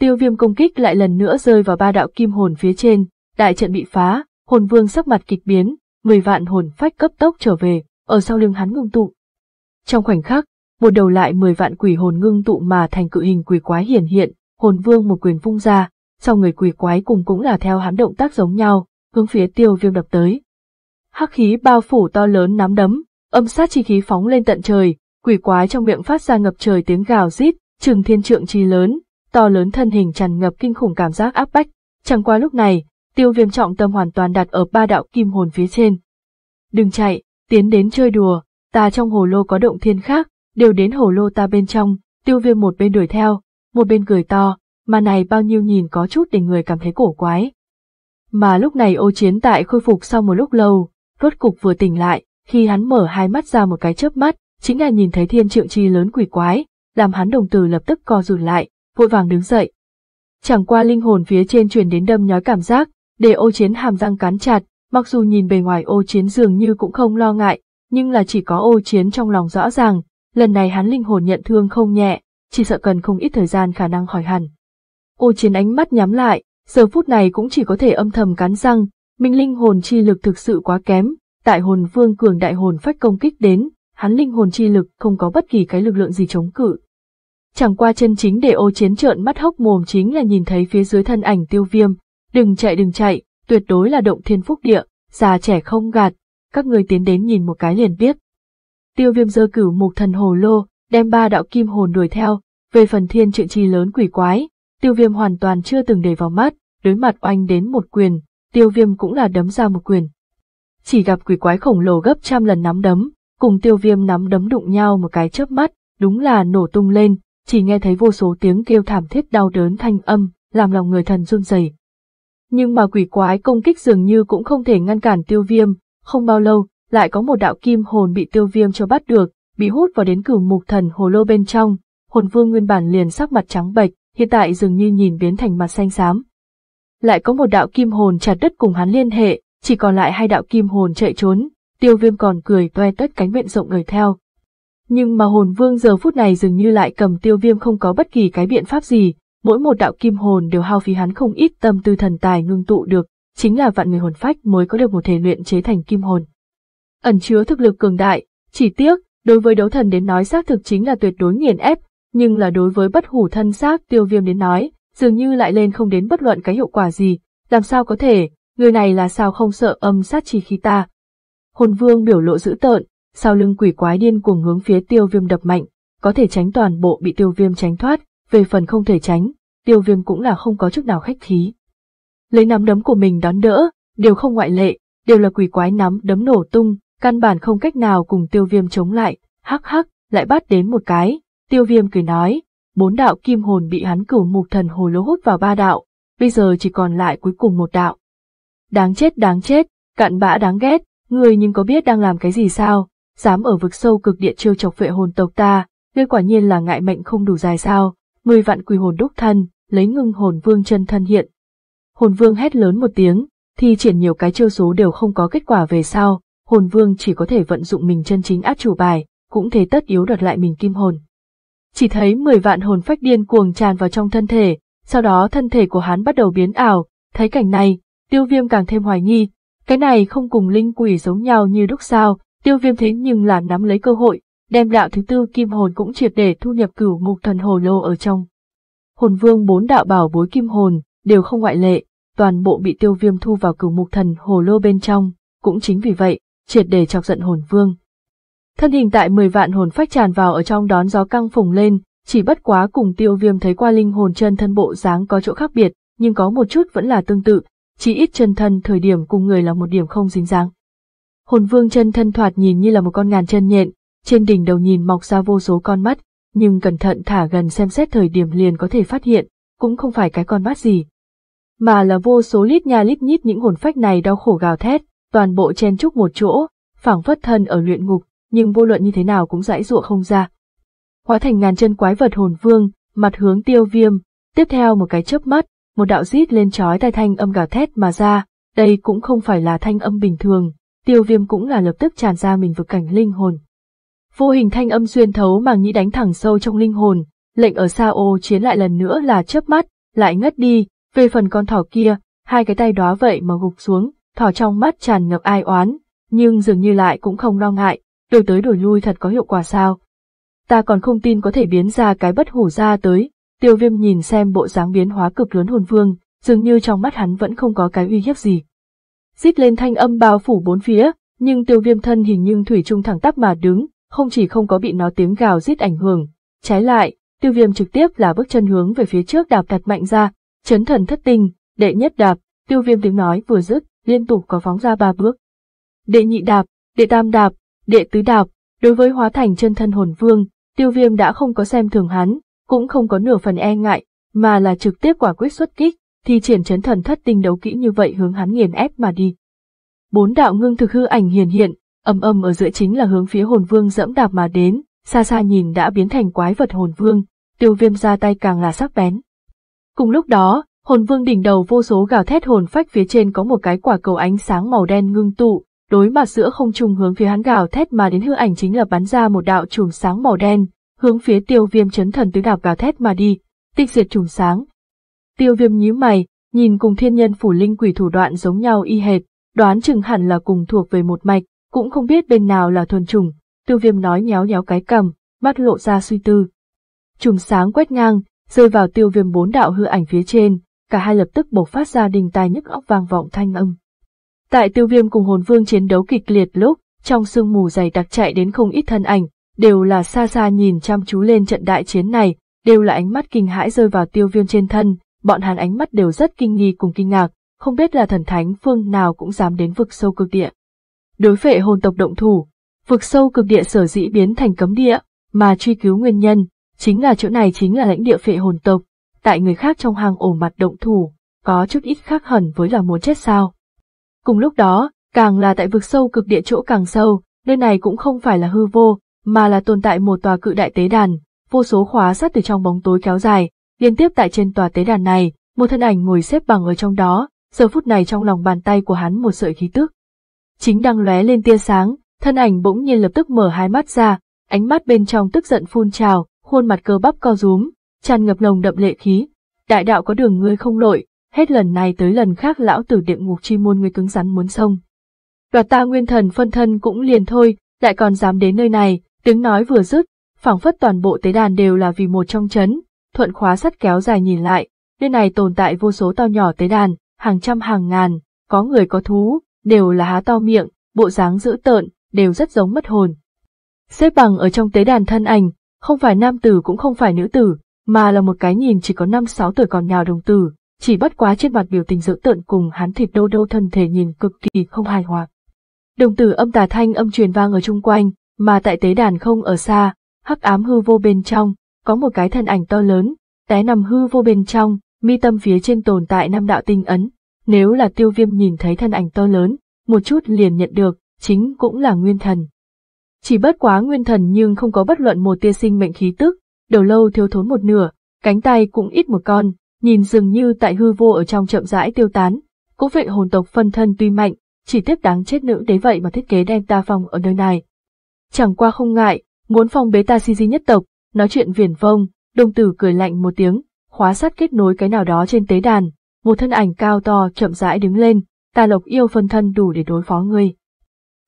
Tiêu viêm công kích lại lần nữa rơi vào ba đạo kim hồn phía trên, đại trận bị phá, hồn vương sắc mặt kịch biến, mười vạn hồn phách cấp tốc trở về, ở sau lưng hắn ngưng tụ. Trong khoảnh khắc, một đầu lại mười vạn quỷ hồn ngưng tụ mà thành cự hình quỷ quái hiển hiện, hồn vương một quyền vung ra, sau người quỷ quái cùng cũng là theo hắn động tác giống nhau, hướng phía tiêu viêm đập tới. Hắc khí bao phủ to lớn nắm đấm, âm sát chi khí phóng lên tận trời, quỷ quái trong miệng phát ra ngập trời tiếng gào rít, trừng thiên trượng chi lớn, to lớn thân hình tràn ngập kinh khủng cảm giác áp bách. Chẳng qua lúc này, tiêu viêm trọng tâm hoàn toàn đặt ở ba đạo kim hồn phía trên. Đừng chạy, tiến đến chơi đùa, ta trong hồ lô có động thiên khác, đều đến hồ lô ta bên trong, tiêu viêm một bên đuổi theo, một bên cười to, mà này bao nhiêu nhìn có chút để người cảm thấy cổ quái. Mà lúc này ô chiến tại khôi phục sau một lúc lâu, rốt cục vừa tỉnh lại, khi hắn mở hai mắt ra một cái chớp mắt, chính là nhìn thấy thiên trượng chi lớn quỷ quái, làm hắn đồng tử lập tức co rụt lại, vội vàng đứng dậy. Chẳng qua linh hồn phía trên truyền đến đâm nhói cảm giác, để ô chiến hàm răng cắn chặt, mặc dù nhìn bề ngoài ô chiến dường như cũng không lo ngại, nhưng là chỉ có ô chiến trong lòng rõ ràng, lần này hắn linh hồn nhận thương không nhẹ, chỉ sợ cần không ít thời gian khả năng khỏi hẳn. Ô chiến ánh mắt nhắm lại, giờ phút này cũng chỉ có thể âm thầm cắn răng, minh linh hồn chi lực thực sự quá kém, tại hồn vương cường đại hồn phách công kích đến, hắn linh hồn chi lực không có bất kỳ cái lực lượng gì chống cự, Chẳng qua chân chính để ô chiến trợn mắt hốc mồm chính là nhìn thấy phía dưới thân ảnh tiêu viêm. Đừng chạy đừng chạy, tuyệt đối là động thiên phúc địa, già trẻ không gạt, các người tiến đến nhìn một cái liền biết. Tiêu viêm dơ cửu mục thần hồ lô, đem ba đạo kim hồn đuổi theo, về phần thiên trượng chi lớn quỷ quái, tiêu viêm hoàn toàn chưa từng để vào mắt, đối mặt oanh đến một quyền, tiêu viêm cũng là đấm ra một quyền. Chỉ gặp quỷ quái khổng lồ gấp trăm lần nắm đấm, cùng tiêu viêm nắm đấm đụng nhau một cái chớp mắt, đúng là nổ tung lên, chỉ nghe thấy vô số tiếng kêu thảm thiết đau đớn thanh âm, làm lòng người thần run rẩy. Nhưng mà quỷ quái công kích dường như cũng không thể ngăn cản tiêu viêm, không bao lâu, lại có một đạo kim hồn bị tiêu viêm cho bắt được, bị hút vào đến cửu mục thần hồ lô bên trong, hồn vương nguyên bản liền sắc mặt trắng bệch, hiện tại dường như nhìn biến thành mặt xanh xám. Lại có một đạo kim hồn chặt đất cùng hắn liên hệ, chỉ còn lại hai đạo kim hồn chạy trốn, tiêu viêm còn cười toe toét cánh miệng rộng người theo, nhưng mà hồn vương giờ phút này dường như lại cầm tiêu viêm không có bất kỳ cái biện pháp gì, mỗi một đạo kim hồn đều hao phí hắn không ít tâm tư thần tài ngưng tụ được, chính là vạn người hồn phách mới có được một thể luyện chế thành kim hồn. Ẩn chứa thực lực cường đại, chỉ tiếc, đối với đấu thần đến nói xác thực chính là tuyệt đối nghiền ép, nhưng là đối với bất hủ thân xác tiêu viêm đến nói, dường như lại lên không đến bất luận cái hiệu quả gì, làm sao có thể, người này là sao không sợ âm sát chi khí ta. Hồn vương biểu lộ dữ tợn, sau lưng quỷ quái điên cuồng hướng phía tiêu viêm đập mạnh, có thể tránh toàn bộ bị tiêu viêm tránh thoát, về phần không thể tránh, tiêu viêm cũng là không có chút nào khách khí. Lấy nắm đấm của mình đón đỡ, đều không ngoại lệ, đều là quỷ quái nắm đấm nổ tung, căn bản không cách nào cùng tiêu viêm chống lại, hắc hắc, lại bắt đến một cái, tiêu viêm cười nói, bốn đạo kim hồn bị hắn cửu mục thần hồ lỗ hút vào ba đạo, bây giờ chỉ còn lại cuối cùng một đạo. Đáng chết đáng chết, cặn bã đáng ghét, người nhưng có biết đang làm cái gì sao? dám ở vực sâu cực địa trêu chọc vệ hồn tộc ta, ngươi quả nhiên là ngại mệnh không đủ dài sao, mười vạn quỷ hồn đúc thân, lấy ngưng hồn vương chân thân hiện. Hồn vương hét lớn một tiếng, thì triển nhiều cái chiêu số đều không có kết quả về sau, hồn vương chỉ có thể vận dụng mình chân chính át chủ bài, cũng thế tất yếu đoạt lại mình kim hồn. Chỉ thấy mười vạn hồn phách điên cuồng tràn vào trong thân thể, sau đó thân thể của hắn bắt đầu biến ảo, thấy cảnh này, tiêu viêm càng thêm hoài nghi, cái này không cùng linh quỷ giống nhau như đúc sao, Tiêu viêm thế nhưng là nắm lấy cơ hội, đem đạo thứ tư kim hồn cũng triệt để thu nhập cửu ngục thần hồ lô ở trong. Hồn vương bốn đạo bảo bối kim hồn, đều không ngoại lệ, toàn bộ bị tiêu viêm thu vào cửu mục thần hồ lô bên trong, cũng chính vì vậy, triệt để chọc giận hồn vương. Thân hình tại 10 vạn hồn phách tràn vào ở trong đón gió căng phồng lên, chỉ bất quá cùng tiêu viêm thấy qua linh hồn chân thân bộ dáng có chỗ khác biệt, nhưng có một chút vẫn là tương tự, chỉ ít chân thân thời điểm cùng người là một điểm không dính dáng hồn vương chân thân thoạt nhìn như là một con ngàn chân nhện, trên đỉnh đầu nhìn mọc ra vô số con mắt, nhưng cẩn thận thả gần xem xét thời điểm liền có thể phát hiện, cũng không phải cái con mắt gì. Mà là vô số lít nha lít nhít những hồn phách này đau khổ gào thét, toàn bộ chen chúc một chỗ, phảng phất thân ở luyện ngục, nhưng vô luận như thế nào cũng giải dụa không ra. Hóa thành ngàn chân quái vật hồn vương, mặt hướng tiêu viêm, tiếp theo một cái chớp mắt, một đạo rít lên chói tai thanh âm gào thét mà ra, đây cũng không phải là thanh âm bình thường, tiêu viêm cũng là lập tức tràn ra mình vực cảnh linh hồn. Vô hình thanh âm xuyên thấu màng nhĩ đánh thẳng sâu trong linh hồn, lệnh ở xa ô chiến lại lần nữa là chớp mắt, lại ngất đi, về phần con thỏ kia, hai cái tay đó vậy mà gục xuống, thỏ trong mắt tràn ngập ai oán, nhưng dường như lại cũng không lo ngại, đổi tới đổi lui thật có hiệu quả sao. Ta còn không tin có thể biến ra cái bất hủ ra tới, tiêu viêm nhìn xem bộ dáng biến hóa cực lớn hồn vương, dường như trong mắt hắn vẫn không có cái uy hiếp gì rít lên thanh âm bao phủ bốn phía, nhưng tiêu viêm thân hình như thủy trung thẳng tắp mà đứng, không chỉ không có bị nó tiếng gào rít ảnh hưởng, trái lại, tiêu viêm trực tiếp là bước chân hướng về phía trước đạp thật mạnh ra, chấn thần thất tình, đệ nhất đạp, tiêu viêm tiếng nói vừa dứt, liên tục có phóng ra ba bước. Đệ nhị đạp, đệ tam đạp, đệ tứ đạp, đối với hóa thành chân thân hồn vương, tiêu viêm đã không có xem thường hắn, cũng không có nửa phần e ngại, mà là trực tiếp quả quyết xuất kích, thì triển chấn thần thất tinh đấu kỹ như vậy hướng hắn nghiền ép mà đi. Bốn đạo ngưng thực hư ảnh hiền hiện, âm âm ở giữa chính là hướng phía hồn vương dẫm đạp mà đến, xa xa nhìn đã biến thành quái vật hồn vương, tiêu viêm ra tay càng là sắc bén. Cùng lúc đó, hồn vương đỉnh đầu vô số gào thét hồn phách phía trên có một cái quả cầu ánh sáng màu đen ngưng tụ, đối mặt giữa không trung hướng phía hắn gào thét mà đến hư ảnh chính là bắn ra một đạo chùm sáng màu đen, hướng phía tiêu viêm chấn thần tứ đạp gào thét mà đi, tích diệt chùm sáng, Tiêu viêm nhíu mày, nhìn cùng thiên nhân phủ linh quỷ thủ đoạn giống nhau y hệt, đoán chừng hẳn là cùng thuộc về một mạch, cũng không biết bên nào là thuần trùng. Tiêu viêm nói nhéo nhéo cái cầm, mắt lộ ra suy tư. Trùng sáng quét ngang, rơi vào tiêu viêm bốn đạo hư ảnh phía trên, cả hai lập tức bộc phát ra đình tai nhức óc vang vọng thanh âm. Tại tiêu viêm cùng hồn vương chiến đấu kịch liệt lúc, trong sương mù dày đặc chạy đến không ít thân ảnh, đều là xa xa nhìn chăm chú lên trận đại chiến này, đều là ánh mắt kinh hãi rơi vào tiêu viêm trên thân, bọn hắn ánh mắt đều rất kinh nghi cùng kinh ngạc, không biết là thần thánh phương nào cũng dám đến vực sâu cực địa. Đối vệ hồn tộc động thủ, vực sâu cực địa sở dĩ biến thành cấm địa, mà truy cứu nguyên nhân, chính là chỗ này chính là lãnh địa phệ hồn tộc, tại người khác trong hang ổ mặt động thủ, có chút ít khác hẳn với là muốn chết sao. Cùng lúc đó, càng là tại vực sâu cực địa chỗ càng sâu, nơi này cũng không phải là hư vô, mà là tồn tại một tòa cự đại tế đàn, vô số khóa sắt từ trong bóng tối kéo dài, Liên tiếp tại trên tòa tế đàn này, một thân ảnh ngồi xếp bằng ở trong đó, giờ phút này trong lòng bàn tay của hắn một sợi khí tức. Chính đang lóe lên tia sáng, thân ảnh bỗng nhiên lập tức mở hai mắt ra, ánh mắt bên trong tức giận phun trào, khuôn mặt cơ bắp co rúm, tràn ngập lồng đậm lệ khí. Đại đạo có đường ngươi không lội, hết lần này tới lần khác lão tử địa ngục chi môn ngươi cứng rắn muốn xông. Đoạt ta nguyên thần phân thân cũng liền thôi, lại còn dám đến nơi này, tiếng nói vừa dứt, phảng phất toàn bộ tế đàn đều là vì một trong chấn, thuận khóa sắt kéo dài nhìn lại, nơi này tồn tại vô số to nhỏ tế đàn, hàng trăm hàng ngàn, có người có thú, đều là há to miệng, bộ dáng dữ tợn, đều rất giống mất hồn. Xếp bằng ở trong tế đàn thân ảnh, không phải nam tử cũng không phải nữ tử, mà là một cái nhìn chỉ có năm sáu tuổi còn nhào đồng tử, chỉ bất quá trên mặt biểu tình dữ tợn cùng hắn thịt đô đô thân thể nhìn cực kỳ không hài hòa. Đồng tử âm tà thanh âm truyền vang ở chung quanh, mà tại tế đàn không ở xa, hắc ám hư vô bên trong, có một cái thân ảnh to lớn, té nằm hư vô bên trong, mi tâm phía trên tồn tại năm đạo tinh ấn. Nếu là tiêu viêm nhìn thấy thân ảnh to lớn, một chút liền nhận được, chính cũng là nguyên thần. Chỉ bất quá nguyên thần nhưng không có bất luận một tia sinh mệnh khí tức, đầu lâu thiếu thốn một nửa, cánh tay cũng ít một con, nhìn dường như tại hư vô ở trong chậm rãi tiêu tán. cố vệ hồn tộc phân thân tuy mạnh, chỉ tiếp đáng chết nữ đế vậy mà thiết kế đem ta phong ở nơi này. Chẳng qua không ngại, muốn phong bế ta si di nhất tộc, Nói chuyện viển vông, đồng tử cười lạnh một tiếng, khóa sắt kết nối cái nào đó trên tế đàn, một thân ảnh cao to chậm rãi đứng lên, ta lộc yêu phân thân đủ để đối phó ngươi.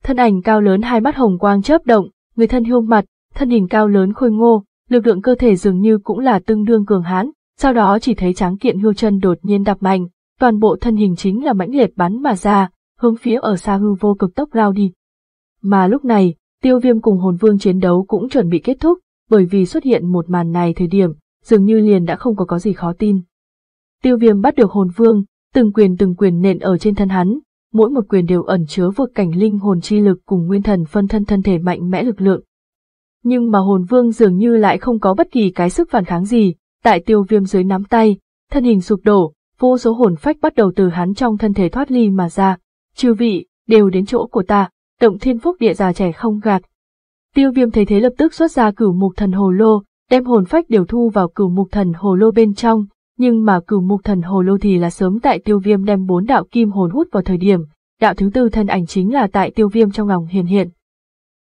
Thân ảnh cao lớn hai mắt hồng quang chớp động, người thân hưu mặt, thân hình cao lớn khôi ngô, lực lượng cơ thể dường như cũng là tương đương cường hãn, sau đó chỉ thấy tráng kiện hưu chân đột nhiên đạp mạnh, toàn bộ thân hình chính là mãnh liệt bắn mà ra, hướng phía ở xa hư vô cực tốc lao đi. Mà lúc này, tiêu viêm cùng hồn vương chiến đấu cũng chuẩn bị kết thúc, bởi vì xuất hiện một màn này thời điểm, dường như liền đã không có có gì khó tin. Tiêu viêm bắt được hồn vương, từng quyền từng quyền nện ở trên thân hắn, mỗi một quyền đều ẩn chứa vượt cảnh linh hồn chi lực cùng nguyên thần phân thân thân thể mạnh mẽ lực lượng. Nhưng mà hồn vương dường như lại không có bất kỳ cái sức phản kháng gì, tại tiêu viêm dưới nắm tay, thân hình sụp đổ, vô số hồn phách bắt đầu từ hắn trong thân thể thoát ly mà ra, chư vị, đều đến chỗ của ta, động thiên phúc địa già trẻ không gạt, Tiêu viêm thấy thế lập tức xuất ra cửu mục thần hồ lô, đem hồn phách điều thu vào cửu mục thần hồ lô bên trong, nhưng mà cửu mục thần hồ lô thì là sớm tại tiêu viêm đem bốn đạo kim hồn hút vào thời điểm, đạo thứ tư thân ảnh chính là tại tiêu viêm trong lòng hiền hiện.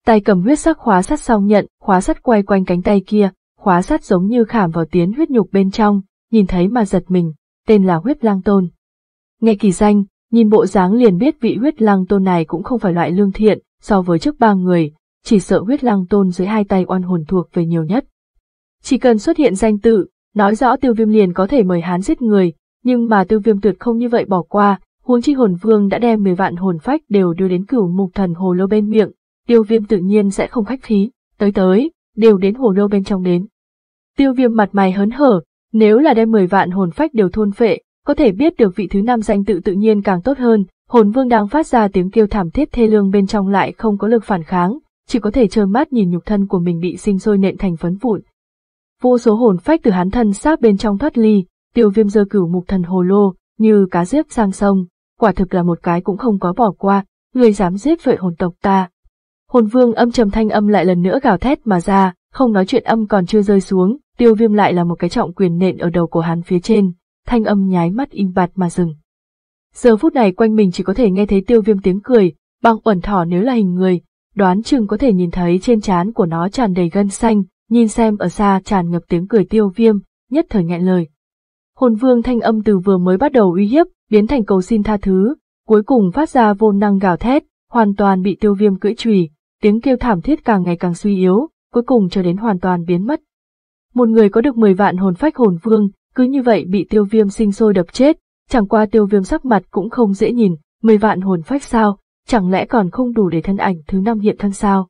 Tay cầm huyết sắc khóa sắt song nhận, khóa sắt quay quanh cánh tay kia, khóa sắt giống như khảm vào tiến huyết nhục bên trong, nhìn thấy mà giật mình, tên là huyết lang tôn. Nghe kỳ danh, nhìn bộ dáng liền biết vị huyết lang tôn này cũng không phải loại lương thiện, so với trước ba người, chỉ sợ huyết lang tôn dưới hai tay oan hồn thuộc về nhiều nhất. Chỉ cần xuất hiện danh tự, nói rõ tiêu viêm liền có thể mời hắn giết người, nhưng mà tiêu viêm tuyệt không như vậy bỏ qua, huống chi hồn vương đã đem 10 vạn hồn phách đều đưa đến cửu mục thần hồ lô bên miệng, tiêu viêm tự nhiên sẽ không khách khí, tới tới, đều đến hồ lô bên trong đến. Tiêu viêm mặt mày hớn hở, nếu là đem 10 vạn hồn phách đều thôn phệ, có thể biết được vị thứ năm danh tự tự nhiên càng tốt hơn, hồn vương đang phát ra tiếng kêu thảm thiết thê lương bên trong lại không có lực phản kháng, chỉ có thể trơ mắt nhìn nhục thân của mình bị sinh sôi nện thành phấn vụn. Vô số hồn phách từ hắn thân xác bên trong thoát ly, tiêu viêm dơ cửu mục thần hồ lô, như cá giếp sang sông, quả thực là một cái cũng không có bỏ qua, người dám giết vệ hồn tộc ta. Hồn vương âm trầm thanh âm lại lần nữa gào thét mà ra, không nói chuyện âm còn chưa rơi xuống, tiêu viêm lại là một cái trọng quyền nện ở đầu của hắn phía trên, thanh âm nháy mắt im bặt mà dừng. Giờ phút này quanh mình chỉ có thể nghe thấy tiêu viêm tiếng cười, băng uẩn thỏ nếu là hình người, đoán chừng có thể nhìn thấy trên trán của nó tràn đầy gân xanh, nhìn xem ở xa tràn ngập tiếng cười tiêu viêm, nhất thời nghẹn lời. Hồn vương thanh âm từ vừa mới bắt đầu uy hiếp, biến thành cầu xin tha thứ, cuối cùng phát ra vô năng gào thét, hoàn toàn bị tiêu viêm cưỡi chùy, tiếng kêu thảm thiết càng ngày càng suy yếu, cuối cùng cho đến hoàn toàn biến mất. Một người có được 10 vạn hồn phách hồn vương, cứ như vậy bị tiêu viêm sinh sôi đập chết, chẳng qua tiêu viêm sắc mặt cũng không dễ nhìn, 10 vạn hồn phách sao, chẳng lẽ còn không đủ để thân ảnh thứ năm hiện thân sao?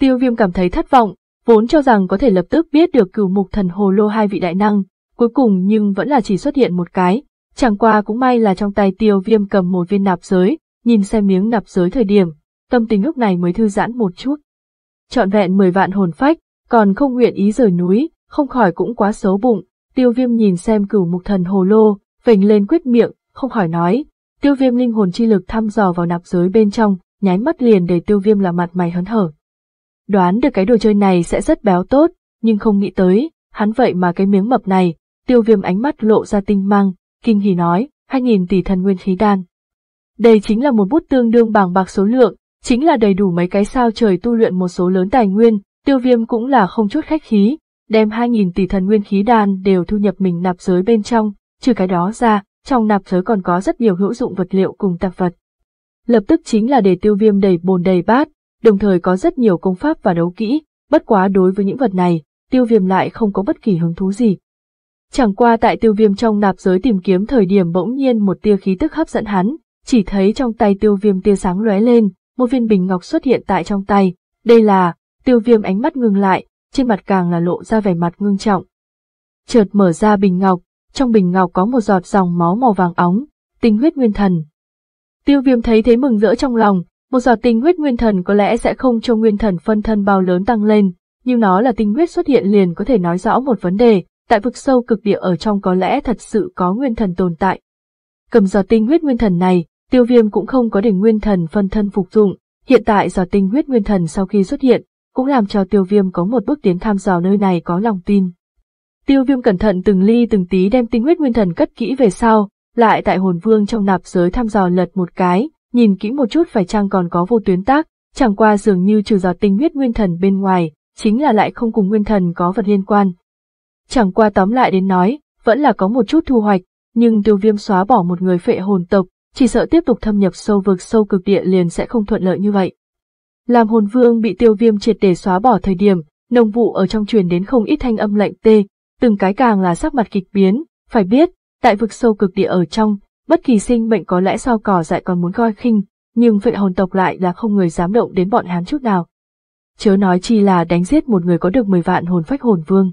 Tiêu viêm cảm thấy thất vọng, vốn cho rằng có thể lập tức biết được cửu mục thần hồ lô hai vị đại năng, cuối cùng nhưng vẫn là chỉ xuất hiện một cái, chẳng qua cũng may là trong tay tiêu viêm cầm một viên nạp giới, nhìn xem miếng nạp giới thời điểm, tâm tình lúc này mới thư giãn một chút. Chọn vẹn mười vạn hồn phách, còn không nguyện ý rời núi, không khỏi cũng quá xấu bụng, tiêu viêm nhìn xem cửu mục thần hồ lô, vểnh lên quyết miệng, không khỏi nói, Tiêu viêm linh hồn chi lực thăm dò vào nạp giới bên trong, nháy mắt liền để tiêu viêm là mặt mày hớn hở. Đoán được cái đồ chơi này sẽ rất béo tốt, nhưng không nghĩ tới, hắn vậy mà cái miếng mập này, tiêu viêm ánh mắt lộ ra tinh mang, kinh hỉ nói, hai nghìn tỷ thần nguyên khí đan. Đây chính là một bút tương đương bằng bạc số lượng, chính là đầy đủ mấy cái sao trời tu luyện một số lớn tài nguyên, tiêu viêm cũng là không chút khách khí, đem hai nghìn tỷ thần nguyên khí đan đều thu nhập mình nạp giới bên trong, trừ cái đó ra, trong nạp giới còn có rất nhiều hữu dụng vật liệu cùng tạp vật. Lập tức chính là để tiêu viêm đầy bồn đầy bát, đồng thời có rất nhiều công pháp và đấu kỹ, bất quá đối với những vật này, tiêu viêm lại không có bất kỳ hứng thú gì. Chẳng qua tại tiêu viêm trong nạp giới tìm kiếm thời điểm bỗng nhiên một tia khí tức hấp dẫn hắn, chỉ thấy trong tay tiêu viêm tia sáng lóe lên, một viên bình ngọc xuất hiện tại trong tay, đây là, tiêu viêm ánh mắt ngưng lại, trên mặt càng là lộ ra vẻ mặt ngưng trọng. Chợt mở ra bình ngọc, trong bình ngọc có một giọt dòng máu màu vàng óng, tinh huyết nguyên thần. Tiêu viêm thấy thế mừng rỡ trong lòng, một giọt tinh huyết nguyên thần có lẽ sẽ không cho nguyên thần phân thân bao lớn tăng lên, nhưng nó là tinh huyết xuất hiện liền có thể nói rõ một vấn đề, tại vực sâu cực địa ở trong có lẽ thật sự có nguyên thần tồn tại. Cầm giọt tinh huyết nguyên thần này, tiêu viêm cũng không có để nguyên thần phân thân phục dụng, hiện tại giọt tinh huyết nguyên thần sau khi xuất hiện, cũng làm cho tiêu viêm có một bước tiến tham dò nơi này có lòng tin. Tiêu viêm cẩn thận từng ly từng tí đem tinh huyết nguyên thần cất kỹ về sau, lại tại hồn vương trong nạp giới thăm dò lật một cái, nhìn kỹ một chút phải chăng còn có vô tuyến tác, chẳng qua dường như trừ dò tinh huyết nguyên thần bên ngoài, chính là lại không cùng nguyên thần có vật liên quan. Chẳng qua tóm lại đến nói, vẫn là có một chút thu hoạch, nhưng tiêu viêm xóa bỏ một người phệ hồn tộc, chỉ sợ tiếp tục thâm nhập sâu vực sâu cực địa liền sẽ không thuận lợi như vậy. Làm hồn vương bị tiêu viêm triệt để xóa bỏ thời điểm, nông vụ ở trong truyền đến không ít thanh âm lạnh tê, từng cái càng là sắc mặt kịch biến, phải biết, tại vực sâu cực địa ở trong, bất kỳ sinh mệnh có lẽ so cỏ dại còn muốn coi khinh, nhưng vệ hồn tộc lại là không người dám động đến bọn hắn chút nào. Chớ nói chi là đánh giết một người có được 10 vạn hồn phách hồn vương.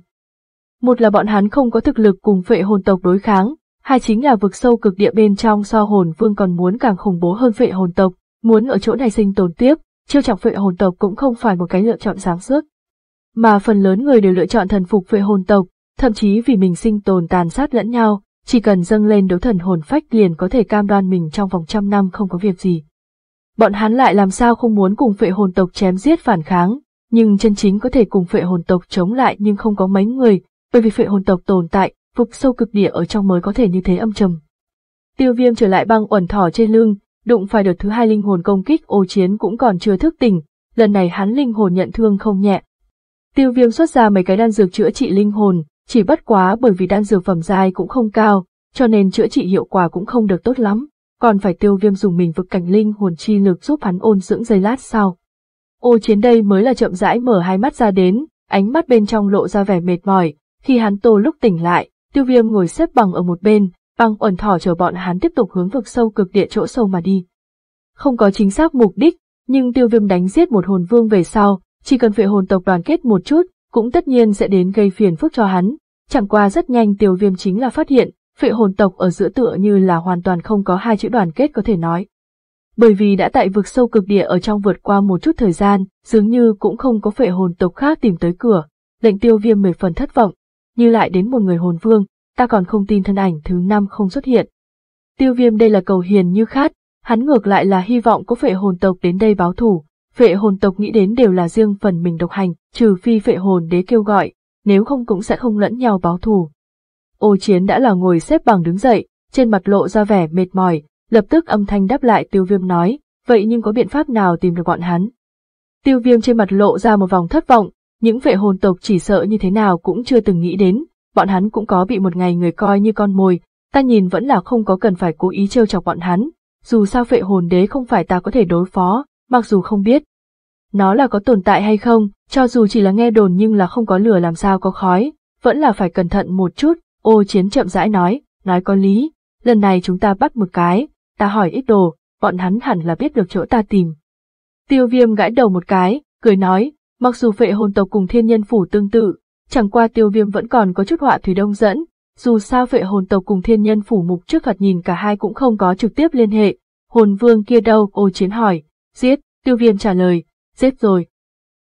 Một là bọn hắn không có thực lực cùng vệ hồn tộc đối kháng, hai chính là vực sâu cực địa bên trong so hồn vương còn muốn càng khủng bố hơn vệ hồn tộc, muốn ở chỗ này sinh tồn tiếp, chiêu chọc vệ hồn tộc cũng không phải một cái lựa chọn sáng suốt. Mà phần lớn người đều lựa chọn thần phục vệ hồn tộc, thậm chí vì mình sinh tồn tàn sát lẫn nhau, chỉ cần dâng lên đấu thần hồn phách liền có thể cam đoan mình trong vòng trăm năm không có việc gì. Bọn hắn lại làm sao không muốn cùng phệ hồn tộc chém giết phản kháng, nhưng chân chính có thể cùng phệ hồn tộc chống lại nhưng không có mấy người, bởi vì phệ hồn tộc tồn tại, phục sâu cực địa ở trong mới có thể như thế âm trầm. Tiêu viêm trở lại băng uẩn thỏ trên lưng, đụng phải đợt thứ hai linh hồn công kích ô chiến cũng còn chưa thức tỉnh, lần này hắn linh hồn nhận thương không nhẹ. Tiêu viêm xuất ra mấy cái đan dược chữa trị linh hồn, chỉ bất quá bởi vì đan dược phẩm dai cũng không cao, cho nên chữa trị hiệu quả cũng không được tốt lắm, còn phải tiêu viêm dùng mình vực cảnh linh hồn chi lực giúp hắn ôn dưỡng giây lát sau. Ô chiến đây mới là chậm rãi mở hai mắt ra đến, ánh mắt bên trong lộ ra vẻ mệt mỏi, khi hắn tô lúc tỉnh lại, tiêu viêm ngồi xếp bằng ở một bên, băng ẩn thỏ chờ bọn hắn tiếp tục hướng vực sâu cực địa chỗ sâu mà đi. Không có chính xác mục đích, nhưng tiêu viêm đánh giết một hồn vương về sau, chỉ cần vệ hồn tộc đoàn kết một chút, cũng tất nhiên sẽ đến gây phiền phức cho hắn, Chẳng qua rất nhanh tiêu viêm chính là phát hiện, phệ hồn tộc ở giữa tựa như là hoàn toàn không có hai chữ đoàn kết có thể nói. Bởi vì đã tại vực sâu cực địa ở trong vượt qua một chút thời gian, dường như cũng không có phệ hồn tộc khác tìm tới cửa, lệnh tiêu viêm mười phần thất vọng, như lại đến một người hồn vương, ta còn không tin thân ảnh thứ năm không xuất hiện. Tiêu viêm đây là cầu hiền như khát, hắn ngược lại là hy vọng có phệ hồn tộc đến đây báo thủ, phệ hồn tộc nghĩ đến đều là riêng phần mình độc hành, trừ phi phệ hồn đế kêu gọi, nếu không cũng sẽ không lẫn nhau báo thù. Ô chiến đã là ngồi xếp bằng đứng dậy, trên mặt lộ ra vẻ mệt mỏi, lập tức âm thanh đáp lại tiêu viêm nói, vậy nhưng có biện pháp nào tìm được bọn hắn? Tiêu viêm trên mặt lộ ra một vòng thất vọng, những vệ hồn tộc chỉ sợ như thế nào cũng chưa từng nghĩ đến, bọn hắn cũng có bị một ngày người coi như con mồi, ta nhìn vẫn là không có cần phải cố ý trêu chọc bọn hắn, dù sao vệ hồn đế không phải ta có thể đối phó, mặc dù không biết, nó là có tồn tại hay không, cho dù chỉ là nghe đồn nhưng là không có lửa làm sao có khói, vẫn là phải cẩn thận một chút, ô chiến chậm rãi nói, nói có lý, lần này chúng ta bắt một cái, ta hỏi ít đồ, bọn hắn hẳn là biết được chỗ ta tìm. Tiêu viêm gãi đầu một cái, cười nói, mặc dù phệ hồn tộc cùng thiên nhân phủ tương tự, chẳng qua tiêu viêm vẫn còn có chút họa thủy đông dẫn, dù sao phệ hồn tộc cùng thiên nhân phủ mục trước thoạt nhìn cả hai cũng không có trực tiếp liên hệ, hồn vương kia đâu, ô chiến hỏi, giết, tiêu viêm trả lời, giết rồi.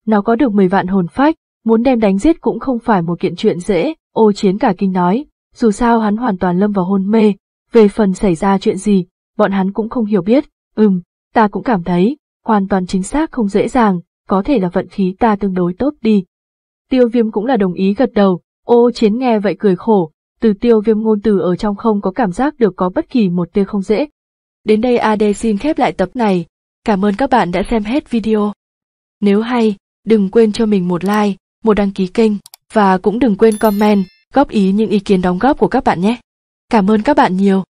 Nó có được 10 vạn hồn phách, muốn đem đánh giết cũng không phải một kiện chuyện dễ, ô chiến cả kinh nói, dù sao hắn hoàn toàn lâm vào hôn mê, về phần xảy ra chuyện gì, bọn hắn cũng không hiểu biết, ừm, ta cũng cảm thấy, hoàn toàn chính xác không dễ dàng, có thể là vận khí ta tương đối tốt đi. Tiêu viêm cũng là đồng ý gật đầu, ô chiến nghe vậy cười khổ, từ tiêu viêm ngôn từ ở trong không có cảm giác được có bất kỳ một tia không dễ. Đến đây AD xin khép lại tập này. Cảm ơn các bạn đã xem hết video. Nếu hay, đừng quên cho mình một like, một đăng ký kênh và cũng đừng quên comment, góp ý những ý kiến đóng góp của các bạn nhé. Cảm ơn các bạn nhiều.